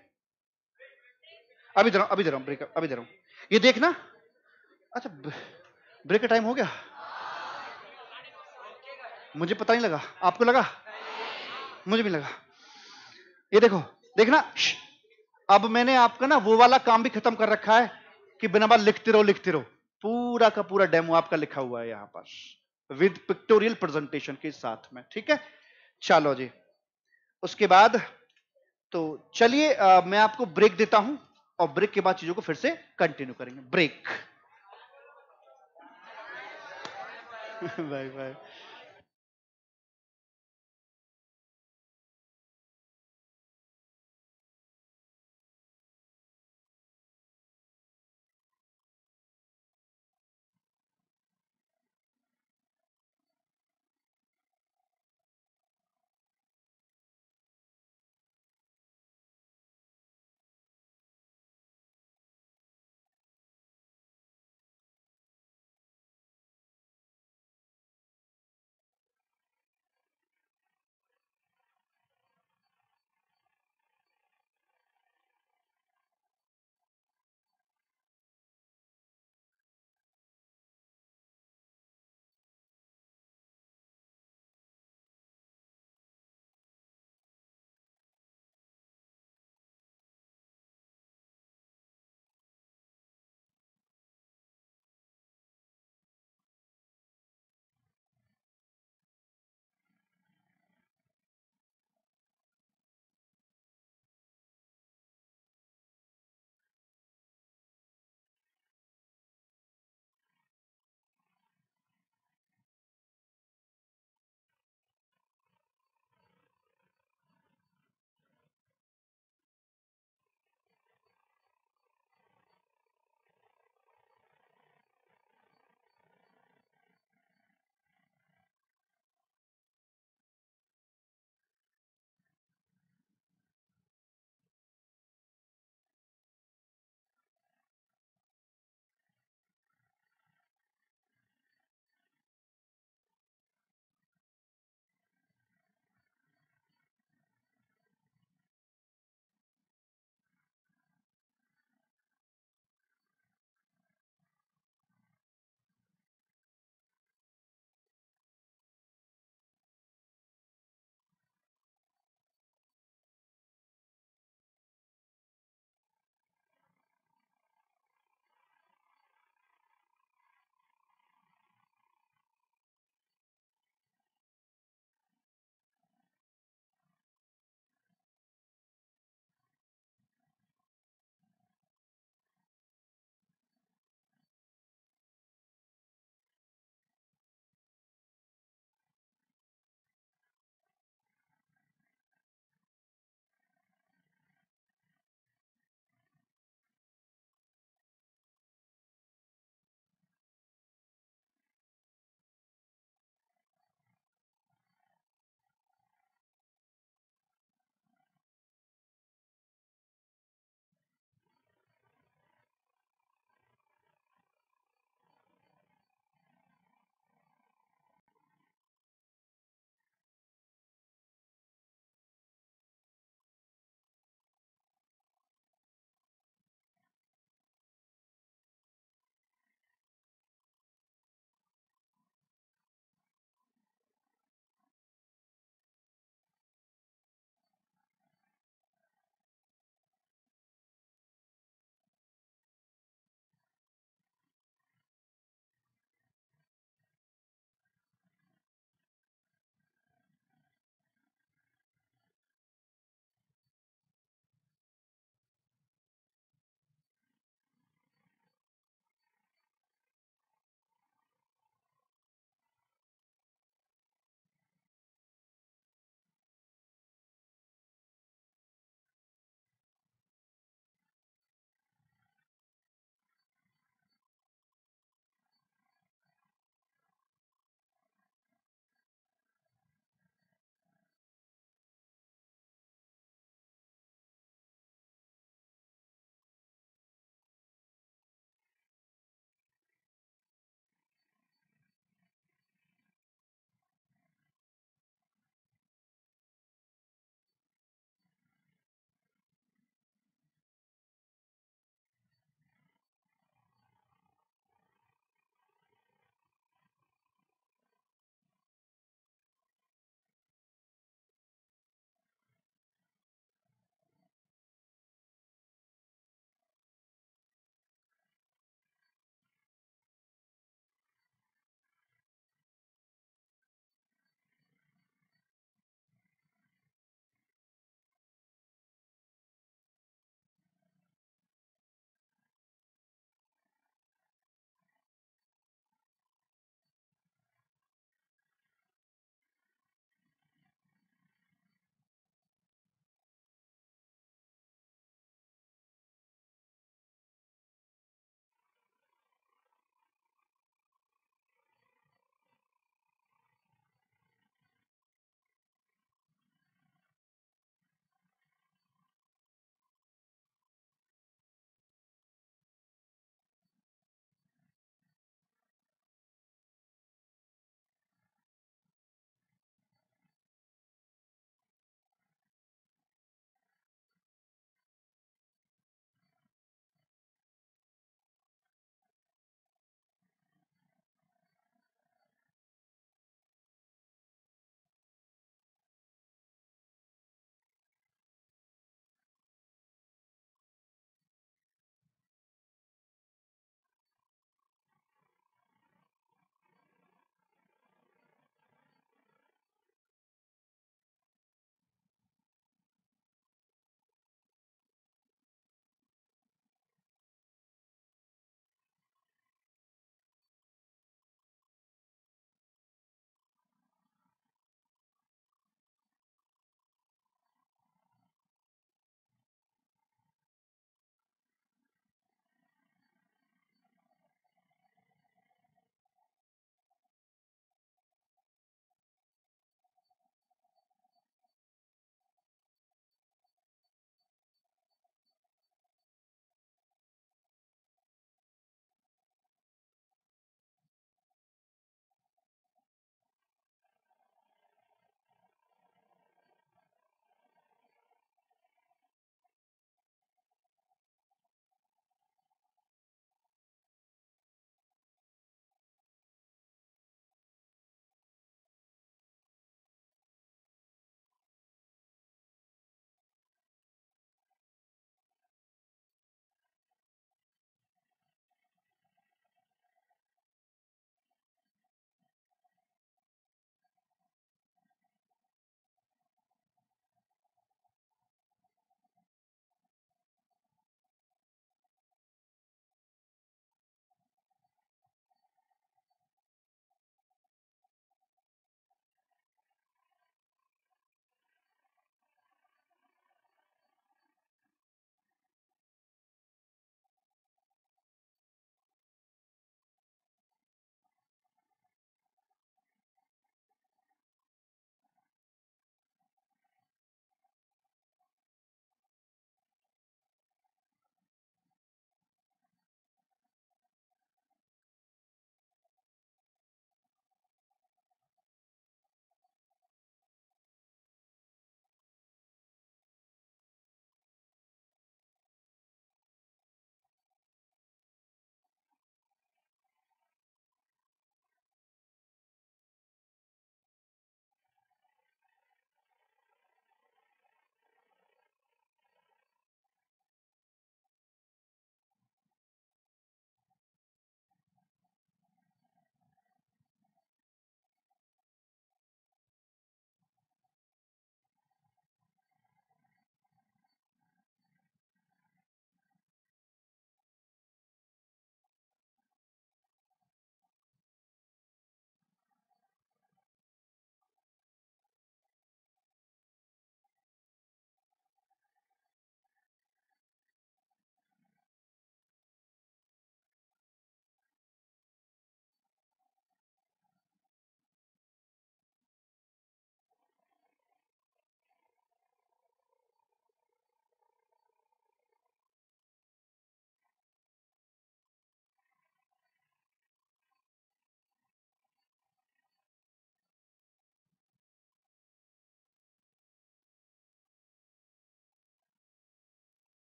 अभी धरा अभी ब्रेक अभी धरा ये देखना अच्छा ब्रेक का टाइम हो गया मुझे पता नहीं लगा आपको लगा मुझे भी लगा ये देखो देखना अब मैंने आपका ना वो वाला काम भी खत्म कर रखा है कि बिना बात लिखते रहो लिखते रहो पूरा का पूरा डेमो आपका लिखा हुआ है यहां पर विद पिक्टोरियल प्रेजेंटेशन के साथ में ठीक है चलो जी उसके बाद तो चलिए मैं आपको ब्रेक देता हूं और ब्रेक के बाद चीजों को फिर से कंटिन्यू करेंगे ब्रेक बाय बाय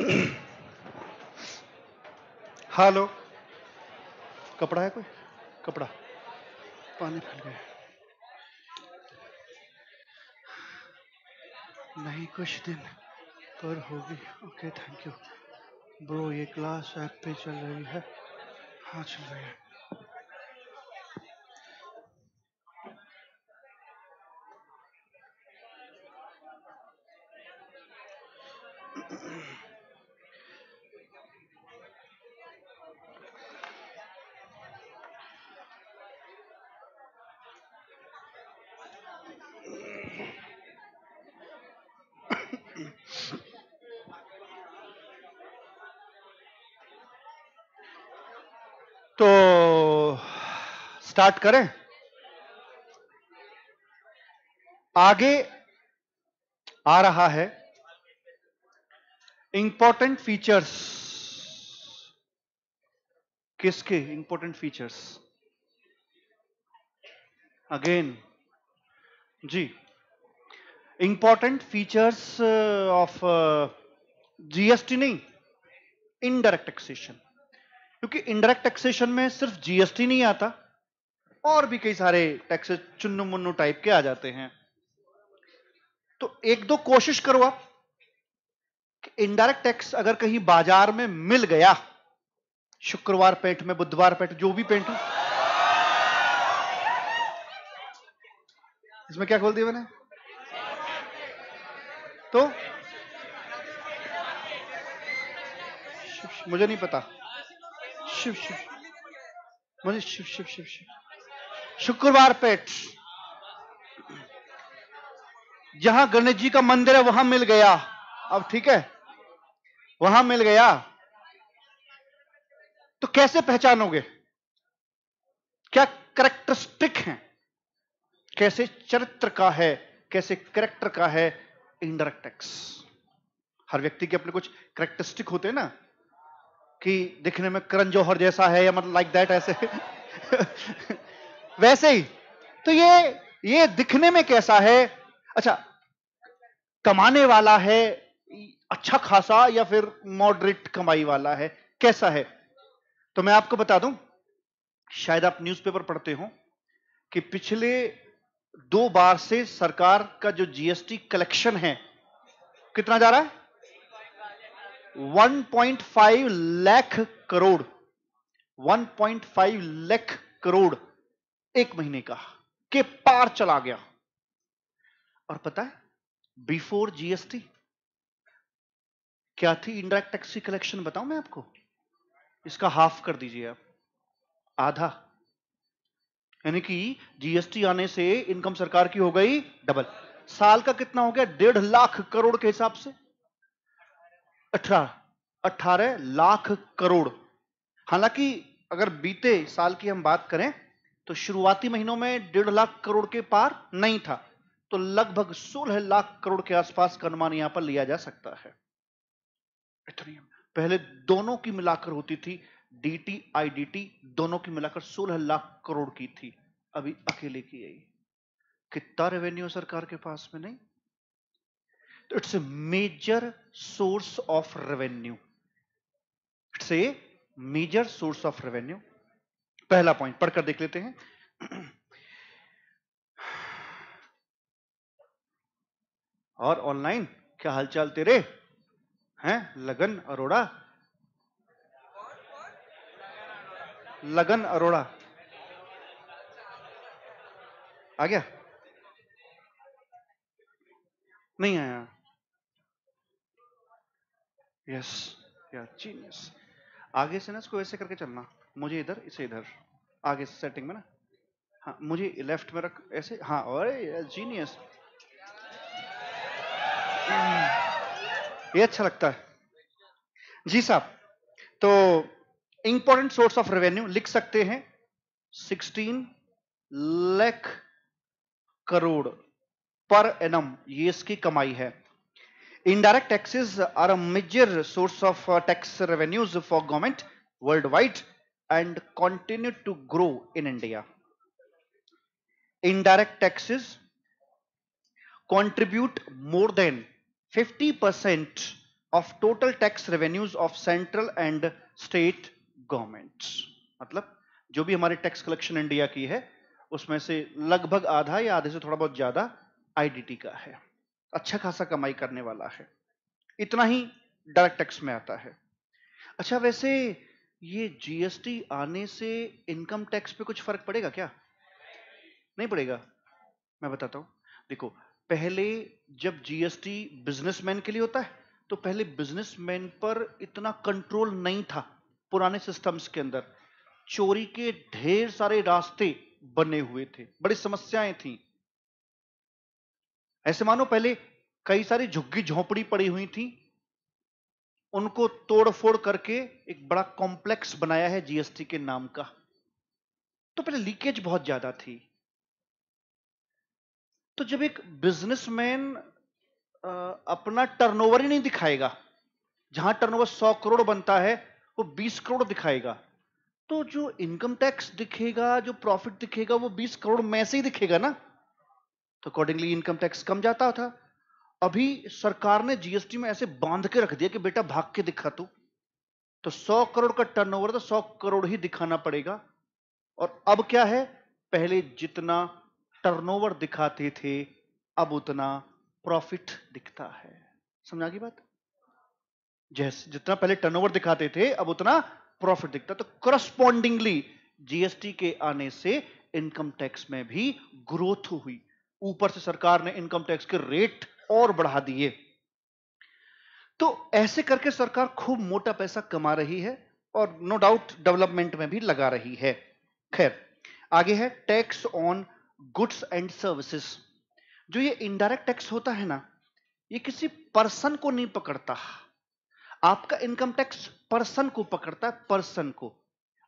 हेलो कपड़ा है कोई कपड़ा पानी फैल गया नहीं कुछ दिन पर होगी ओके थैंक यू ब्रो ये क्लास ऐप पे चल रही है हाँ चल रही है स्टार्ट करें आगे आ रहा है इंपॉर्टेंट फीचर्स किसके इंपॉर्टेंट फीचर्स अगेन जी इंपॉर्टेंट फीचर्स ऑफ जीएसटी नहीं इनडायरेक्ट टैक्सेशन क्योंकि इनडायरेक्ट टैक्सेशन में सिर्फ जीएसटी नहीं आता और भी कई सारे टैक्सेस चुन्नू मुन्नू टाइप के आ जाते हैं तो एक दो कोशिश करो आप इनडायरेक्ट टैक्स अगर कहीं बाजार में मिल गया शुक्रवार पेंट में बुधवार पेंट जो भी पेंट हो इसमें क्या खोल दिया मैंने तो मुझे नहीं पता शिव शिव मुझे शिव शिव शिव शिव शुक्रवार पेट जहां गणेश जी का मंदिर है वहां मिल गया अब ठीक है वहां मिल गया तो कैसे पहचानोगे क्या करेक्टरिस्टिक है कैसे चरित्र का है कैसे करेक्टर का है इनडायरेक्ट एक्स हर व्यक्ति के अपने कुछ करेक्टरिस्टिक होते हैं ना कि दिखने में करण जौहर जैसा है या मतलब लाइक दैट ऐसे वैसे ही तो ये ये दिखने में कैसा है अच्छा कमाने वाला है अच्छा खासा या फिर मॉडरेट कमाई वाला है कैसा है तो मैं आपको बता दूं शायद आप न्यूज़पेपर पढ़ते हो कि पिछले दो बार से सरकार का जो जीएसटी कलेक्शन है कितना जा रहा है 1.5 लाख करोड़ 1.5 लाख करोड़ एक महीने का के पार चला गया और पता है बिफोर जीएसटी क्या थी इंडायरेक्ट टैक्स की कलेक्शन बताऊं मैं आपको इसका हाफ कर दीजिए आप आधा यानी कि जीएसटी आने से इनकम सरकार की हो गई डबल साल का कितना हो गया डेढ़ लाख करोड़ के हिसाब से अठारह अठारह लाख करोड़ हालांकि अगर बीते साल की हम बात करें तो शुरुआती महीनों में डेढ़ लाख करोड़ के पार नहीं था तो लगभग सोलह लाख करोड़ के आसपास का अनुमान यहां पर लिया जा सकता है पहले दोनों की मिलाकर होती थी डीटी आईडीटी दोनों की मिलाकर सोलह लाख करोड़ की थी अभी अकेले की आई कितना रेवेन्यू सरकार के पास में नहीं तो it's a major source of revenue it's a major source of revenue पहला पॉइंट पढ़कर देख लेते हैं और ऑनलाइन क्या हालचाल तेरे हैं लगन अरोड़ा लगन अरोड़ा आ गया नहीं आया यस यार जीनियस आगे से ना इसको ऐसे करके चलना मुझे इधर इसे इधर आगे सेटिंग में ना हाँ मुझे लेफ्ट में रख ऐसे हाँ अरे जीनियस ये अच्छा लगता है जी साहब तो इंपॉर्टेंट सोर्स ऑफ रेवेन्यू लिख सकते हैं sixteen lakh crore per annum ये इसकी कमाई है indirect taxes are a major source of tax revenues for government worldwide and continued to grow in India. Indirect taxes contribute more than 50% of total tax revenues of central and state governments. matlab jo bhi hamare tax collection india ki hai usme se lagbhag aadha ya aadhe se thoda bahut zyada idt ka hai acha khasa kamai karne wala hai itna hi direct tax mein aata hai acha वैसे ये GST आने से income tax पे कुछ फर्क पड़ेगा क्या नहीं पड़ेगा मैं बताता हूं देखो पहले जब जीएसटी बिजनेसमैन के लिए होता है तो पहले बिजनेसमैन पर इतना कंट्रोल नहीं था पुराने सिस्टम्स के अंदर चोरी के ढेर सारे रास्ते बने हुए थे बड़ी समस्याएं थी ऐसे मानो पहले कई सारी झुग्गी झोंपड़ी पड़ी हुई थी उनको तोड़फोड़ करके एक बड़ा कॉम्प्लेक्स बनाया है जीएसटी के नाम का तो पहले लीकेज बहुत ज्यादा थी तो जब एक बिजनेसमैन अपना टर्नओवर ही नहीं दिखाएगा जहां टर्नओवर 100 करोड़ बनता है वो 20 करोड़ दिखाएगा तो जो इनकम टैक्स दिखेगा जो प्रॉफिट दिखेगा वो 20 करोड़ में से ही दिखेगा ना तो अकॉर्डिंगली इनकम टैक्स कम जाता था अभी सरकार ने जीएसटी में ऐसे बांध के रख दिया कि बेटा भाग के दिखा तू तो 100 करोड़ का टर्नओवर तो 100 करोड़ ही दिखाना पड़ेगा और अब क्या है पहले जितना टर्नओवर दिखाते थे अब उतना प्रॉफिट दिखता है समझा की बात जैसे जितना पहले टर्नओवर दिखाते थे अब उतना प्रॉफिट दिखता तो करस्पॉन्डिंगली जीएसटी के आने से इनकम टैक्स में भी ग्रोथ हुई ऊपर से सरकार ने इनकम टैक्स के रेट और बढ़ा दिए तो ऐसे करके सरकार खूब मोटा पैसा कमा रही है और नो डाउट डेवलपमेंट में भी लगा रही है खैर आगे है tax on goods and services जो ये इनडायरेक्ट टैक्स होता है ना ये किसी पर्सन को नहीं पकड़ता आपका इनकम टैक्स पर्सन को पकड़ता है पर्सन को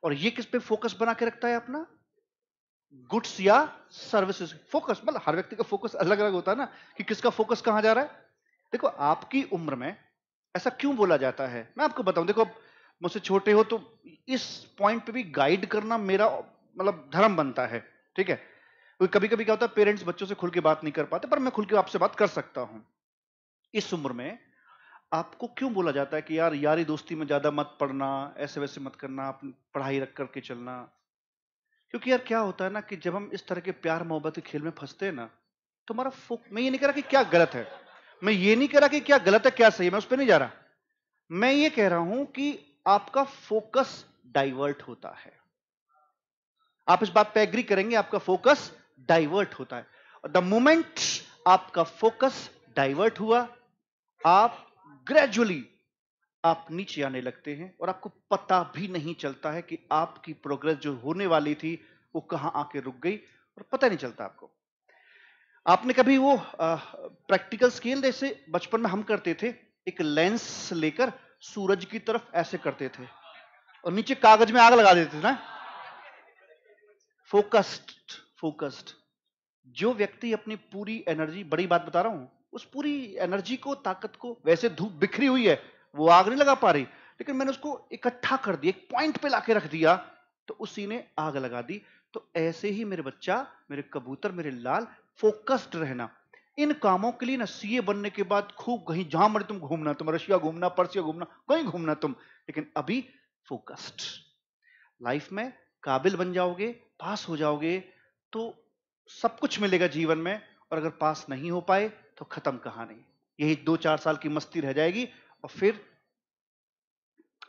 और ये किस पे फोकस बना के रखता है अपना गुड्स या सर्विसेज फोकस मतलब हर व्यक्ति का फोकस अलग अलग होता है ना कि किसका फोकस कहां जा रहा है देखो आपकी उम्र में ऐसा क्यों बोला जाता है मैं आपको बताऊं देखो मुझसे छोटे हो तो इस पॉइंट पे भी गाइड करना मेरा मतलब धर्म बनता है ठीक है कभी कभी क्या होता है पेरेंट्स बच्चों से खुल के बात नहीं कर पाते पर मैं खुल के आपसे बात कर सकता हूं इस उम्र में आपको क्यों बोला जाता है कि यार यारी दोस्ती में ज्यादा मत पढ़ना ऐसे वैसे मत करना पढ़ाई रख करके चलना क्योंकि यार क्या होता है ना कि जब हम इस तरह के प्यार मोहब्बत के खेल में फंसते हैं ना तो हमारा फोक मैं ये नहीं कह रहा कि क्या गलत है मैं ये नहीं कह रहा कि क्या गलत है क्या सही है मैं उस पर नहीं जा रहा मैं ये कह रहा हूं कि आपका फोकस डाइवर्ट होता है आप इस बात पर एग्री करेंगे आपका फोकस डाइवर्ट होता है और द मोमेंट आपका फोकस डाइवर्ट हुआ आप ग्रेजुअली आप नीचे आने लगते हैं और आपको पता भी नहीं चलता है कि आपकी प्रोग्रेस जो होने वाली थी वो कहां आके रुक गई और पता नहीं चलता आपको आपने कभी वो प्रैक्टिकल स्केल जैसे बचपन में हम करते थे एक लेंस लेकर सूरज की तरफ ऐसे करते थे और नीचे कागज में आग लगा देते थे ना फोकस्ड फोकस्ड जो व्यक्ति अपनी पूरी एनर्जी बड़ी बात बता रहा हूं उस पूरी एनर्जी को ताकत को वैसे धूप बिखरी हुई है वो आग नहीं लगा पा रही लेकिन मैंने उसको इकट्ठा कर दिया एक पॉइंट पे लाके रख दिया तो उसी ने आग लगा दी तो ऐसे ही मेरे बच्चा मेरे कबूतर मेरे लाल फोकस्ड रहना इन कामों के लिए ना सीए बनने के बाद खूब कहीं जहां मरे तुम घूमना तुम रशिया घूमना पर्सिया घूमना कहीं घूमना तुम लेकिन अभी फोकस्ड लाइफ में काबिल बन जाओगे पास हो जाओगे तो सब कुछ मिलेगा जीवन में और अगर पास नहीं हो पाए तो खत्म कहानी यही दो चार साल की मस्ती रह जाएगी और फिर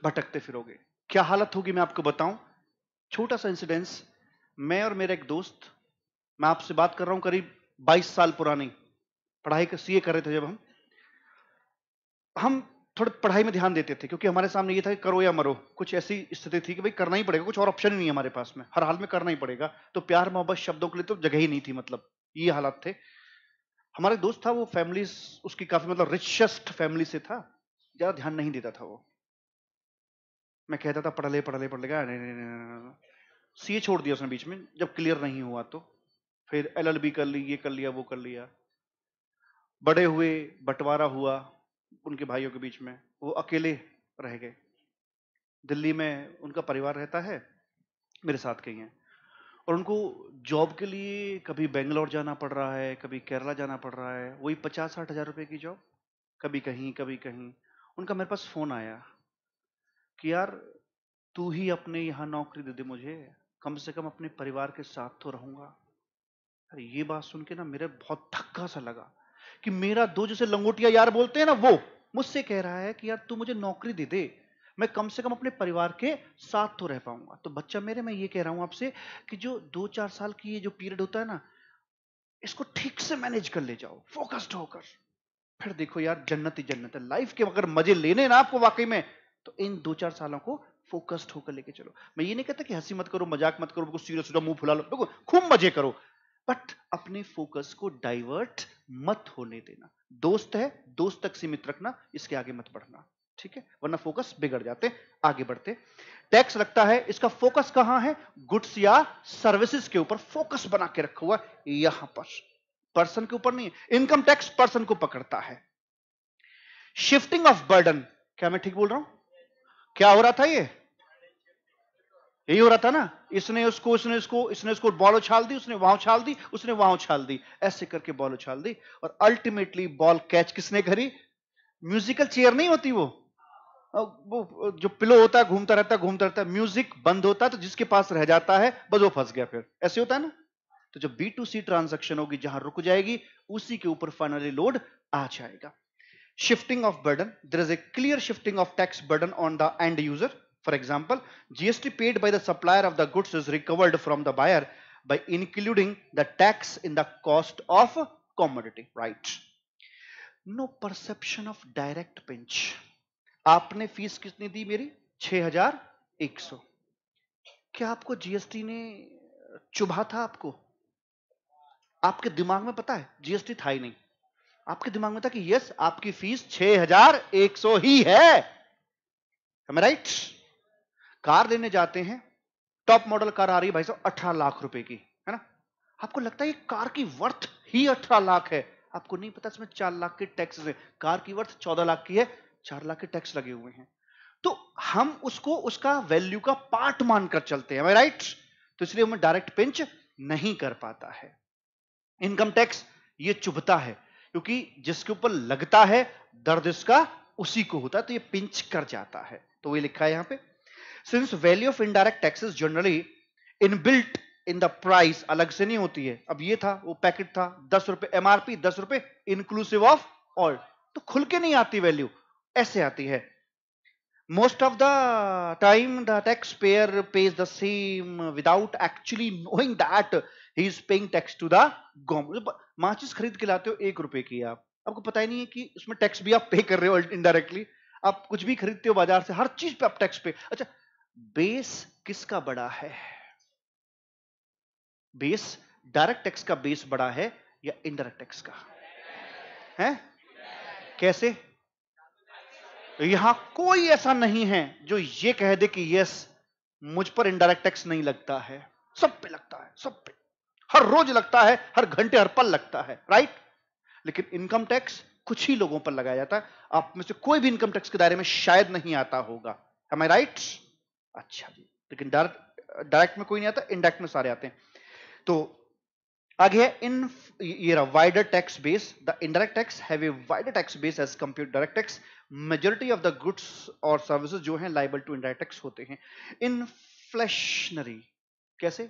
भटकते फिरोगे क्या हालत होगी मैं आपको बताऊं छोटा सा इंसिडेंस मैं और मेरा एक दोस्त मैं आपसे बात कर रहा हूं करीब 22 साल पुरानी पढ़ाई का सीए कर रहे थे जब हम हम थोड़े पढ़ाई में ध्यान देते थे क्योंकि हमारे सामने ये था कि करो या मरो कुछ ऐसी स्थिति थी कि भाई करना ही पड़ेगा कुछ और ऑप्शन ही नहीं हमारे पास में हर हाल में करना ही पड़ेगा तो प्यार मोहब्बत शब्दों के लिए तो जगह ही नहीं थी मतलब ये हालात थे हमारे दोस्त था वो फैमिली उसकी काफी मतलब रिचेस्ट फैमिली से था ज़्यादा ध्यान नहीं देता था वो मैं कहता था पढ़ ले पढ़ ले पढ़ लेगा सी छोड़ दिया उसने बीच में जब क्लियर नहीं हुआ तो फिर एल एल बी कर ली ये कर लिया वो कर लिया बड़े हुए बंटवारा हुआ उनके भाइयों के बीच में वो अकेले रह गए दिल्ली में उनका परिवार रहता है मेरे साथ कहीं हैं और उनको जॉब के लिए कभी बेंगलोर जाना पड़ रहा है कभी केरला जाना पड़ रहा है वही पचास साठ हज़ार रुपये की जॉब कभी कहीं कभी कहीं उनका मेरे पास फोन आया कि यार तू ही अपने यहां नौकरी दे दे मुझे कम से कम अपने परिवार के साथ तो रहूंगा अरे ये बात सुन के ना मेरे बहुत धक्का सा लगा कि मेरा दो जैसे लंगोटिया यार बोलते हैं ना वो मुझसे कह रहा है कि यार तू मुझे नौकरी दे दे मैं कम से कम अपने परिवार के साथ तो रह पाऊंगा तो बच्चा मेरे मैं ये कह रहा हूं आपसे कि जो दो चार साल की ये जो पीरियड होता है ना इसको ठीक से मैनेज कर ले जाओ फोकस्ड होकर फिर देखो यार जन्नत ही जन्नत है लाइफ के अगर मजे लेने ना आपको वाकई में तो इन दो चार सालों को फोकस्ड होकर लेके चलो मैं ये नहीं कहता कि हंसी मत करो मजाक मत करो सीरियस हो मुंह फुला लो देखो खूब मजे करो बट अपने फोकस को डाइवर्ट मत होने देना दोस्त है दोस्त तक सीमित रखना इसके आगे मत बढ़ना ठीक है वरना फोकस बिगड़ जाते आगे बढ़ते टैक्स लगता है इसका फोकस कहां है गुड्स या सर्विसेज के ऊपर फोकस बना के रखा हुआ यहां पर पर्सन के ऊपर नहीं इनकम टैक्स पर्सन को पकड़ता है शिफ्टिंग ऑफ बर्डन क्या मैं ठीक बोल रहा हूं क्या हो रहा था ये यही हो रहा था ना इसने उसको इसने उसको इसने उसको बॉल उछाल दी उसने वहां उछाल दी उसने वहां उछाल दी ऐसे करके बॉल उछाल दी और अल्टीमेटली बॉल कैच किसने करी म्यूजिकल चेयर नहीं होती वो वो जो पिलो होता है घूमता रहता घूमता रहता म्यूजिक बंद होता है तो जिसके पास रह जाता है बस वो फंस गया फिर ऐसे होता है ना तो जब बी टू सी ट्रांजेक्शन होगी जहां रुक जाएगी उसी के ऊपर फाइनली लोड आ जाएगा shifting of burden there is a clear shifting of tax burden on the end user for example GST paid by the supplier of the goods is recovered from the buyer By including the tax in the cost of commodity, right? No perception of direct pinch. आपने fees कितनी दी मेरी हजार एक सौ क्या आपको GST ने चुभा था आपको आपके दिमाग में पता है जीएसटी था ही नहीं आपके दिमाग में था कि यस आपकी फीस 6100 ही है राइट कार लेने जाते हैं टॉप मॉडल कार आ रही है भाई साहब अठारह लाख रुपए की है ना आपको लगता है कार की वर्थ ही अठारह लाख है आपको नहीं पता इसमें चार लाख के टैक्स है कार की वर्थ चौदह लाख की है चार लाख के टैक्स लगे हुए हैं तो हम उसको उसका वैल्यू का पार्ट मानकर चलते हैं राइट तो इसलिए हमें डायरेक्ट पिंच नहीं कर पाता है इनकम टैक्स ये चुभता है क्योंकि जिसके ऊपर लगता है दर्द इसका उसी को होता है तो ये पिंच कर जाता है तो वही लिखा है यहां पे since value of indirect taxes generally inbuilt in the price अलग से नहीं होती है अब ये था वो पैकेट था दस रुपए एमआरपी दस रुपए इंक्लूसिव ऑफ ऑल तो खुल के नहीं आती वैल्यू ऐसे आती है most of the time the tax payer pays the same without actually knowing that he is paying tax to the government माचिस खरीद के लाते हो एक रुपए की आप आपको पता ही नहीं है कि उसमें टैक्स भी आप पे कर रहे हो इनडायरेक्टली आप कुछ भी खरीदते हो बाजार से हर चीज पे आप टैक्स पे अच्छा बेस किसका बड़ा है बेस डायरेक्ट टैक्स का बेस बड़ा है या इनडायरेक्ट टैक्स का है कैसे यहां कोई ऐसा नहीं है जो ये कह दे कि यस मुझ पर इनडायरेक्ट टैक्स नहीं लगता है सब पे लगता है सब पे हर रोज लगता है हर घंटे हर पल लगता है राइट लेकिन इनकम टैक्स कुछ ही लोगों पर लगाया जाता है आप में से कोई भी इनकम टैक्स के दायरे में शायद नहीं आता होगा आई राइट अच्छा जी लेकिन डायरेक्ट डायरेक्ट में कोई नहीं आता इनडायरेक्ट में सारे आते हैं तो आगे है इन ये wider tax base the indirect tax have a wider tax base as compare direct tax majority of the goods और सर्विसेज जो हैं लाइबल टू इनडायरेक्ट टैक्स होते हैं फ्लैशनरी कैसे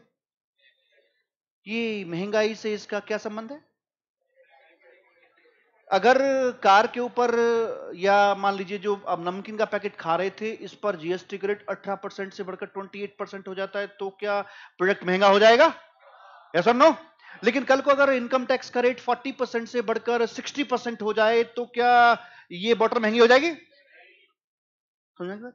ये महंगाई से इसका क्या संबंध है अगर कार के ऊपर या मान लीजिए जो अब नमकीन का पैकेट खा रहे थे इस पर जीएसटी का रेट अठारह परसेंट से बढ़कर ट्वेंटी एट परसेंट हो जाता है तो क्या प्रोडक्ट महंगा हो जाएगा यस और नो लेकिन कल को अगर इनकम टैक्स का रेट फोर्टी परसेंट से बढ़कर सिक्सटी परसेंट हो जाए तो क्या ये बॉटल महंगी हो जाएगी सर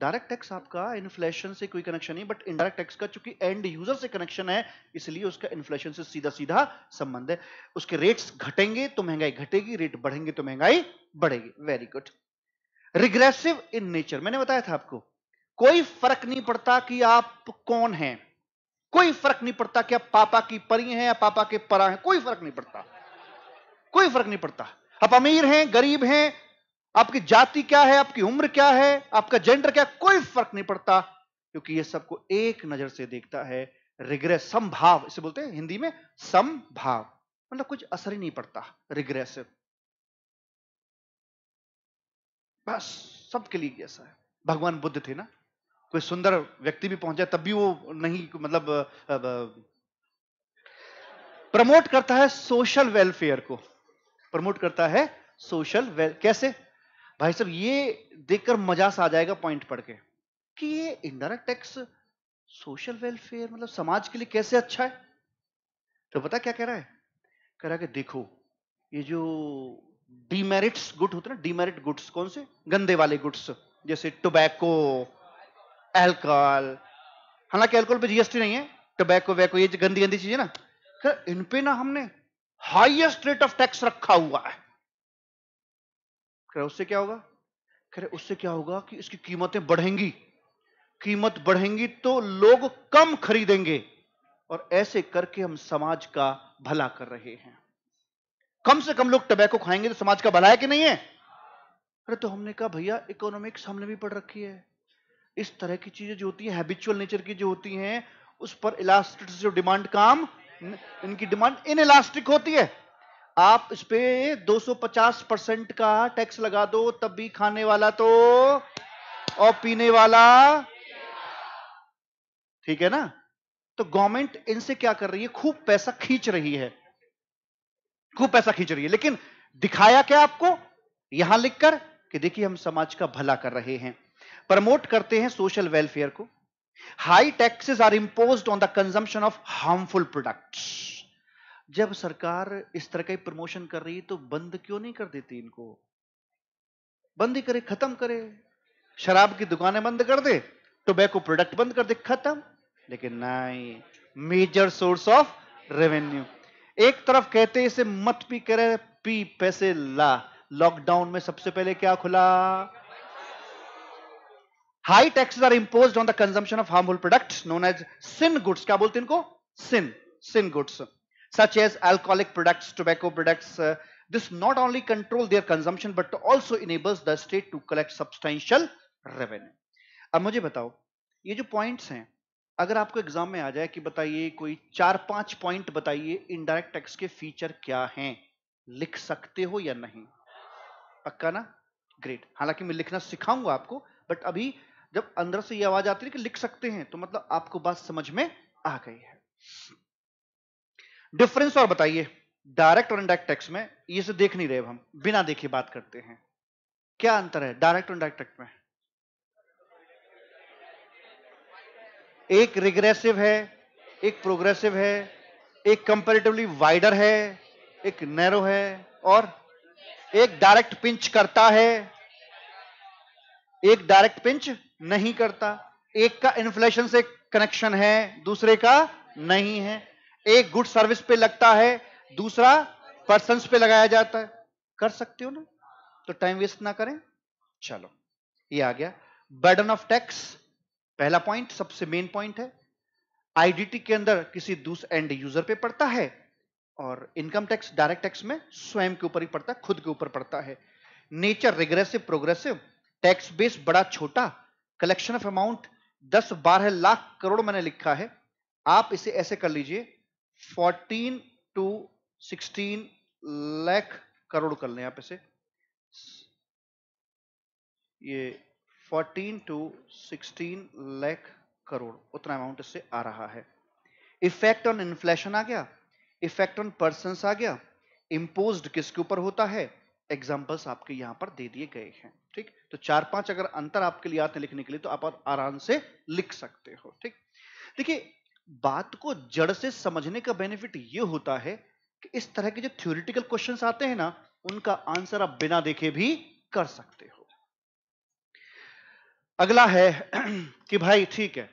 डायरेक्ट टैक्स आपका इन्फ्लेशन से कोई कनेक्शन नहीं बट इनडायरेक्ट टैक्स का चूंकि एंड यूजर से कनेक्शन है इसलिए उसका इन्फ्लेशन से सीधा सीधा संबंध है उसके रेट्स घटेंगे तो महंगाई घटेगी रेट बढ़ेंगे तो महंगाई बढ़ेगी very good regressive in nature मैंने बताया था आपको कोई फर्क नहीं पड़ता कि आप कौन हैं कोई फर्क नहीं पड़ता कि आप पापा की परी हैं या पापा के परा हैं कोई फर्क नहीं पड़ता कोई फर्क नहीं पड़ता आप अमीर हैं गरीब हैं आपकी जाति क्या है आपकी उम्र क्या है आपका जेंडर क्या कोई फर्क नहीं पड़ता क्योंकि यह सबको एक नजर से देखता है रिग्रेस संभाव इसे बोलते हैं हिंदी में समभाव मतलब कुछ असर ही नहीं पड़ता रिग्रेसिव बस सबके लिए ऐसा है भगवान बुद्ध थे ना कोई सुंदर व्यक्ति भी पहुंच जाए तब भी वो नहीं मतलब प्रमोट करता है सोशल वेलफेयर को प्रमोट करता है सोशल वेल कैसे भाई साहब ये देखकर सा आ जाएगा पॉइंट पढ़ के कि ये इनडायरेक्ट टैक्स सोशल वेलफेयर मतलब समाज के लिए कैसे अच्छा है तो पता क्या कह रहा है कह रहा है कि देखो ये जो डीमेरिट्स गुड होते ना डीमेरिट गुड्स कौन से गंदे वाले गुड्स जैसे टोबैको एल्कोहल हालांकि एल्कोहल पे जीएसटी नहीं है टोबैको वैको ये गंदी गंदी चीजें ना इन पे ना हमने हाईएस्ट रेट ऑफ टैक्स रखा हुआ है कह उससे क्या होगा कह रहे उससे क्या होगा कि इसकी कीमतें बढ़ेंगी कीमत बढ़ेंगी तो लोग कम खरीदेंगे और ऐसे करके हम समाज का भला कर रहे हैं कम से कम लोग टबैको खाएंगे तो समाज का भला है कि नहीं है अरे तो हमने कहा भैया इकोनॉमिक्स हमने भी पढ़ रखी है इस तरह की चीजें जो होती है हैबिचुअल नेचर की जो होती हैं उस पर इलास्टिक जो डिमांड काम इनकी डिमांड इन इलास्टिक होती है आप इस पे 250 परसेंट का टैक्स लगा दो तब भी खाने वाला तो और पीने वाला ठीक है ना तो गवर्नमेंट इनसे क्या कर रही है खूब पैसा खींच रही है खूब पैसा खींच रही है लेकिन दिखाया क्या आपको यहां लिखकर कि देखिए हम समाज का भला कर रहे हैं प्रमोट करते हैं सोशल वेलफेयर को high taxes are imposed on the consumption of harmful products जब सरकार इस तरह का प्रमोशन कर रही तो बंद क्यों नहीं कर देती इनको बंद ही करे खत्म करे शराब की दुकानें बंद कर दे टोबैको प्रोडक्ट बंद कर दे खत्म लेकिन नहीं मेजर सोर्स ऑफ रेवेन्यू एक तरफ कहते इसे मत पी करे पी पैसे ला लॉकडाउन में सबसे पहले क्या खुला high taxes are impose on the consumption of harmful product known as sin goods क्या बोलते इनको sin sin goods such as alcoholic products, tobacco products. Uh, this not only control their consumption but also enables the state to collect substantial revenue. अब मुझे बताओ ये जो points हैं अगर आपको एग्जाम में आ जाए कि बताइए कोई चार पांच पॉइंट बताइए इनडायरेक्ट टैक्स के फीचर क्या हैं लिख सकते हो या नहीं पक्का ना ग्रेट हालांकि मैं लिखना सिखाऊंगा आपको बट अभी जब अंदर से ये आवाज आती है कि लिख सकते हैं तो मतलब आपको बात समझ में आ गई है डिफरेंस और बताइए डायरेक्ट और इंडायरेक्ट टैक्स में ये से देख नहीं रहे हम बिना देखे बात करते हैं क्या अंतर है डायरेक्ट और इंडायरेक्ट टैक्स में एक रिग्रेसिव है एक प्रोग्रेसिव है एक कंपेरेटिवली वाइडर है एक नैरो है और एक डायरेक्ट पिंच करता है एक डायरेक्ट पिंच नहीं करता एक का इन्फ्लेशन से कनेक्शन है दूसरे का नहीं है एक गुड सर्विस पे लगता है दूसरा पर्सन पे लगाया जाता है कर सकते हो ना तो टाइम वेस्ट ना करें चलो ये आ गया बर्डन ऑफ टैक्स पहला पॉइंट सबसे मेन पॉइंट है आईडीटी के अंदर किसी दूसरे एंड यूजर पे पड़ता है और इनकम टैक्स डायरेक्ट टैक्स में स्वयं के ऊपर ही पड़ता है खुद के ऊपर पड़ता है nature regressive progressive tax base बड़ा छोटा कलेक्शन ऑफ अमाउंट दस बारह लाख करोड़ मैंने लिखा है आप इसे ऐसे कर लीजिए fourteen to sixteen lakh crore कर लें आप इसे ये fourteen to sixteen lakh crore उतना अमाउंट इससे आ रहा है इफेक्ट ऑन इन्फ्लेशन आ गया इफेक्ट ऑन पर्सन आ गया इम्पोज किसके ऊपर होता है एग्जाम्पल्स आपके यहां पर दे दिए गए हैं ठीक तो चार पांच अगर अंतर आपके लिए आते लिखने के लिए तो आप आराम से लिख सकते हो ठीक देखिए बात को जड़ से समझने का बेनिफिट ये होता है कि इस तरह के जो थ्योरिटिकल क्वेश्चन आते हैं ना उनका आंसर आप बिना देखे भी कर सकते हो अगला है कि भाई ठीक है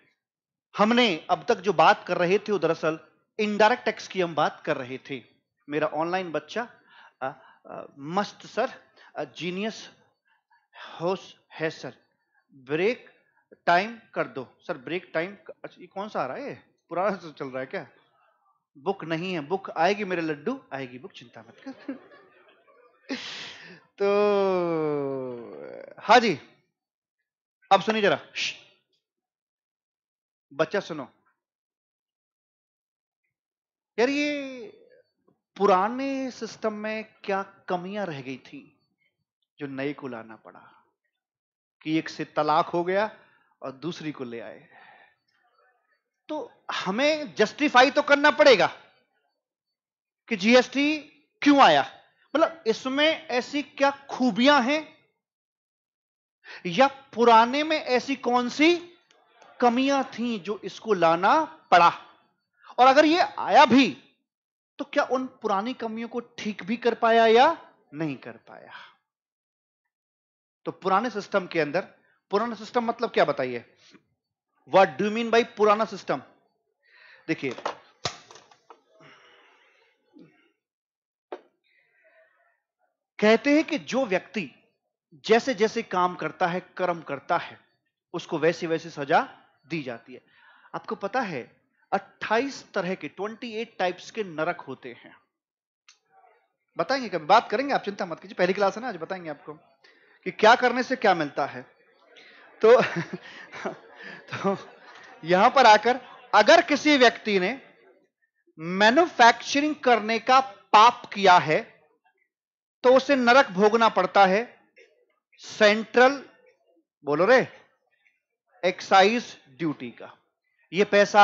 हमने अब तक जो बात कर रहे थे दरअसल इनडायरेक्ट टैक्स की हम बात कर रहे थे मेरा ऑनलाइन बच्चा आ, आ, मस्त सर जीनियस होश है सर ब्रेक टाइम कर दो सर ब्रेक टाइम ये कौन सा आ रहा है पुराना से तो चल रहा है क्या बुक नहीं है बुक आएगी मेरे लड्डू आएगी बुक चिंता मत कर तो हाँ जी अब सुनिए जरा बच्चा सुनो यार ये पुराने सिस्टम में क्या कमियां रह गई थी जो नए को लाना पड़ा कि एक से तलाक हो गया और दूसरी को ले आए तो हमें जस्टिफाई तो करना पड़ेगा कि जीएसटी क्यों आया मतलब इसमें ऐसी क्या खूबियां हैं या पुराने में ऐसी कौन सी कमियां थी जो इसको लाना पड़ा और अगर ये आया भी तो क्या उन पुरानी कमियों को ठीक भी कर पाया या नहीं कर पाया तो पुराने सिस्टम के अंदर पुराना सिस्टम मतलब क्या बताइए व्हाट डू मीन बाई पुराना सिस्टम देखिए कहते हैं कि जो व्यक्ति जैसे जैसे काम करता है कर्म करता है उसको वैसे वैसे सजा दी जाती है आपको पता है 28 तरह के 28 टाइप्स के नरक होते हैं बताएंगे कभी बात करेंगे आप चिंता मत कीजिए पहली क्लास है ना आज बताएंगे आपको कि क्या करने से क्या मिलता है तो तो यहां पर आकर अगर किसी व्यक्ति ने मैन्युफैक्चरिंग करने का पाप किया है तो उसे नरक भोगना पड़ता है सेंट्रल बोलो रे एक्साइज ड्यूटी का ये पैसा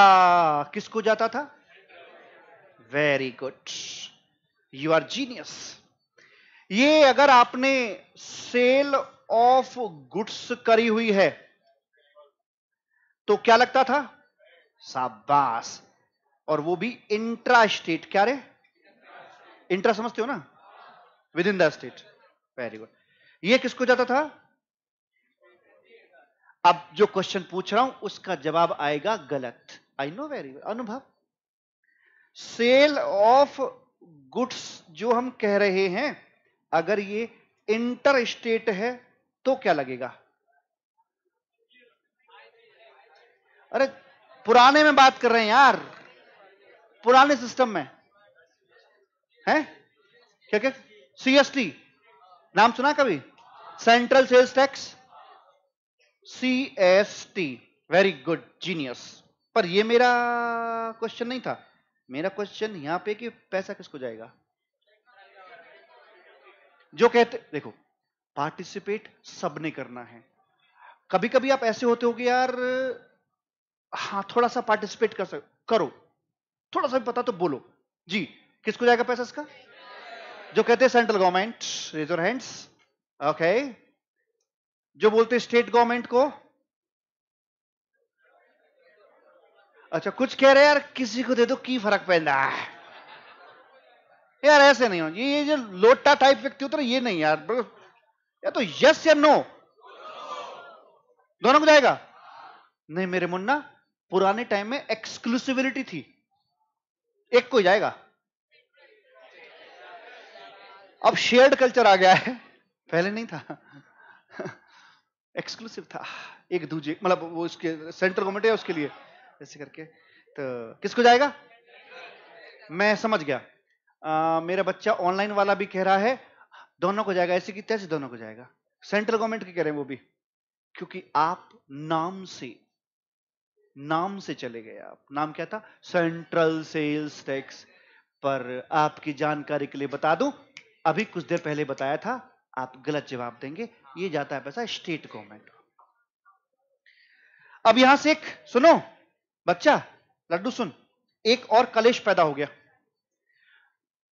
किसको जाता था very good you are genius ये अगर आपने सेल ऑफ गुड्स करी हुई है तो क्या लगता था साबास और वो भी इंट्रा स्टेट क्या रे इंट्रा समझते हो ना within the state very good ये किसको जाता था अब जो क्वेश्चन पूछ रहा हूं उसका जवाब आएगा गलत I know very good Anubhav sale of goods जो हम कह रहे हैं अगर ये इंटर स्टेट है तो क्या लगेगा अरे पुराने में बात कर रहे हैं यार पुराने सिस्टम में है क्या क्या सीएसटी नाम सुना कभी central sales tax C S T very good genius पर ये मेरा क्वेश्चन नहीं था मेरा क्वेश्चन यहां पे कि पैसा किसको जाएगा जो कहते देखो पार्टिसिपेट सबने करना है कभी कभी आप ऐसे होते हो कि यार हाँ थोड़ा सा पार्टिसिपेट कर सक करो थोड़ा सा पता तो बोलो जी किसको जाएगा पैसा इसका जो कहते हैं सेंट्रल गवर्नमेंट रेजर हैंड्स ओके जो बोलते स्टेट गवर्नमेंट को अच्छा कुछ कह रहे यार किसी को दे दो की फर्क पैदा है यार ऐसे नहीं हो ये जो लोटा टाइप व्यक्ति होता है ये नहीं यार या तो यस या नो दोनों को जाएगा नहीं मेरे मुन्ना पुराने टाइम में एक्सक्लूसिविलिटी थी एक को जाएगा अब शेयर्ड कल्चर आ गया है पहले नहीं था एक्सक्लूसिव था एक दूजे मतलब वो उसके सेंट्रल गवर्नमेंट है उसके लिए ऐसे करके तो किसको जाएगा मैं समझ गया आ, मेरा बच्चा ऑनलाइन वाला भी कह रहा है दोनों को जाएगा ऐसे की तैसे दोनों को जाएगा सेंट्रल गवर्नमेंट की कह रहे हैं वो भी क्योंकि आप नाम से नाम से चले गए आप नाम क्या था सेंट्रल सेल्स टैक्स पर आपकी जानकारी के लिए बता दूं अभी कुछ देर पहले बताया था आप गलत जवाब देंगे ये जाता है पैसा स्टेट गवर्नमेंट अब यहां से एक सुनो बच्चा लड्डू सुन एक और कलेश पैदा हो गया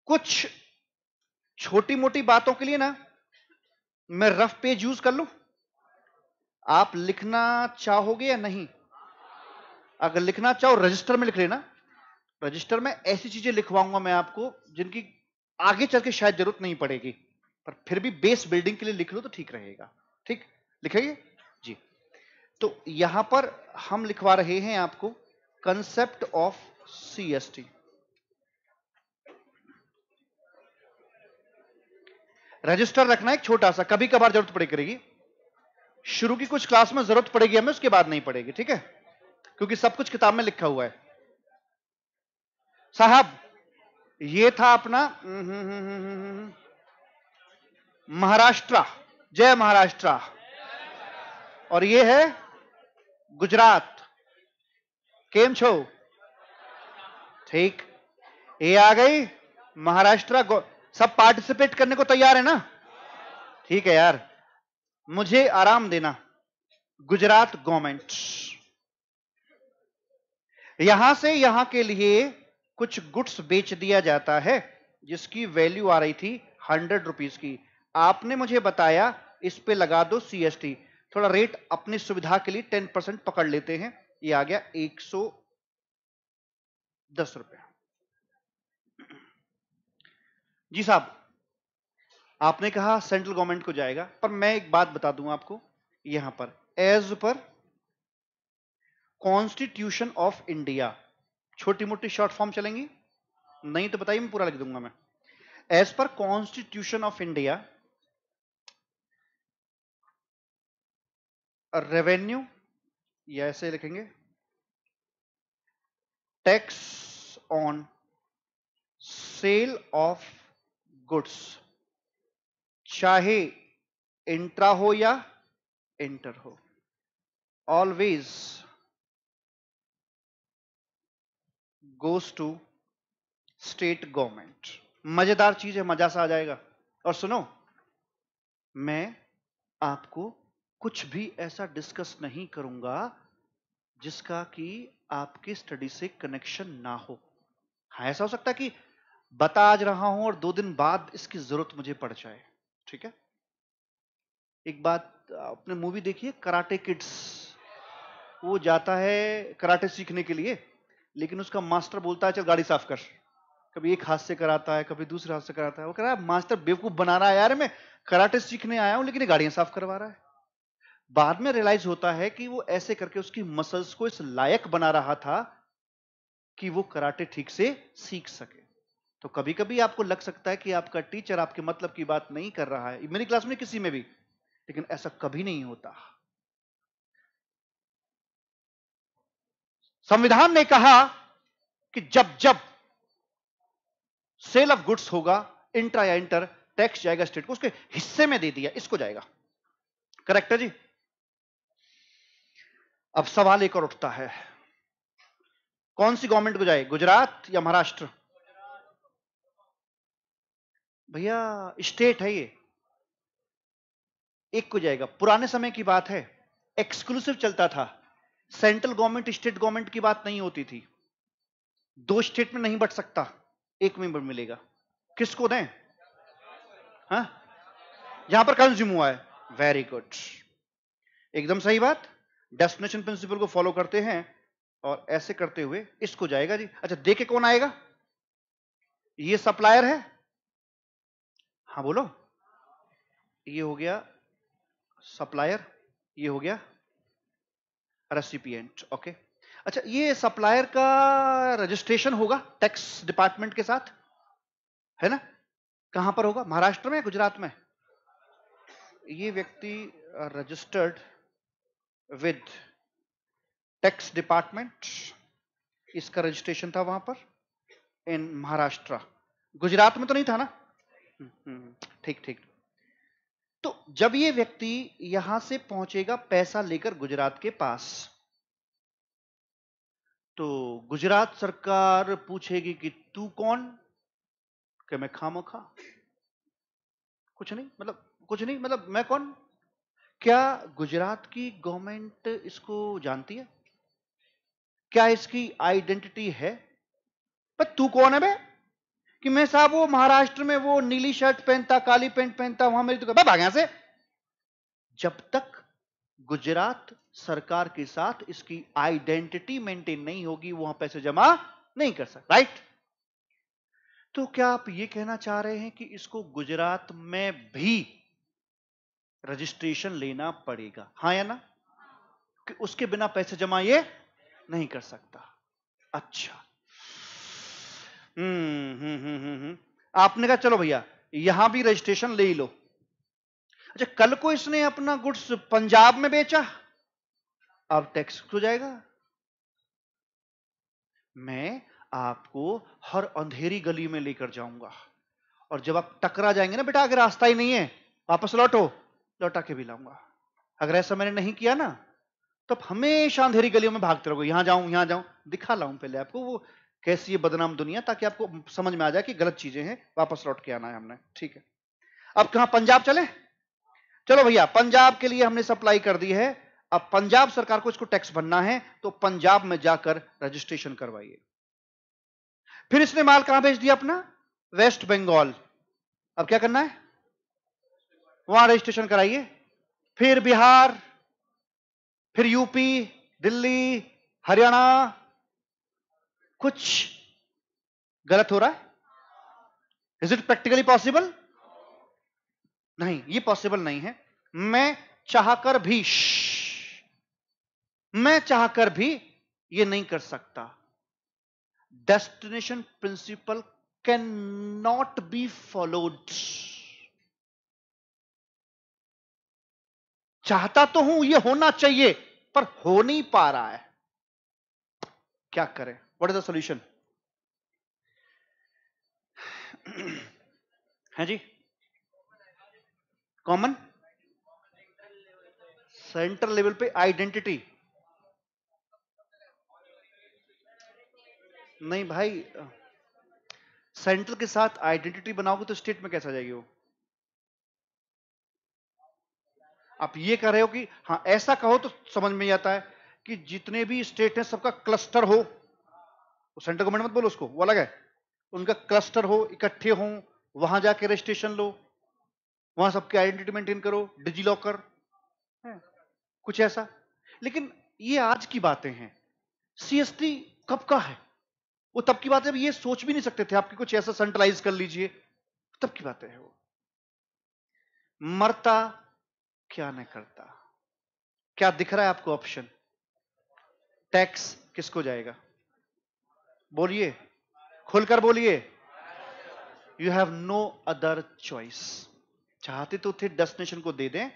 कुछ छोटी मोटी बातों के लिए ना मैं रफ पेज यूज कर लू आप लिखना चाहोगे या नहीं अगर लिखना चाहो रजिस्टर में लिख लेना रजिस्टर में ऐसी चीजें लिखवाऊंगा मैं आपको जिनकी आगे चल के शायद जरूरत नहीं पड़ेगी पर फिर भी बेस बिल्डिंग के लिए लिख लो तो ठीक रहेगा ठीक लिखेगी जी तो यहां पर हम लिखवा रहे हैं आपको कंसेप्ट ऑफ टी रजिस्टर रखना एक छोटा सा कभी कभार जरूरत पड़ेगी शुरू की कुछ क्लास में जरूरत पड़ेगी हमें उसके बाद नहीं पड़ेगी ठीक है क्योंकि सब कुछ किताब में लिखा हुआ है साहब ये था अपना हम्म, हम्म, हम्म, महाराष्ट्र जय महाराष्ट्र और ये है गुजरात केम छो ठीक ये आ गई महाराष्ट्र सब पार्टिसिपेट करने को तैयार है ना ठीक है यार मुझे आराम देना गुजरात गवर्नमेंट यहां से यहां के लिए कुछ गुड्स बेच दिया जाता है जिसकी वैल्यू आ रही थी हंड्रेड रुपीज की आपने मुझे बताया इस पे लगा दो सीएसटी थोड़ा रेट अपनी सुविधा के लिए टेन परसेंट पकड़ लेते हैं ये आ गया एक सौ दस रुपया जी साहब आपने कहा सेंट्रल गवर्नमेंट को जाएगा पर मैं एक बात बता दूं आपको यहां पर as per constitution of India छोटी मोटी शॉर्ट फॉर्म चलेंगी नहीं तो बताइए मैं पूरा लिख दूंगा मैं as per constitution of India revenue या ऐसे लिखेंगे tax on sale of goods चाहे इंट्रा हो या इंटर हो always goes to state government मजेदार चीज है मजा सा आ जाएगा और सुनो मैं आपको कुछ भी ऐसा डिस्कस नहीं करूंगा जिसका कि आपकी स्टडी से कनेक्शन ना हो हाँ ऐसा हो सकता है कि बता आज रहा हूं और दो दिन बाद इसकी जरूरत मुझे पड़ जाए ठीक है एक बात आपने मूवी देखी है कराटे किड्स वो जाता है कराटे सीखने के लिए लेकिन उसका मास्टर बोलता है चल गाड़ी साफ कर कभी एक हाथ से कराता है कभी दूसरे हाथ से कराता है वो कह रहा है मास्टर बेवकूफ बना रहा है यार मैं कराटे सीखने आया हूं लेकिन गाड़ियां साफ करवा रहा है बाद में रियलाइज होता है कि वो ऐसे करके उसकी मसल्स को इस लायक बना रहा था कि वो कराटे ठीक से सीख सके तो कभी कभी आपको लग सकता है कि आपका टीचर आपके मतलब की बात नहीं कर रहा है मेरी क्लास में किसी में भी लेकिन ऐसा कभी नहीं होता संविधान ने कहा कि जब जब सेल ऑफ गुड्स होगा इंट्रा या इंटर टैक्स जाएगा स्टेट को उसके हिस्से में दे दिया इसको जाएगा करेक्ट है जी अब सवाल एक और उठता है कौन सी गवर्नमेंट को जाए गुजरात या महाराष्ट्र भैया स्टेट है ये एक को जाएगा पुराने समय की बात है एक्सक्लूसिव चलता था सेंट्रल गवर्नमेंट स्टेट गवर्नमेंट की बात नहीं होती थी दो स्टेट में नहीं बट सकता एक मेंबर मिलेगा किसको दें यहां हाँ? पर कंज्यूम हुआ है वेरी गुड एकदम सही बात डेस्टिनेशन प्रिंसिपल को फॉलो करते हैं और ऐसे करते हुए इसको जाएगा जी अच्छा देखे कौन आएगा ये सप्लायर है हाँ बोलो ये हो गया सप्लायर ये हो गया रेसिपियंट ओके अच्छा ये सप्लायर का रजिस्ट्रेशन होगा टैक्स डिपार्टमेंट के साथ है ना कहां पर होगा महाराष्ट्र में गुजरात में ये व्यक्ति रजिस्टर्ड विद टैक्स डिपार्टमेंट इसका रजिस्ट्रेशन था वहां पर इन महाराष्ट्र गुजरात में तो नहीं था ना हम्म, हम्म, ठीक ठीक तो जब ये व्यक्ति यहां से पहुंचेगा पैसा लेकर गुजरात के पास तो गुजरात सरकार पूछेगी कि तू कौन कि मैं खामो खा कुछ नहीं मतलब कुछ नहीं मतलब मैं कौन क्या गुजरात की गवर्नमेंट इसको जानती है क्या इसकी आइडेंटिटी है पर तू कौन है मैं कि मैं साहब वो महाराष्ट्र में वो नीली शर्ट पहनता काली पेंट पहनता वहां मेरी दुकान तो भाग यहां से जब तक गुजरात सरकार के साथ इसकी आइडेंटिटी मेंटेन नहीं होगी वहां पैसे जमा नहीं कर सकता राइट तो क्या आप ये कहना चाह रहे हैं कि इसको गुजरात में भी रजिस्ट्रेशन लेना पड़ेगा हाँ या ना कि उसके बिना पैसे जमा ये नहीं कर सकता अच्छा हम्म, हम्म, हम्म, हम्म आपने कहा चलो भैया यहां भी रजिस्ट्रेशन ले ही लो अच्छा कल को इसने अपना गुड्स पंजाब में बेचा अब टैक्स हो जाएगा मैं आपको हर अंधेरी गली में लेकर जाऊंगा और जब आप टकरा जाएंगे ना बेटा अगर रास्ता ही नहीं है वापस लौटो लौटा के भी लाऊंगा अगर ऐसा मैंने नहीं किया ना तो आप हमेशा अंधेरी गलियों में भागते रहोगे यहां जाऊं यहां जाऊं दिखा लाऊं पहले आपको वो कैसी ये बदनाम दुनिया ताकि आपको समझ में आ जाए कि गलत चीजें हैं वापस लौट के आना है हमने ठीक है अब कहा पंजाब चले चलो भैया पंजाब के लिए हमने सप्लाई कर दी है अब पंजाब सरकार को इसको टैक्स भरना है तो पंजाब में जाकर रजिस्ट्रेशन करवाइए फिर इसने माल कहां भेज दिया अपना वेस्ट बंगाल अब क्या करना है वहां रजिस्ट्रेशन कराइए फिर बिहार फिर यूपी दिल्ली हरियाणा कुछ गलत हो रहा है इज इट प्रैक्टिकली पॉसिबल नहीं ये पॉसिबल नहीं है मैं चाहकर भी मैं चाहकर भी ये नहीं कर सकता destination principle can not be followed चाहता तो हूं ये होना चाहिए पर हो नहीं पा रहा है क्या करें what is the solution है हाँ जी कॉमन सेंट्रल लेवल पे आइडेंटिटी नहीं भाई सेंट्रल के साथ आइडेंटिटी बनाओगे तो स्टेट में कैसा जाएगी वो आप ये कह रहे हो कि हाँ ऐसा कहो तो समझ में आता है कि जितने भी स्टेट हैं सबका क्लस्टर हो सेंट्रल गवर्नमेंट मत बोलो उसको वो अलग है उनका क्लस्टर हो इकट्ठे हो वहां जाके रजिस्ट्रेशन लो वहां सबके आइडेंटिटी मेंटेन करो डिजी लॉकर हाँ, कुछ ऐसा लेकिन ये आज की बातें हैं सीएसटी कब का है वो तब की बात है ये सोच भी नहीं सकते थे आपकी कुछ ऐसा सेंट्रलाइज कर लीजिए तब की बातें है वो मरता क्या नहीं करता क्या दिख रहा है आपको ऑप्शन टैक्स किसको जाएगा बोलिए खुलकर बोलिए you have no other choice चाहते तो थे डेस्टिनेशन को दे दें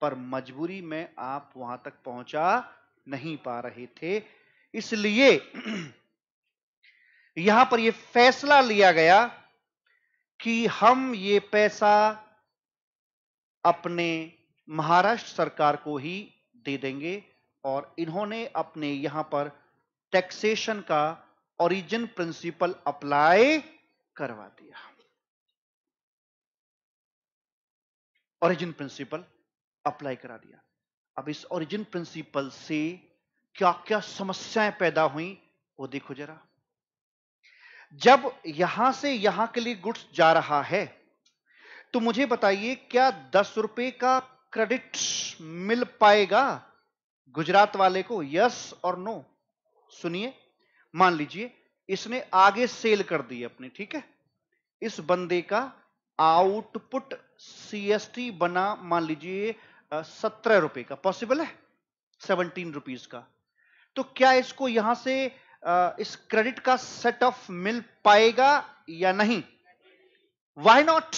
पर मजबूरी में आप वहां तक पहुंचा नहीं पा रहे थे इसलिए यहां पर यह फैसला लिया गया कि हम ये पैसा अपने महाराष्ट्र सरकार को ही दे देंगे और इन्होंने अपने यहां पर टैक्सेशन का ओरिजिन प्रिंसिपल अप्लाई करवा दिया ओरिजिन प्रिंसिपल अप्लाई करा दिया अब इस ओरिजिन प्रिंसिपल से क्या क्या समस्याएं पैदा हुई वो देखो जरा जब यहां से यहां के लिए गुड्स जा रहा है तो मुझे बताइए क्या दस रुपए का क्रेडिट मिल पाएगा गुजरात वाले को यस और नो सुनिए मान लीजिए इसने आगे सेल कर दी अपने ठीक है इस बंदे का आउटपुट सीएसटी बना मान लीजिए सत्रह रुपए का पॉसिबल है सेवनटीन रुपीज का तो क्या इसको यहां से आ, इस क्रेडिट का सेट ऑफ मिल पाएगा या नहीं वाई नॉट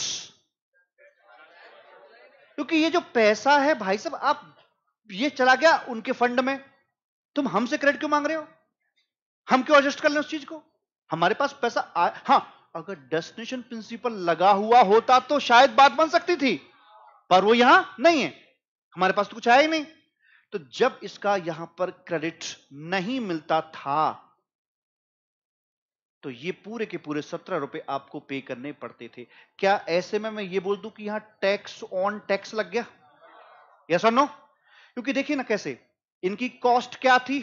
क्योंकि ये जो पैसा है भाई साहब आप ये चला गया उनके फंड में तुम हमसे क्रेडिट क्यों मांग रहे हो हम क्यों एडजस्ट कर लें उस चीज को हमारे पास पैसा आ, हाँ अगर डेस्टिनेशन प्रिंसिपल लगा हुआ होता तो शायद बात बन सकती थी पर वो यहां नहीं है हमारे पास तो कुछ आया ही नहीं तो जब इसका यहां पर क्रेडिट नहीं मिलता था तो ये पूरे के पूरे सत्रह रुपए आपको पे करने पड़ते थे क्या ऐसे में मैं ये बोल दूं कि यहां टैक्स ऑन टैक्स लग गया यस और नो क्योंकि देखिए ना कैसे इनकी कॉस्ट क्या थी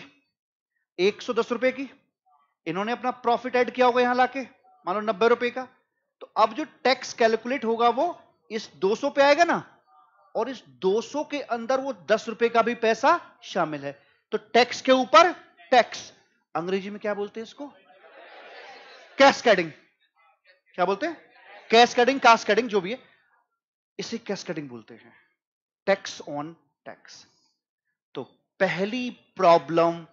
एक सौ दस रुपए की इन्होंने अपना प्रॉफिट ऐड किया होगा यहां लाके मान लो नब्बे रुपए का तो अब जो टैक्स कैलकुलेट होगा वो इस 200 पे आएगा ना और इस 200 के अंदर वो दस रुपए का भी पैसा शामिल है तो टैक्स के ऊपर टैक्स अंग्रेजी में क्या बोलते हैं इसको कैश कैडिंग क्या बोलते हैं कैश कैडिंग कास्ट कैडिंग जो भी है इसे कैश कैडिंग बोलते हैं टैक्स ऑन टैक्स तो पहली problem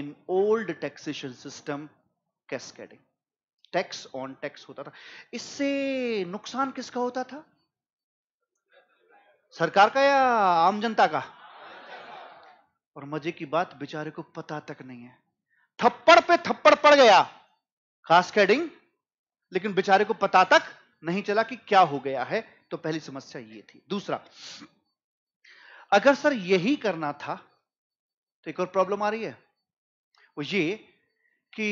in old taxation system cascading tax on tax होता था इससे नुकसान किसका होता था सरकार का या आम जनता का और मजे की बात बेचारे को पता तक नहीं है थप्पड़ पे थप्पड़ पड़ गया खास कैडिंग लेकिन बेचारे को पता तक नहीं चला कि क्या हो गया है तो पहली समस्या ये थी दूसरा अगर सर यही करना था तो एक और प्रॉब्लम आ रही है वो ये कि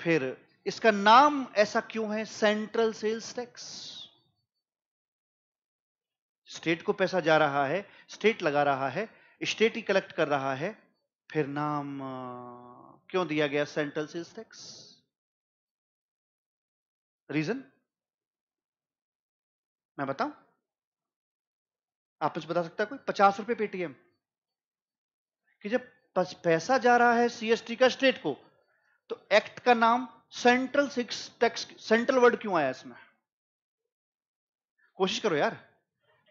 फिर इसका नाम ऐसा क्यों है सेंट्रल सेल्स टैक्स स्टेट को पैसा जा रहा है स्टेट लगा रहा है स्टेट ही कलेक्ट कर रहा है फिर नाम क्यों दिया गया सेंट्रल सेल्स टैक्स रीजन मैं बताऊं आप मुझे बता सकता है कोई पचास रुपए पेटीएम कि जब बस पैसा जा रहा है सीएसटी का स्टेट को तो एक्ट का नाम central six tax central word क्यों आया इसमें कोशिश करो यार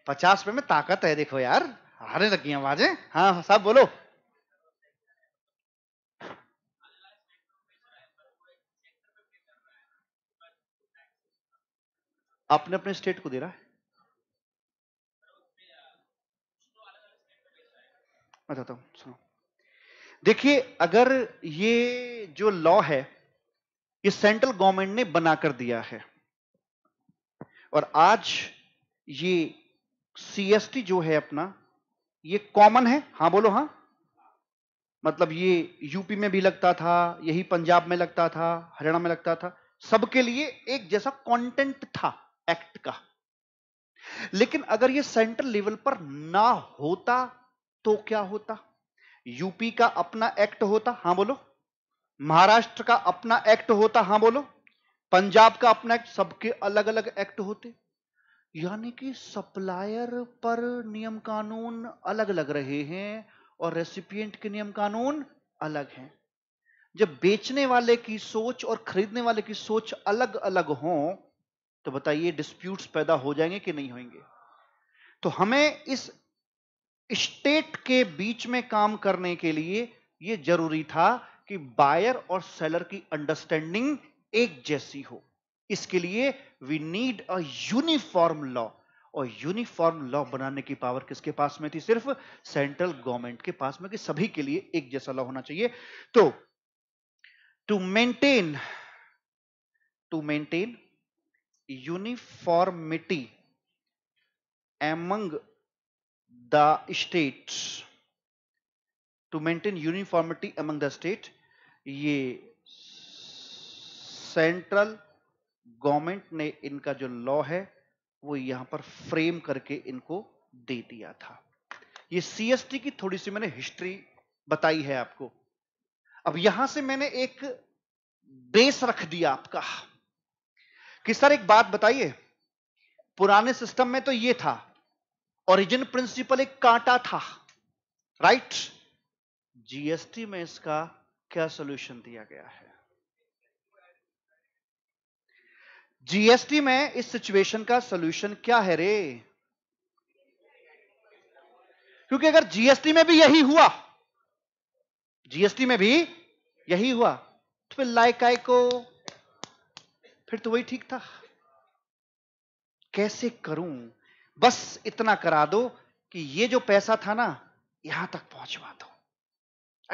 पचास रुपए में ताकत है देखो यार हारे लगी आवाजें हाँ, हाँ साहब बोलो अपने अपने स्टेट को दे रहा है मैं बताता हूँ सुनो देखिए अगर ये जो लॉ है ये सेंट्रल गवर्नमेंट ने बनाकर दिया है और आज ये सीएसटी जो है अपना ये कॉमन है हाँ बोलो हाँ मतलब ये यूपी में भी लगता था यही पंजाब में लगता था हरियाणा में लगता था सबके लिए एक जैसा कंटेंट था एक्ट का लेकिन अगर ये सेंट्रल लेवल पर ना होता तो क्या होता यूपी का अपना एक्ट होता हाँ बोलो महाराष्ट्र का अपना एक्ट होता हाँ बोलो पंजाब का अपना एक्ट सबके अलग अलग एक्ट होते यानी कि सप्लायर पर नियम कानून अलग लग रहे हैं और रेसिपिएंट के नियम कानून अलग हैं जब बेचने वाले की सोच और खरीदने वाले की सोच अलग अलग हो तो बताइए डिस्प्यूट्स पैदा हो जाएंगे कि नहीं होंगे तो हमें इस स्टेट के बीच में काम करने के लिए यह जरूरी था कि बायर और सेलर की अंडरस्टैंडिंग एक जैसी हो इसके लिए we need a uniform law और यूनिफॉर्म लॉ बनाने की पावर किसके पास में थी सिर्फ सेंट्रल गवर्नमेंट के पास में कि सभी के लिए एक जैसा लॉ होना चाहिए तो to maintain to maintain uniformity among the states to maintain uniformity among the state ये सेंट्रल गवर्नमेंट ने इनका जो लॉ है वो यहां पर फ्रेम करके इनको दे दिया था ये सीएसटी की थोड़ी सी मैंने हिस्ट्री बताई है आपको अब यहां से मैंने एक बेस रख दिया आपका कि सर एक बात बताइए पुराने सिस्टम में तो ये था ओरिजिन प्रिंसिपल एक कांटा था राइट जीएसटी में इसका क्या सोल्यूशन दिया गया है जीएसटी में इस सिचुएशन का सोल्यूशन क्या है रे क्योंकि अगर जीएसटी में भी यही हुआ जीएसटी में भी यही हुआ तो फिर लाइकाई को फिर तो वही ठीक था कैसे करूं बस इतना करा दो कि ये जो पैसा था ना यहां तक पहुंचवा दो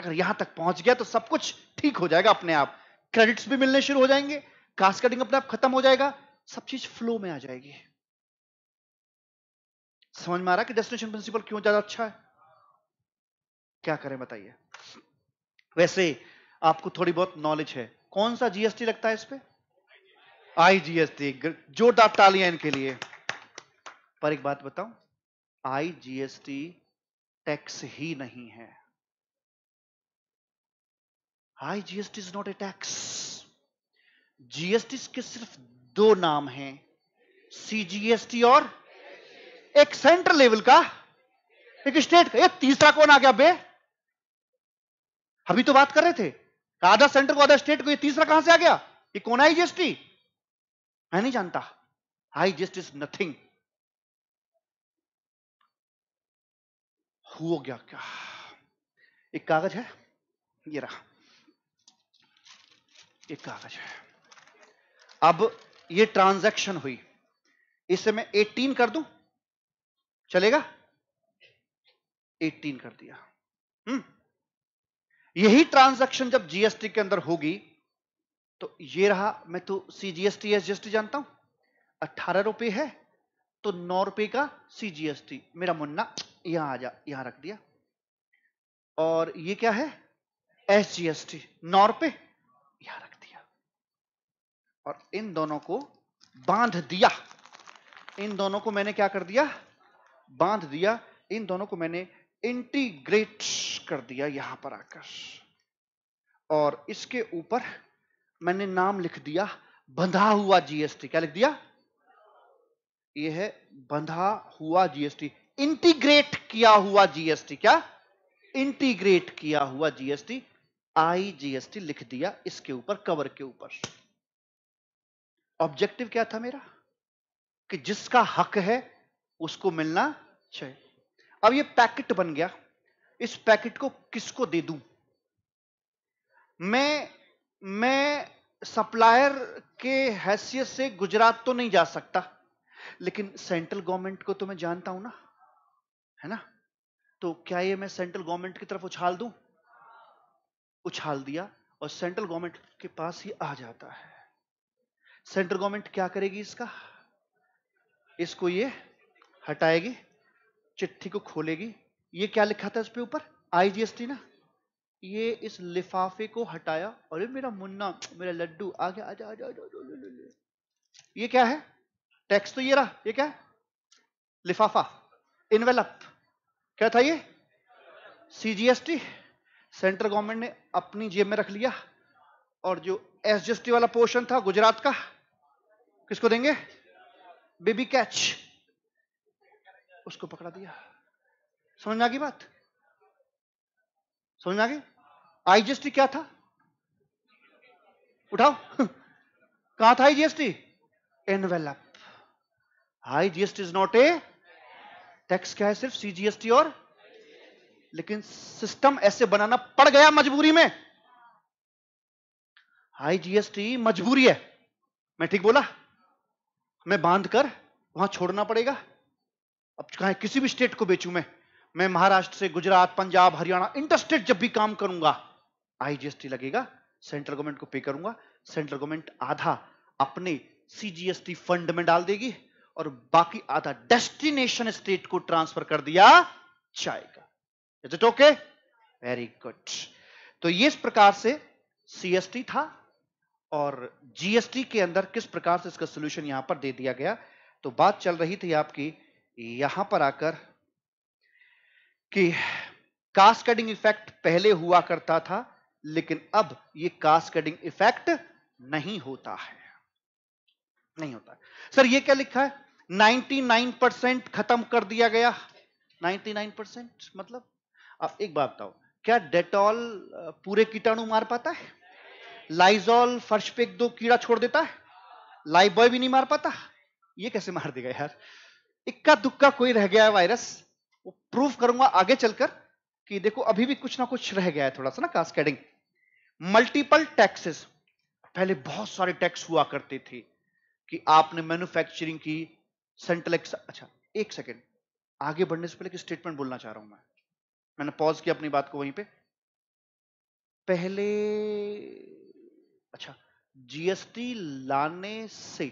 अगर यहां तक पहुंच गया तो सब कुछ ठीक हो जाएगा अपने आप क्रेडिट्स भी मिलने शुरू हो जाएंगे कास्ट कटिंग अपने आप खत्म हो जाएगा सब चीज फ्लो में आ जाएगी समझ में आ रहा कि डेस्टिनेशन प्रिंसिपल क्यों ज्यादा अच्छा है क्या करें बताइए वैसे आपको थोड़ी बहुत नॉलेज है कौन सा जीएसटी लगता है इस पर आईजीएसटी जोरदार तालियां इनके लिए पर एक बात बताऊं आई जीएसटी टैक्स ही नहीं है I GST is not a tax GST के सिर्फ दो नाम हैं सीजीएसटी और एक सेंट्रल लेवल का एक स्टेट का एक तीसरा कौन आ गया बे अभी तो बात कर रहे थे आधा सेंटर को आधा स्टेट को ये तीसरा कहां से आ गया ये कौन आई जीएसटी मैं नहीं जानता आई जीएसटी इज नथिंग हो गया क्या एक कागज है ये रहा एक कागज है अब ये ट्रांजैक्शन हुई इसे मैं 18 कर दूं चलेगा 18 कर दिया हम्म यही ट्रांजैक्शन जब जीएसटी के अंदर होगी तो ये रहा मैं तो सीजीएसटी एसजीएसटी जानता हूं अट्ठारह रुपए है तो नौ रुपए का सीजीएसटी मेरा मुन्ना यहां आ जा यहां रख दिया और ये क्या है S G S T nor पे यहां रख दिया और इन दोनों को बांध दिया इन दोनों को मैंने क्या कर दिया बांध दिया इन दोनों को मैंने इंटीग्रेट कर दिया यहां पर आकर और इसके ऊपर मैंने नाम लिख दिया बंधा हुआ जीएसटी क्या लिख दिया यह है बंधा हुआ जीएसटी इंटीग्रेट किया हुआ जीएसटी क्या इंटीग्रेट किया हुआ जीएसटी आई जीएसटी लिख दिया इसके ऊपर कवर के ऊपर ऑब्जेक्टिव क्या था मेरा कि जिसका हक है उसको मिलना चाहिए अब ये पैकेट बन गया इस पैकेट को किसको दे दूं मैं मैं सप्लायर के हैसियत से गुजरात तो नहीं जा सकता लेकिन सेंट्रल गवर्नमेंट को तो मैं जानता हूं ना है ना तो क्या ये मैं सेंट्रल गवर्नमेंट की तरफ उछाल दूं उछाल दिया और सेंट्रल गवर्नमेंट के पास ही आ जाता है सेंट्रल गवर्नमेंट क्या करेगी इसका इसको ये हटाएगी चिट्ठी को खोलेगी ये क्या लिखा था इस पे ऊपर आईजीएसटी ना ये इस लिफाफे को हटाया और ये मेरा मुन्ना मेरा लड्डू आ गया आजा आजा आजा ये क्या है टैक्स तो ये रहा ये क्या है लिफाफा इनवेलप क्या था ये सीजीएसटी सेंट्रल गवर्नमेंट ने अपनी जेब में रख लिया और जो एसजीएसटी वाला पोर्शन था गुजरात का किसको देंगे बेबी कैच उसको पकड़ा दिया समझ में आ गई बात समझ में आ गई आईजीएसटी क्या था उठाओ कहा था IGST envelope IGST is not a tax क्या है सिर्फ सीजीएसटी और लेकिन सिस्टम ऐसे बनाना पड़ गया मजबूरी में हाई जीएसटी मजबूरी है मैं ठीक बोला हमें बांध कर वहां छोड़ना पड़ेगा अब कहा किसी भी स्टेट को बेचू मैं मैं महाराष्ट्र से गुजरात पंजाब हरियाणा इंटरस्टेट जब भी काम करूंगा आई जीएसटी लगेगा सेंट्रल गवर्नमेंट को पे करूंगा सेंट्रल गवर्नमेंट आधा अपने सीजीएसटी फंड में डाल देगी और बाकी आधा डेस्टिनेशन स्टेट को ट्रांसफर कर दिया जाएगा is it okay very good तो ये इस प्रकार से सीएसटी था और जीएसटी के अंदर किस प्रकार से इसका सोल्यूशन यहां पर दे दिया गया तो बात चल रही थी आपकी यहां पर आकर कि कटिंग इफेक्ट पहले हुआ करता था लेकिन अब ये कटिंग इफेक्ट नहीं होता है नहीं होता है। सर ये क्या लिखा है 99 परसेंट खत्म कर दिया गया 99 परसेंट मतलब अब एक बात बताओ क्या डेटॉल पूरे कीटाणु मार पाता है लाइजॉल फर्श पे एक दो कीड़ा छोड़ देता है लाइबॉय बॉय भी नहीं मार पाता ये कैसे मार देगा यार इक्का दुक्का कोई रह गया है वायरस वो प्रूफ करूंगा आगे चलकर कि देखो अभी भी कुछ ना कुछ रह गया है थोड़ा सा ना कास्केडिंग मल्टीपल टैक्सेस पहले बहुत सारे टैक्स हुआ करते थे कि आपने मैन्युफैक्चरिंग की सेंट्रल एक्स अच्छा एक सेकेंड आगे बढ़ने से पहले एक स्टेटमेंट बोलना चाह रहा हूं मैं मैंने पॉज किया अपनी बात को वहीं पे पहले अच्छा जीएसटी लाने से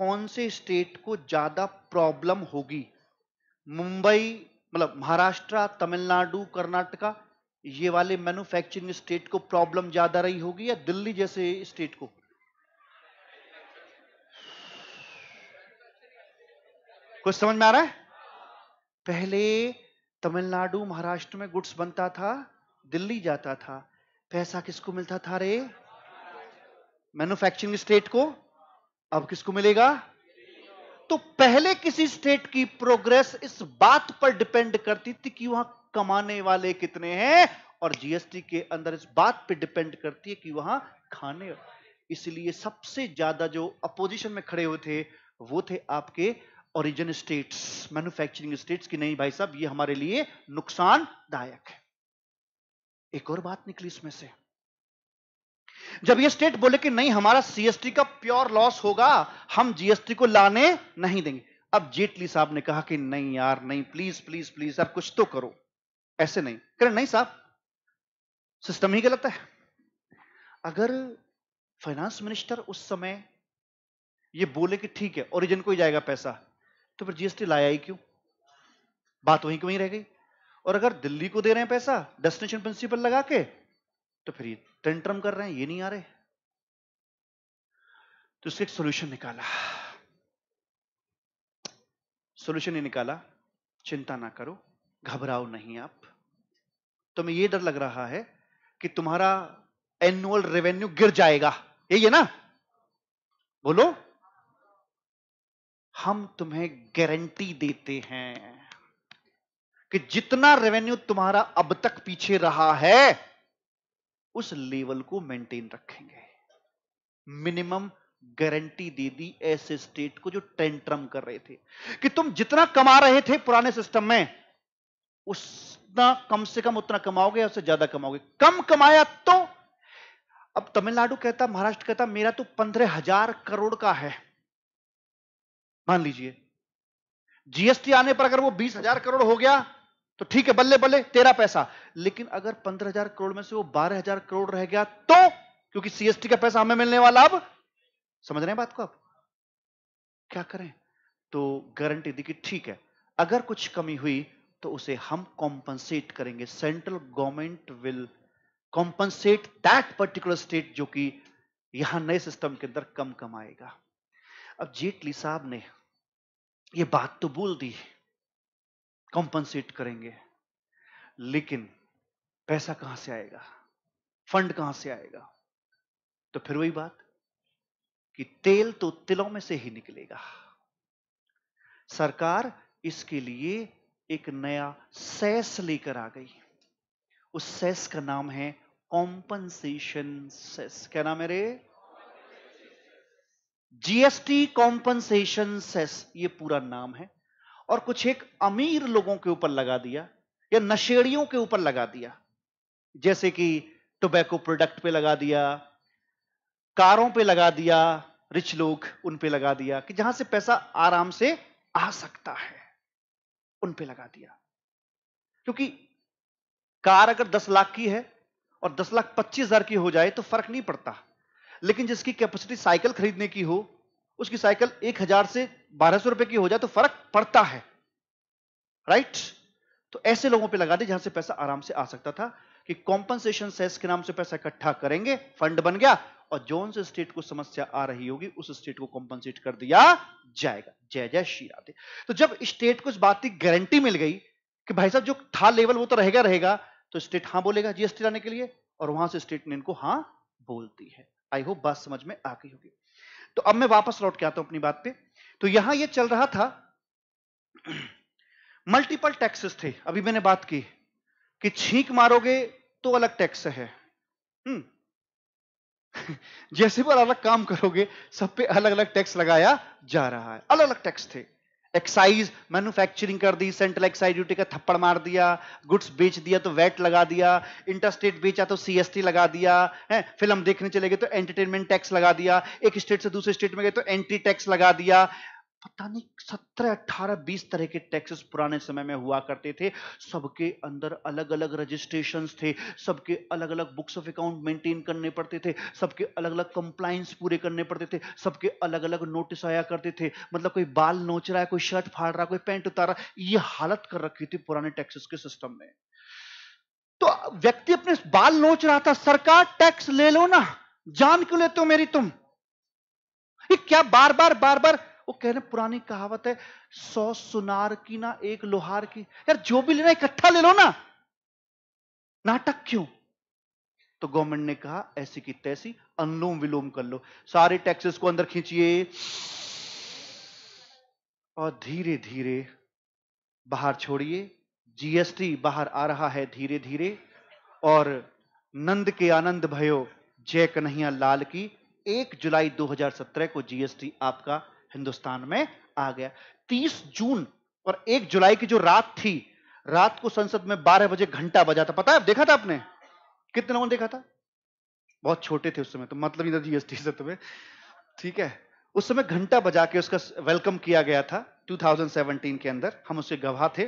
कौन से स्टेट को ज्यादा प्रॉब्लम होगी मुंबई मतलब महाराष्ट्र तमिलनाडु कर्नाटका ये वाले मैन्युफैक्चरिंग स्टेट को प्रॉब्लम ज्यादा रही होगी या दिल्ली जैसे स्टेट को कुछ समझ में आ रहा है पहले तमिलनाडु महाराष्ट्र में गुड्स बनता था दिल्ली जाता था पैसा किसको मिलता था रे मैन्युफैक्चरिंग स्टेट को अब किसको मिलेगा तो पहले किसी स्टेट की प्रोग्रेस इस बात पर डिपेंड करती थी कि वहां कमाने वाले कितने हैं और जीएसटी के अंदर इस बात पर डिपेंड करती है कि वहां खाने इसलिए सबसे ज्यादा जो अपोजिशन में खड़े हुए थे वो थे आपके ओरिजिन स्टेट्स मैन्युफैक्चरिंग स्टेट्स की नहीं भाई साहब ये हमारे लिए नुकसानदायक है एक और बात निकली इसमें से जब ये स्टेट बोले कि नहीं हमारा सीएसटी का प्योर लॉस होगा हम जीएसटी को लाने नहीं देंगे अब जेटली साहब ने कहा कि नहीं यार नहीं प्लीज प्लीज प्लीज आप कुछ तो करो ऐसे नहीं करें नहीं साहब सिस्टम ही गलत है अगर फाइनेंस मिनिस्टर उस समय ये बोले कि ठीक है ओरिजिन को ही जाएगा पैसा तो फिर जीएसटी लाया ही क्यों बात वहीं की वहीं रह गई और अगर दिल्ली को दे रहे हैं पैसा डेस्टिनेशन प्रिंसिपल लगा के तो फिर ये टेंट्रम कर रहे हैं ये नहीं आ रहे तो उसके एक सोल्यूशन निकाला सोल्यूशन ये निकाला चिंता ना करो घबराओ नहीं आप तुम्हें तो यह डर लग रहा है कि तुम्हारा एनुअल रेवेन्यू गिर जाएगा यही है ना बोलो हम तुम्हें गारंटी देते हैं कि जितना रेवेन्यू तुम्हारा अब तक पीछे रहा है उस लेवल को मेंटेन रखेंगे मिनिमम गारंटी दे दी ऐसे स्टेट को जो टेंट्रम कर रहे थे कि तुम जितना कमा रहे थे पुराने सिस्टम में उतना कम से कम उतना कमाओगे या उससे ज्यादा कमाओगे कम कमाया तो अब तमिलनाडु कहता महाराष्ट्र कहता मेरा तो पंद्रह हजार करोड़ का है मान लीजिए जीएसटी आने पर अगर वो बीस हजार करोड़ हो गया तो ठीक है बल्ले बल्ले तेरा पैसा लेकिन अगर पंद्रह हजार करोड़ में से वो बारह हजार करोड़ रह गया तो क्योंकि सीएसटी का पैसा हमें मिलने वाला अब समझ रहे हैं बात को आप क्या करें तो गारंटी दी कि ठीक है अगर कुछ कमी हुई तो उसे हम कॉम्पनसेट करेंगे central government will compensate that particular state जो कि यहां नए सिस्टम के अंदर कम कमाएगा अब जेटली साहब ने ये बात तो बोल दी कॉम्पनसेट करेंगे लेकिन पैसा कहां से आएगा फंड कहां से आएगा तो फिर वही बात कि तेल तो तिलों में से ही निकलेगा सरकार इसके लिए एक नया सेस लेकर आ गई उस सेस का नाम है कॉम्पनसेशन सेस क्या नाम है रे जीएसटी कॉम्पनसेशन सेस ये पूरा नाम है और कुछ एक अमीर लोगों के ऊपर लगा दिया या नशेड़ियों के ऊपर लगा दिया जैसे कि टोबैको प्रोडक्ट पे लगा दिया कारों पे लगा दिया रिच लोग उन पे लगा दिया कि जहां से पैसा आराम से आ सकता है उन पे लगा दिया क्योंकि कार अगर 10 लाख की है और 10 लाख पच्चीस हजार की हो जाए तो फर्क नहीं पड़ता लेकिन जिसकी कैपेसिटी साइकिल खरीदने की हो उसकी साइकिल एक हजार से बारह सौ रुपए की हो जाए तो फर्क पड़ता है राइट तो ऐसे लोगों पे लगा दे जहां से पैसा आराम से आ सकता था कि कॉम्पनसेशन सेस के नाम से पैसा इकट्ठा करेंगे फंड बन गया और जोन से स्टेट को समस्या आ रही होगी उस स्टेट को कॉम्पनसेट कर दिया जाएगा जय जय श्री राधे तो जब स्टेट को इस बात की गारंटी मिल गई कि भाई साहब जो था लेवल वो तो रहेगा रहेगा तो स्टेट हां बोलेगा जीएसटी लाने के लिए और वहां से स्टेट ने इनको हां बोलती है आई होप बात समझ में आ गई होगी तो अब मैं वापस लौट के आता हूं अपनी बात पे तो यहां ये चल रहा था मल्टीपल टैक्सेस थे अभी मैंने बात की कि छींक मारोगे तो अलग टैक्स है हम्म। जैसे भी अलग काम करोगे सब पे अलग अलग टैक्स लगाया जा रहा है अलग अलग टैक्स थे एक्साइज मैन्युफैक्चरिंग कर दी सेंट्रल एक्साइज ड्यूटी का थप्पड़ मार दिया गुड्स बेच दिया तो वैट लगा दिया इंटरस्टेट बेचा तो सीएसटी लगा दिया है फिल्म देखने चले गए तो एंटरटेनमेंट टैक्स लगा दिया एक स्टेट से दूसरे स्टेट में गए तो एंट्री टैक्स लगा दिया पता नहीं सत्रह अठारह बीस तरह के टैक्सेस पुराने समय में हुआ करते थे सबके अंदर अलग अलग रजिस्ट्रेशन थे सबके अलग अलग बुक्स ऑफ अकाउंट मेंटेन करने पड़ते थे सबके अलग अलग कंप्लाइंस पूरे करने पड़ते थे सबके अलग अलग नोटिस आया करते थे मतलब कोई बाल नोच रहा है कोई शर्ट फाड़ रहा है कोई पैंट उतारा ये हालत कर रखी थी पुराने टैक्सेस के सिस्टम में तो व्यक्ति अपने बाल नोच रहा था सरकार टैक्स ले लो ना जान क्यों लेते हो मेरी तुम ये क्या बार बार बार बार वो कह रहे पुरानी कहावत है सौ सुनार की ना एक लोहार की यार जो भी लेना इकट्ठा ले लो ना नाटक क्यों तो गवर्नमेंट ने कहा ऐसी की तैसी अनुलोम विलोम कर लो सारे टैक्सेस को अंदर खींचिए और धीरे धीरे बाहर छोड़िए जीएसटी बाहर आ रहा है धीरे धीरे और नंद के आनंद भयो जय कन्हैया लाल की एक जुलाई 2017 को जीएसटी आपका हिंदुस्तान में आ गया 30 जून और 1 जुलाई की जो रात थी रात को संसद में 12 बजे घंटा बजा था पता है देखा था आपने कितने लोगों ने देखा था बहुत छोटे थे उस समय तो मतलब इधर जीएसटी से तुम्हें ठीक है उस समय घंटा बजा के उसका वेलकम किया गया था 2017 के अंदर हम उसके गवाह थे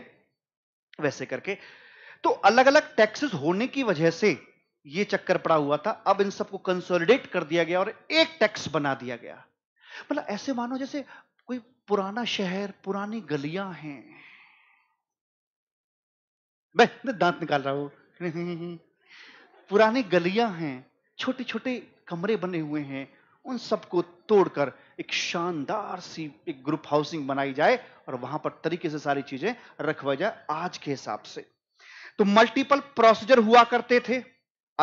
वैसे करके तो अलग अलग टैक्सेस होने की वजह से ये चक्कर पड़ा हुआ था अब इन सबको कंसोलिडेट कर दिया गया और एक टैक्स बना दिया गया मतलब ऐसे मानो जैसे कोई पुराना शहर पुरानी गलियां हैं मैं दांत निकाल रहा हूं पुरानी गलियां हैं छोटे छोटे कमरे बने हुए हैं उन सबको तोड़कर एक शानदार सी एक ग्रुप हाउसिंग बनाई जाए और वहां पर तरीके से सारी चीजें रखवाई जाए आज के हिसाब से तो मल्टीपल प्रोसीजर हुआ करते थे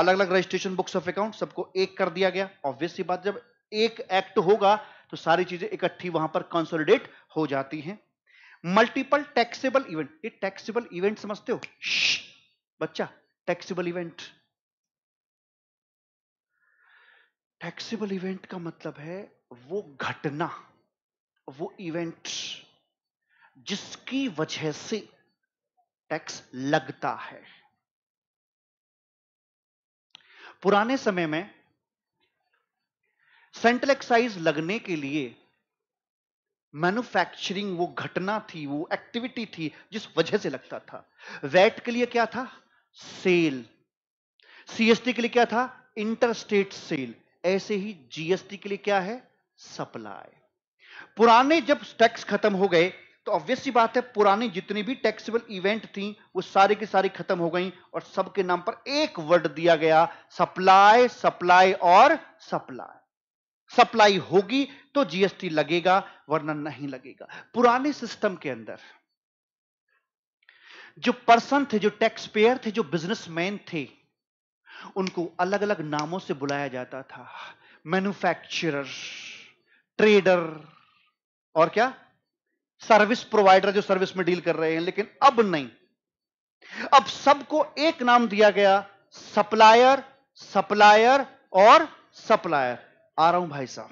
अलग अलग रजिस्ट्रेशन बुक्स ऑफ अकाउंट सबको एक कर दिया गया ऑब्वियसली बात जब एक एक्ट होगा तो सारी चीजें इकट्ठी वहां पर कंसोलिडेट हो जाती हैं मल्टीपल टैक्सेबल इवेंट ये टैक्सेबल इवेंट समझते हो बच्चा टैक्सेबल इवेंट टैक्सेबल इवेंट का मतलब है वो घटना वो इवेंट जिसकी वजह से टैक्स लगता है पुराने समय में सेंट्रल एक्साइज लगने के लिए मैन्युफैक्चरिंग वो घटना थी वो एक्टिविटी थी जिस वजह से लगता था वैट के लिए क्या था सेल सीएसटी के लिए क्या था इंटरस्टेट सेल ऐसे ही जीएसटी के लिए क्या है सप्लाई पुराने जब टैक्स खत्म हो गए तो ऑब्वियस सी बात है पुरानी जितनी भी टैक्सेबल इवेंट थी वो सारी की सारी खत्म हो गई और सबके नाम पर एक वर्ड दिया गया सप्लाई सप्लाई और सप्लाई सप्लाई होगी तो जीएसटी लगेगा वरना नहीं लगेगा पुराने सिस्टम के अंदर जो पर्सन थे जो टैक्स पेयर थे जो बिजनेसमैन थे उनको अलग अलग नामों से बुलाया जाता था मैन्युफैक्चरर ट्रेडर और क्या सर्विस प्रोवाइडर जो सर्विस में डील कर रहे हैं लेकिन अब नहीं अब सबको एक नाम दिया गया सप्लायर सप्लायर और सप्लायर आ रहा हूं भाई साहब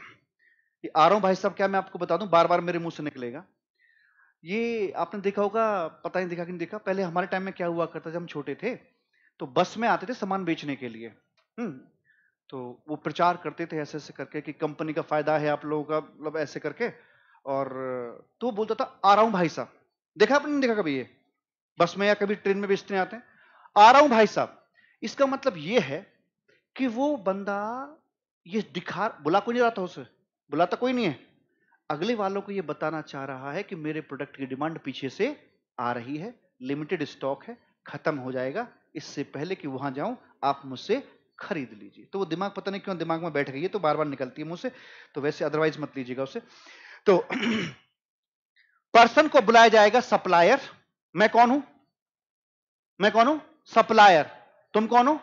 ये आ रहा हूं भाई साहब क्या मैं आपको बता दूं बार बार मेरे मुंह से निकलेगा ये आपने देखा होगा पता नहीं देखा कि नहीं देखा पहले हमारे टाइम में क्या हुआ करता जब हम छोटे थे तो बस में आते थे सामान बेचने के लिए हम्म, तो वो प्रचार करते थे ऐसे ऐसे करके कि कंपनी का फायदा है आप लोगों का मतलब ऐसे करके और तो बोलता था आ रहा हूं भाई साहब देखा आपने नहीं देखा कभी ये बस में या कभी ट्रेन में बेचने आते हैं आ रहा हूं भाई साहब इसका मतलब ये है कि वो बंदा ये दिखा बुला कोई नहीं रहा था उसे बुलाता तो कोई नहीं है अगले वालों को ये बताना चाह रहा है कि मेरे प्रोडक्ट की डिमांड पीछे से आ रही है लिमिटेड स्टॉक है खत्म हो जाएगा इससे पहले कि वहां जाऊं आप मुझसे खरीद लीजिए तो वो दिमाग पता नहीं क्यों दिमाग में बैठ गई है तो बार बार निकलती है मुझसे तो वैसे अदरवाइज मत लीजिएगा उसे तो पर्सन को बुलाया जाएगा सप्लायर मैं कौन हूं मैं कौन हूं सप्लायर तुम कौन हो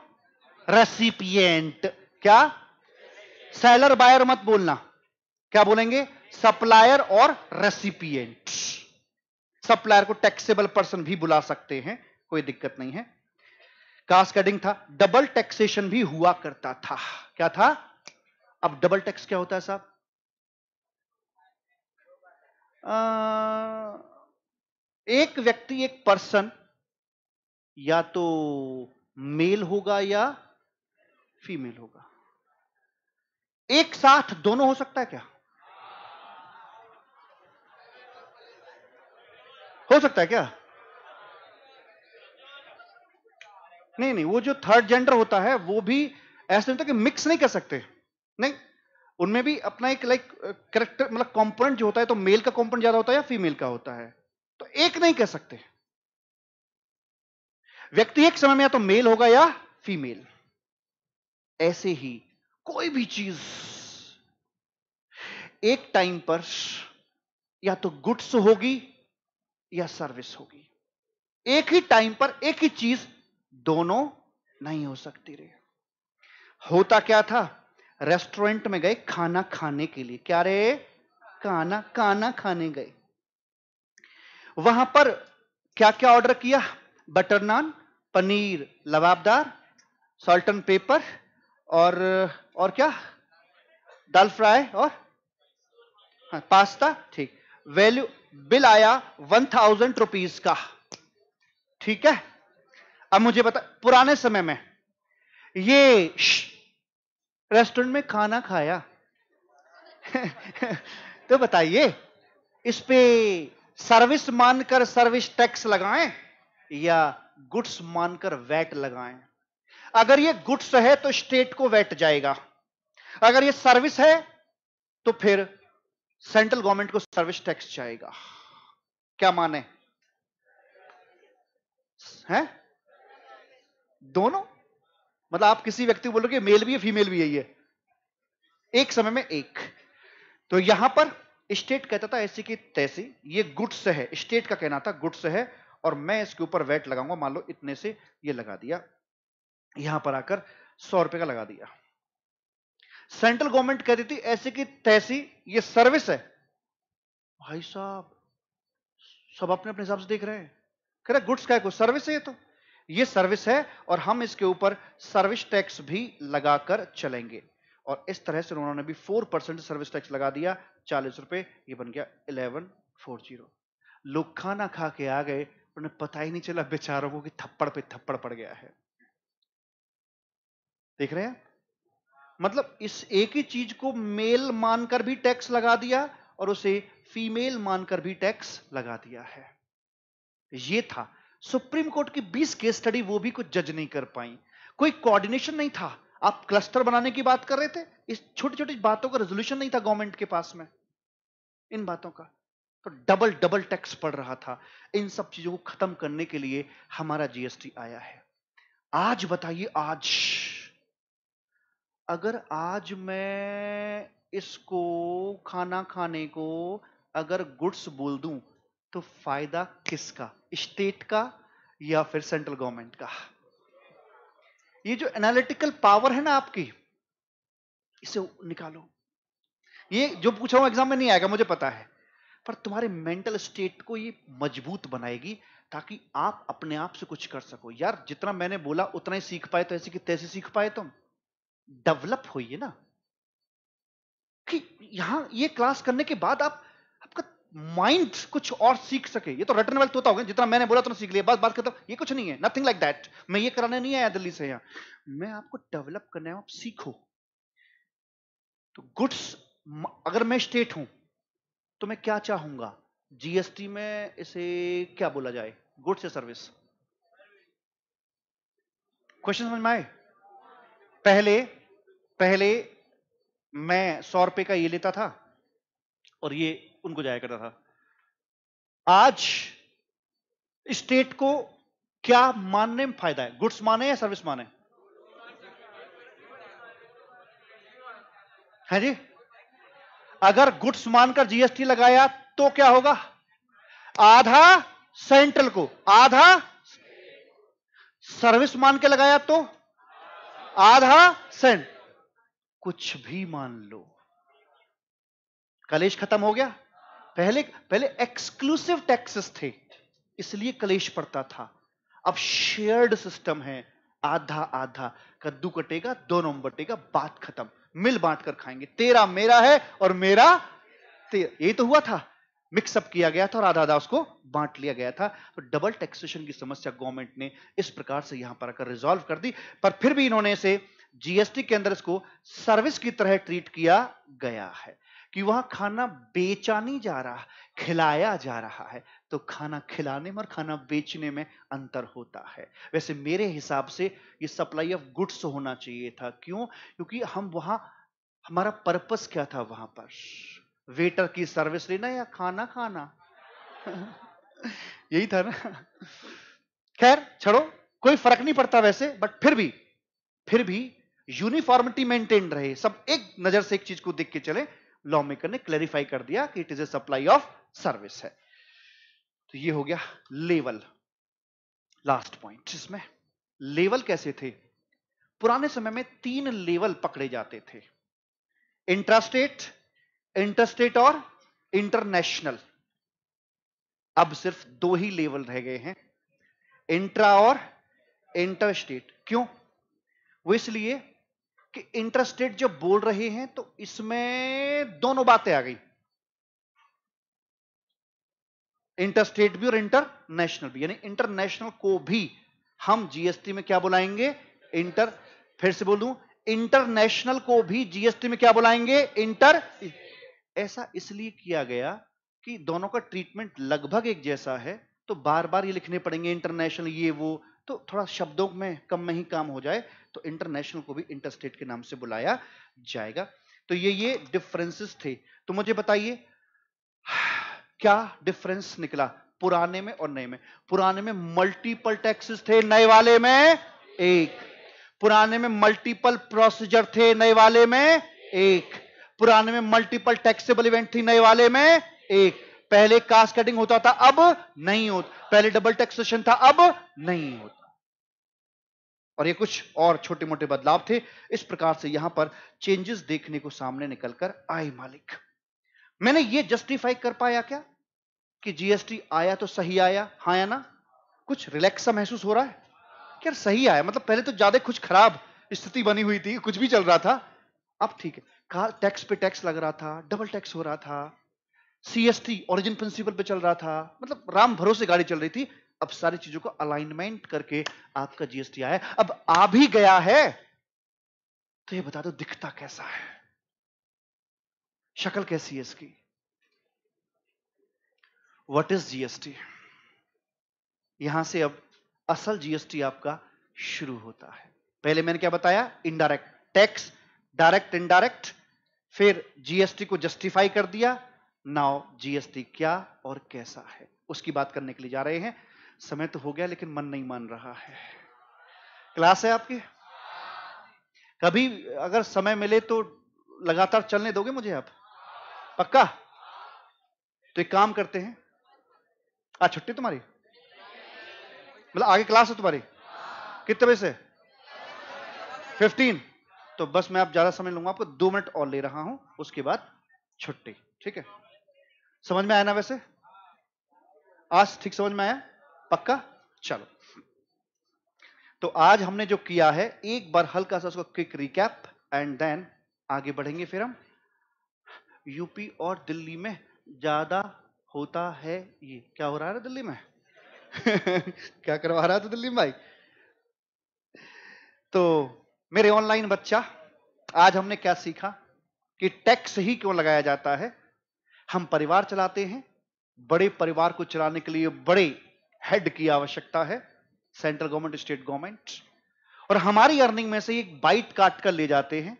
रेसिपियंट क्या सेलर बायर मत बोलना क्या बोलेंगे सप्लायर और रेसिपिएंट सप्लायर को टैक्सेबल पर्सन भी बुला सकते हैं कोई दिक्कत नहीं है कास्ट कटिंग था डबल टैक्सेशन भी हुआ करता था क्या था अब डबल टैक्स क्या होता है साहब एक व्यक्ति एक पर्सन या तो मेल होगा या फीमेल होगा एक साथ दोनों हो सकता है क्या हो सकता है क्या नहीं नहीं वो जो थर्ड जेंडर होता है वो भी ऐसे होता है कि मिक्स नहीं कर सकते नहीं उनमें भी अपना एक लाइक करेक्टर मतलब कंपोनेंट जो होता है तो मेल का कंपोनेंट ज्यादा होता है या फीमेल का होता है तो एक नहीं कह सकते व्यक्ति एक समय में या तो मेल होगा या फीमेल ऐसे ही कोई भी चीज एक टाइम पर या तो गुड्स होगी या सर्विस होगी एक ही टाइम पर एक ही चीज दोनों नहीं हो सकती रे होता क्या था रेस्टोरेंट में गए खाना खाने के लिए क्या रे खाना खाना खाने गए वहां पर क्या क्या ऑर्डर किया butter naan paneer lababdar salt and pepper और और क्या दाल फ्राई और हाँ, पास्ता ठीक वैल्यू बिल आया वन थाउजेंड रुपीज का ठीक है अब मुझे बता पुराने समय में ये रेस्टोरेंट में खाना खाया तो बताइए इस पे सर्विस मानकर सर्विस टैक्स लगाएं या गुड्स मानकर वैट लगाएं अगर ये गुड्स है तो स्टेट को वेट जाएगा अगर ये सर्विस है तो फिर सेंट्रल गवर्नमेंट को सर्विस टैक्स जाएगा क्या माने हैं दोनों मतलब आप किसी व्यक्ति को बोलो कि मेल भी है फीमेल भी है ये एक समय में एक तो यहां पर स्टेट कहता था ऐसी की तैसी ये गुड्स है स्टेट का कहना था गुड्स है और मैं इसके ऊपर वेट लगाऊंगा मान लो इतने से ये लगा दिया यहां पर आकर सौ रुपए का लगा दिया सेंट्रल गवर्नमेंट कह रही थी ऐसे की तैसी ये सर्विस है भाई साहब सब अपने अपने हिसाब से देख रहे हैं कह रहे गुड्स का है कुछ सर्विस है ये तो ये सर्विस है और हम इसके ऊपर सर्विस टैक्स भी लगाकर चलेंगे और इस तरह से उन्होंने भी फोर परसेंट सर्विस टैक्स लगा दिया चालीस रुपए ये बन गया इलेवन फोर जीरो लोग खाना खा के आ गए उन्हें पता ही नहीं चला बेचारों को कि थप्पड़ पे थप्पड़ पड़ गया है देख रहे हैं मतलब इस एक ही चीज को मेल मानकर भी टैक्स लगा दिया और उसे फीमेल मानकर भी टैक्स लगा दिया है ये था सुप्रीम कोर्ट की 20 केस स्टडी वो भी कुछ जज नहीं कर पाई कोई कोऑर्डिनेशन नहीं था आप क्लस्टर बनाने की बात कर रहे थे इस छोटी छोटी बातों का रेजोल्यूशन नहीं था गवर्नमेंट के पास में इन बातों का तो डबल डबल टैक्स पड़ रहा था इन सब चीजों को खत्म करने के लिए हमारा जीएसटी आया है आज बताइए आज अगर आज मैं इसको खाना खाने को अगर गुड्स बोल दूं तो फायदा किसका स्टेट का या फिर सेंट्रल गवर्नमेंट का ये जो एनालिटिकल पावर है ना आपकी इसे निकालो ये जो पूछा हूं एग्जाम में नहीं आएगा मुझे पता है पर तुम्हारे मेंटल स्टेट को ये मजबूत बनाएगी ताकि आप अपने आप से कुछ कर सको यार जितना मैंने बोला उतना ही सीख पाए तो ऐसे कि तैसे सीख पाए तुम तो। डेवलप हुई है ना कि यहां ये क्लास करने के बाद आप आपका माइंड कुछ और सीख सके ये तो रटन वाले तोता हो गया जितना मैंने बोला तो सीख लिया बस बात करता ये कुछ नहीं है नथिंग लाइक दैट मैं ये कराने नहीं आया दिल्ली से यहां मैं आपको डेवलप करने आया आप सीखो तो गुड्स अगर मैं स्टेट हूं तो मैं क्या चाहूंगा जीएसटी में इसे क्या बोला जाए गुड्स या सर्विस क्वेश्चन समझ में आए पहले पहले मैं सौ रुपए का ये लेता था और ये उनको जाया करता था आज स्टेट को क्या मानने में फायदा है गुड्स माने या सर्विस माने है जी अगर गुड्स मानकर जीएसटी लगाया तो क्या होगा आधा सेंट्रल को आधा सर्विस मान के लगाया तो आधा सेंट कुछ भी मान लो कलेश खत्म हो गया पहले पहले एक्सक्लूसिव टैक्सेस थे इसलिए कलेश पड़ता था अब शेयर्ड सिस्टम है आधा आधा कद्दू कटेगा दोनों बटेगा बात खत्म मिल बांट कर खाएंगे तेरा मेरा है और मेरा तेरा यही तो हुआ था मिक्सअप किया गया था और आधा आधा उसको बांट लिया गया था तो डबल टैक्सेशन की समस्या गवर्नमेंट ने इस प्रकार से यहां पर आकर रिजॉल्व कर दी पर फिर भी इन्होंने इसे जीएसटी के अंदर इसको सर्विस की तरह ट्रीट किया गया है कि वहां खाना बेचा नहीं जा रहा खिलाया जा रहा है तो खाना खिलाने में और खाना बेचने में अंतर होता है वैसे मेरे हिसाब से ये सप्लाई ऑफ गुड्स होना चाहिए था क्यों क्योंकि हम वहां हमारा पर्पस क्या था वहां पर वेटर की सर्विस लेना या खाना खाना यही था ना खैर छोड़ो कोई फर्क नहीं पड़ता वैसे बट फिर भी फिर भी यूनिफॉर्मिटी मेंटेन रहे सब एक नजर से एक चीज को देख के चले लॉ मेकर ने क्लैरिफाई कर दिया कि it is a supply of service है तो ये हो गया लेवल लास्ट पॉइंट इसमें लेवल कैसे थे पुराने समय में तीन लेवल पकड़े जाते थे इंट्रास्टेट इंटरस्टेट और इंटरनेशनल अब सिर्फ दो ही लेवल रह गए हैं इंट्रा और इंटरस्टेट क्यों वो इसलिए कि इंटरस्टेट जब बोल रहे हैं तो इसमें दोनों बातें आ गई इंटरस्टेट भी और इंटरनेशनल भी यानी इंटरनेशनल को भी हम जीएसटी में क्या बुलाएंगे इंटर फिर से बोलूं इंटरनेशनल को भी जीएसटी में क्या बुलाएंगे इंटर ऐसा इसलिए किया गया कि दोनों का ट्रीटमेंट लगभग एक जैसा है तो बार बार ये लिखने पड़ेंगे इंटरनेशनल ये वो तो थोड़ा शब्दों में कम में ही काम हो जाए तो इंटरनेशनल को भी इंटरस्टेट के नाम से बुलाया जाएगा तो ये ये डिफरेंसेस थे तो मुझे बताइए क्या डिफरेंस निकला पुराने में और नए में पुराने में मल्टीपल टैक्सेस थे नए वाले में एक पुराने में मल्टीपल प्रोसीजर थे नए वाले में एक पुराने में मल्टीपल टैक्सेबल इवेंट थी नए वाले में एक पहले कास्ट कटिंग होता था अब नहीं होता पहले डबल टैक्सेशन था अब नहीं होता और ये कुछ और छोटे मोटे बदलाव थे इस प्रकार से यहां पर चेंजेस देखने को सामने निकलकर आए मालिक मैंने ये जस्टिफाई कर पाया क्या कि जीएसटी आया तो सही आया हाँ या ना कुछ रिलैक्स सा महसूस हो रहा है क्या सही आया मतलब पहले तो ज्यादा कुछ खराब स्थिति बनी हुई थी कुछ भी चल रहा था अब ठीक है टैक्स पे टैक्स लग रहा था डबल टैक्स हो रहा था सीएसटी ओरिजिन प्रिंसिपल पे चल रहा था मतलब राम भरोसे गाड़ी चल रही थी अब सारी चीजों को अलाइनमेंट करके आपका जीएसटी आया अब आ भी गया है तो ये बता दो दिखता कैसा है शक्ल कैसी है इसकी वट इज जीएसटी यहां से अब असल जीएसटी आपका शुरू होता है पहले मैंने क्या बताया इनडायरेक्ट टैक्स डायरेक्ट इनडायरेक्ट फिर जीएसटी को जस्टिफाई कर दिया नाउ जीएसटी क्या और कैसा है उसकी बात करने के लिए जा रहे हैं समय तो हो गया लेकिन मन नहीं मान रहा है क्लास है आपकी कभी अगर समय मिले तो लगातार चलने दोगे मुझे आप पक्का तो एक काम करते हैं आज छुट्टी तुम्हारी मतलब आगे क्लास है तुम्हारी कितने बजे से फिफ्टीन तो बस मैं आप ज्यादा समय लूंगा आपको दो मिनट और ले रहा हूं उसके बाद छुट्टी ठीक है समझ में आया ना वैसे आज ठीक समझ में आया पक्का चलो तो आज हमने जो किया है एक बार हल्का सा उसको क्विक रिकैप एंड देन आगे बढ़ेंगे फिर हम यूपी और दिल्ली में ज्यादा होता है ये क्या हो रहा है दिल्ली में क्या करवा रहा था तो दिल्ली में भाई तो मेरे ऑनलाइन बच्चा आज हमने क्या सीखा कि टैक्स ही क्यों लगाया जाता है हम परिवार चलाते हैं बड़े परिवार को चलाने के लिए बड़े हेड की आवश्यकता है सेंट्रल गवर्नमेंट स्टेट गवर्नमेंट और हमारी अर्निंग में से एक बाइट काट कर ले जाते हैं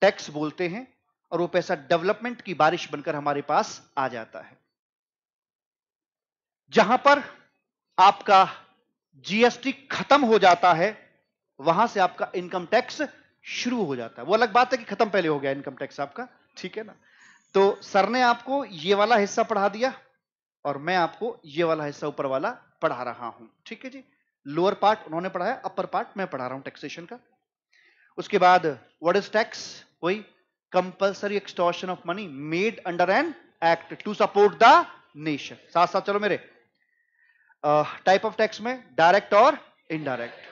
टैक्स बोलते हैं और वो पैसा डेवलपमेंट की बारिश बनकर हमारे पास आ जाता है जहां पर आपका जीएसटी खत्म हो जाता है वहां से आपका इनकम टैक्स शुरू हो जाता है वो अलग बात है कि खत्म पहले हो गया इनकम टैक्स आपका ठीक है ना तो सर ने आपको ये वाला हिस्सा पढ़ा दिया और मैं आपको ये वाला हिस्सा ऊपर वाला पढ़ा रहा हूं ठीक है जी लोअर पार्ट उन्होंने पढ़ाया अपर पार्ट मैं पढ़ा रहा हूं टैक्सेशन का उसके बाद व्हाट इज टैक्स वही compulsory extortion of money made under an act to support the nation साथ साथ चलो मेरे टाइप ऑफ टैक्स में डायरेक्ट और इनडायरेक्ट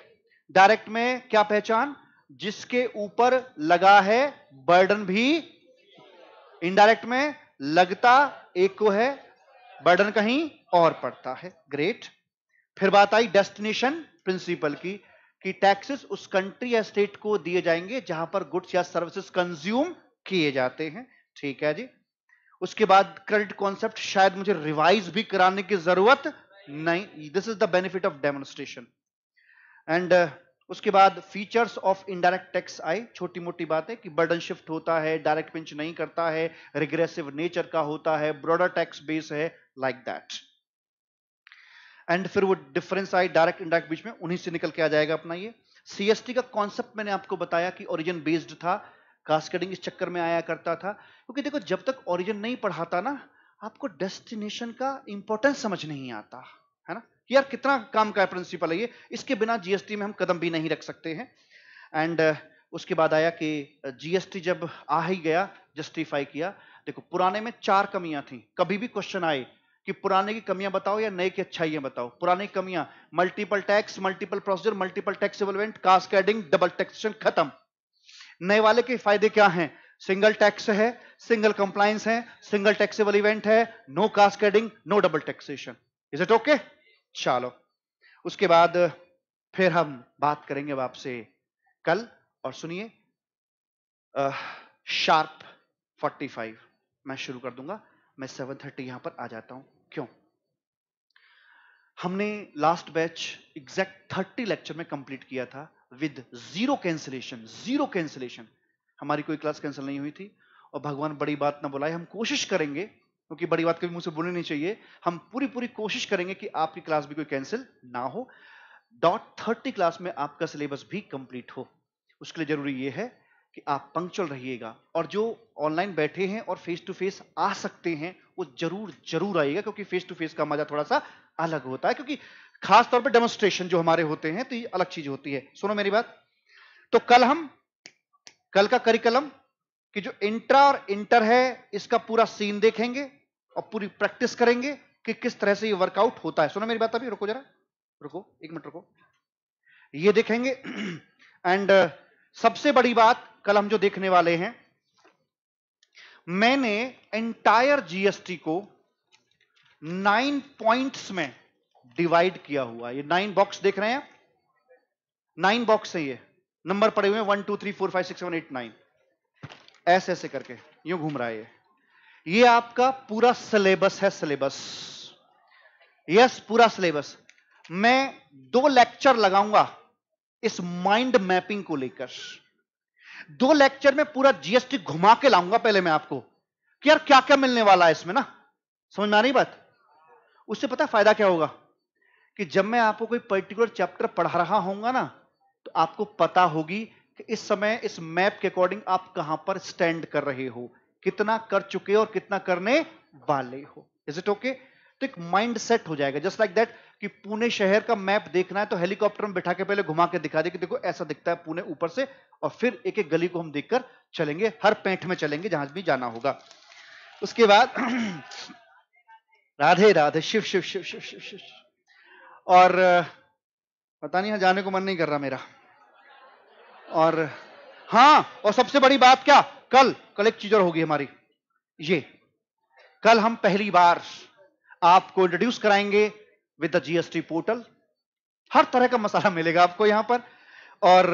डायरेक्ट में क्या पहचान जिसके ऊपर लगा है बर्डन भी इनडायरेक्ट में लगता एक को है बर्डन कहीं और पड़ता है ग्रेट फिर बात आई डेस्टिनेशन प्रिंसिपल की कि टैक्सेस उस कंट्री या स्टेट को दिए जाएंगे जहां पर गुड्स या सर्विसेज कंज्यूम किए जाते हैं ठीक है जी उसके बाद क्रेडिट कॉन्सेप्ट शायद मुझे रिवाइज भी कराने की जरूरत नहीं this is the benefit of demonstration and उसके बाद फीचर्स ऑफ इनडायरेक्ट टैक्स आए छोटी मोटी बात है कि बर्डन शिफ्ट होता है डायरेक्ट पिंच नहीं करता है रिग्रेसिव नेचर का होता है ब्रॉडर टैक्स बेस है लाइक दैट एंड फिर वो डिफरेंस आए डायरेक्ट इंडायरेक्ट बीच में उन्हीं से निकल के आ जाएगा अपना ये सीएसटी का कॉन्सेप्ट मैंने आपको बताया कि ओरिजिन बेस्ड था कास्टकडिंग इस चक्कर में आया करता था क्योंकि देखो जब तक ओरिजिन नहीं पढ़ाता ना आपको डेस्टिनेशन का इंपॉर्टेंस समझ नहीं आता है ना कि यार कितना काम का प्रिंसिपल है ये इसके बिना जीएसटी में हम कदम भी नहीं रख सकते हैं एंड uh, उसके बाद आया कि जीएसटी uh, जब आ ही गया जस्टिफाई किया देखो पुराने में चार कमियां थी कभी भी क्वेश्चन आए कि पुराने की कमियां बताओ या नए की अच्छाइयां बताओ पुराने कमियां multiple tax multiple procedure multiple tax event cascading double taxation खत्म नए वाले के फायदे क्या हैं सिंगल टैक्स है सिंगल कंप्लायंस है सिंगल टैक्सेबल इवेंट है no cascading no double taxation is it okay चलो उसके बाद फिर हम बात करेंगे आपसे कल और सुनिए शार्प 45 मैं शुरू कर दूंगा मैं 7:30 यहां पर आ जाता हूं क्यों हमने लास्ट बैच एग्जैक्ट 30 लेक्चर में कंप्लीट किया था with zero cancellation zero cancellation हमारी कोई क्लास कैंसिल नहीं हुई थी और भगवान बड़ी बात ना बुलाए हम कोशिश करेंगे क्योंकि बड़ी बात कभी मुझसे बोलनी नहीं चाहिए हम पूरी पूरी कोशिश करेंगे कि आपकी क्लास भी कोई कैंसिल ना हो डॉट थर्टी क्लास में आपका सिलेबस भी कंप्लीट हो उसके लिए जरूरी यह है कि आप पंक्चुअल रहिएगा और जो ऑनलाइन बैठे हैं और फेस टू फेस आ सकते हैं वो जरूर जरूर आएगा क्योंकि फेस टू फेस का मजा थोड़ा सा अलग होता है क्योंकि खासतौर पर डेमोस्ट्रेशन जो हमारे होते हैं तो ये अलग चीज होती है सुनो मेरी बात तो कल हम कल का करिकुलम कि जो इंट्रा और इंटर है इसका पूरा सीन देखेंगे और पूरी प्रैक्टिस करेंगे कि किस तरह से ये वर्कआउट होता है सुनो मेरी बात अभी रुको जरा रुको एक मिनट रुको ये देखेंगे एंड uh, सबसे बड़ी बात कल हम जो देखने वाले हैं मैंने एंटायर जीएसटी को नाइन पॉइंट्स में डिवाइड किया हुआ ये नाइन बॉक्स देख रहे हैं आप नाइन बॉक्स है ये नंबर पड़े हुए one two three four five six seven eight nine ऐसे ऐसे करके यूं घूम रहा है ये ये आपका पूरा सिलेबस है सिलेबस यस पूरा सिलेबस मैं दो लेक्चर लगाऊंगा इस माइंड मैपिंग को लेकर दो लेक्चर में पूरा जीएसटी घुमा के लाऊंगा पहले मैं आपको कि यार क्या क्या मिलने वाला है इसमें ना समझ में आ रही बात उससे पता फायदा क्या होगा कि जब मैं आपको कोई पर्टिकुलर चैप्टर पढ़ा रहा होगा ना तो आपको पता होगी कि इस समय इस मैप के अकॉर्डिंग आप कहां पर स्टैंड कर रहे हो कितना कर चुके और कितना करने वाले हो इज इट ओके तो एक माइंड सेट हो जाएगा जस्ट लाइक दैट कि पुणे शहर का मैप देखना है तो हेलीकॉप्टर में बिठा के पहले घुमा के दिखा दे कि देखो ऐसा दिखता है पुणे ऊपर से और फिर एक एक गली को हम देखकर चलेंगे हर पैंठ में चलेंगे जहां भी जाना होगा उसके बाद राधे राधे शिव शिव शिव शिव शिव शिव और पता नहीं जाने को मन नहीं कर रहा मेरा और हाँ और सबसे बड़ी बात क्या कल कल एक चीज और होगी हमारी ये कल हम पहली बार आपको इंट्रोड्यूस कराएंगे विद द जीएसटी पोर्टल हर तरह का मसाला मिलेगा आपको यहां पर और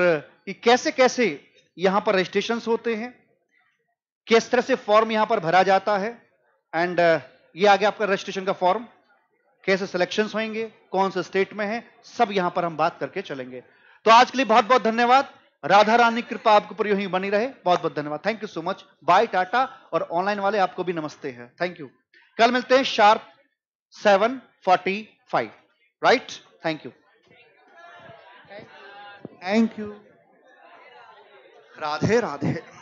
कैसे कैसे यहां पर रजिस्ट्रेशन होते हैं किस तरह से फॉर्म यहां पर भरा जाता है एंड uh, ये आगे आपका रजिस्ट्रेशन का फॉर्म कैसे सिलेक्शन होंगे कौन से स्टेट में है सब यहां पर हम बात करके चलेंगे तो आज के लिए बहुत बहुत धन्यवाद राधा रानी कृपा आपके ऊपर यूं ही बनी रहे बहुत बहुत धन्यवाद thank you so much bye tata और ऑनलाइन वाले आपको भी नमस्ते है थैंक यू कल मिलते हैं sharp seven forty five right thank you thank you Radhe Radhe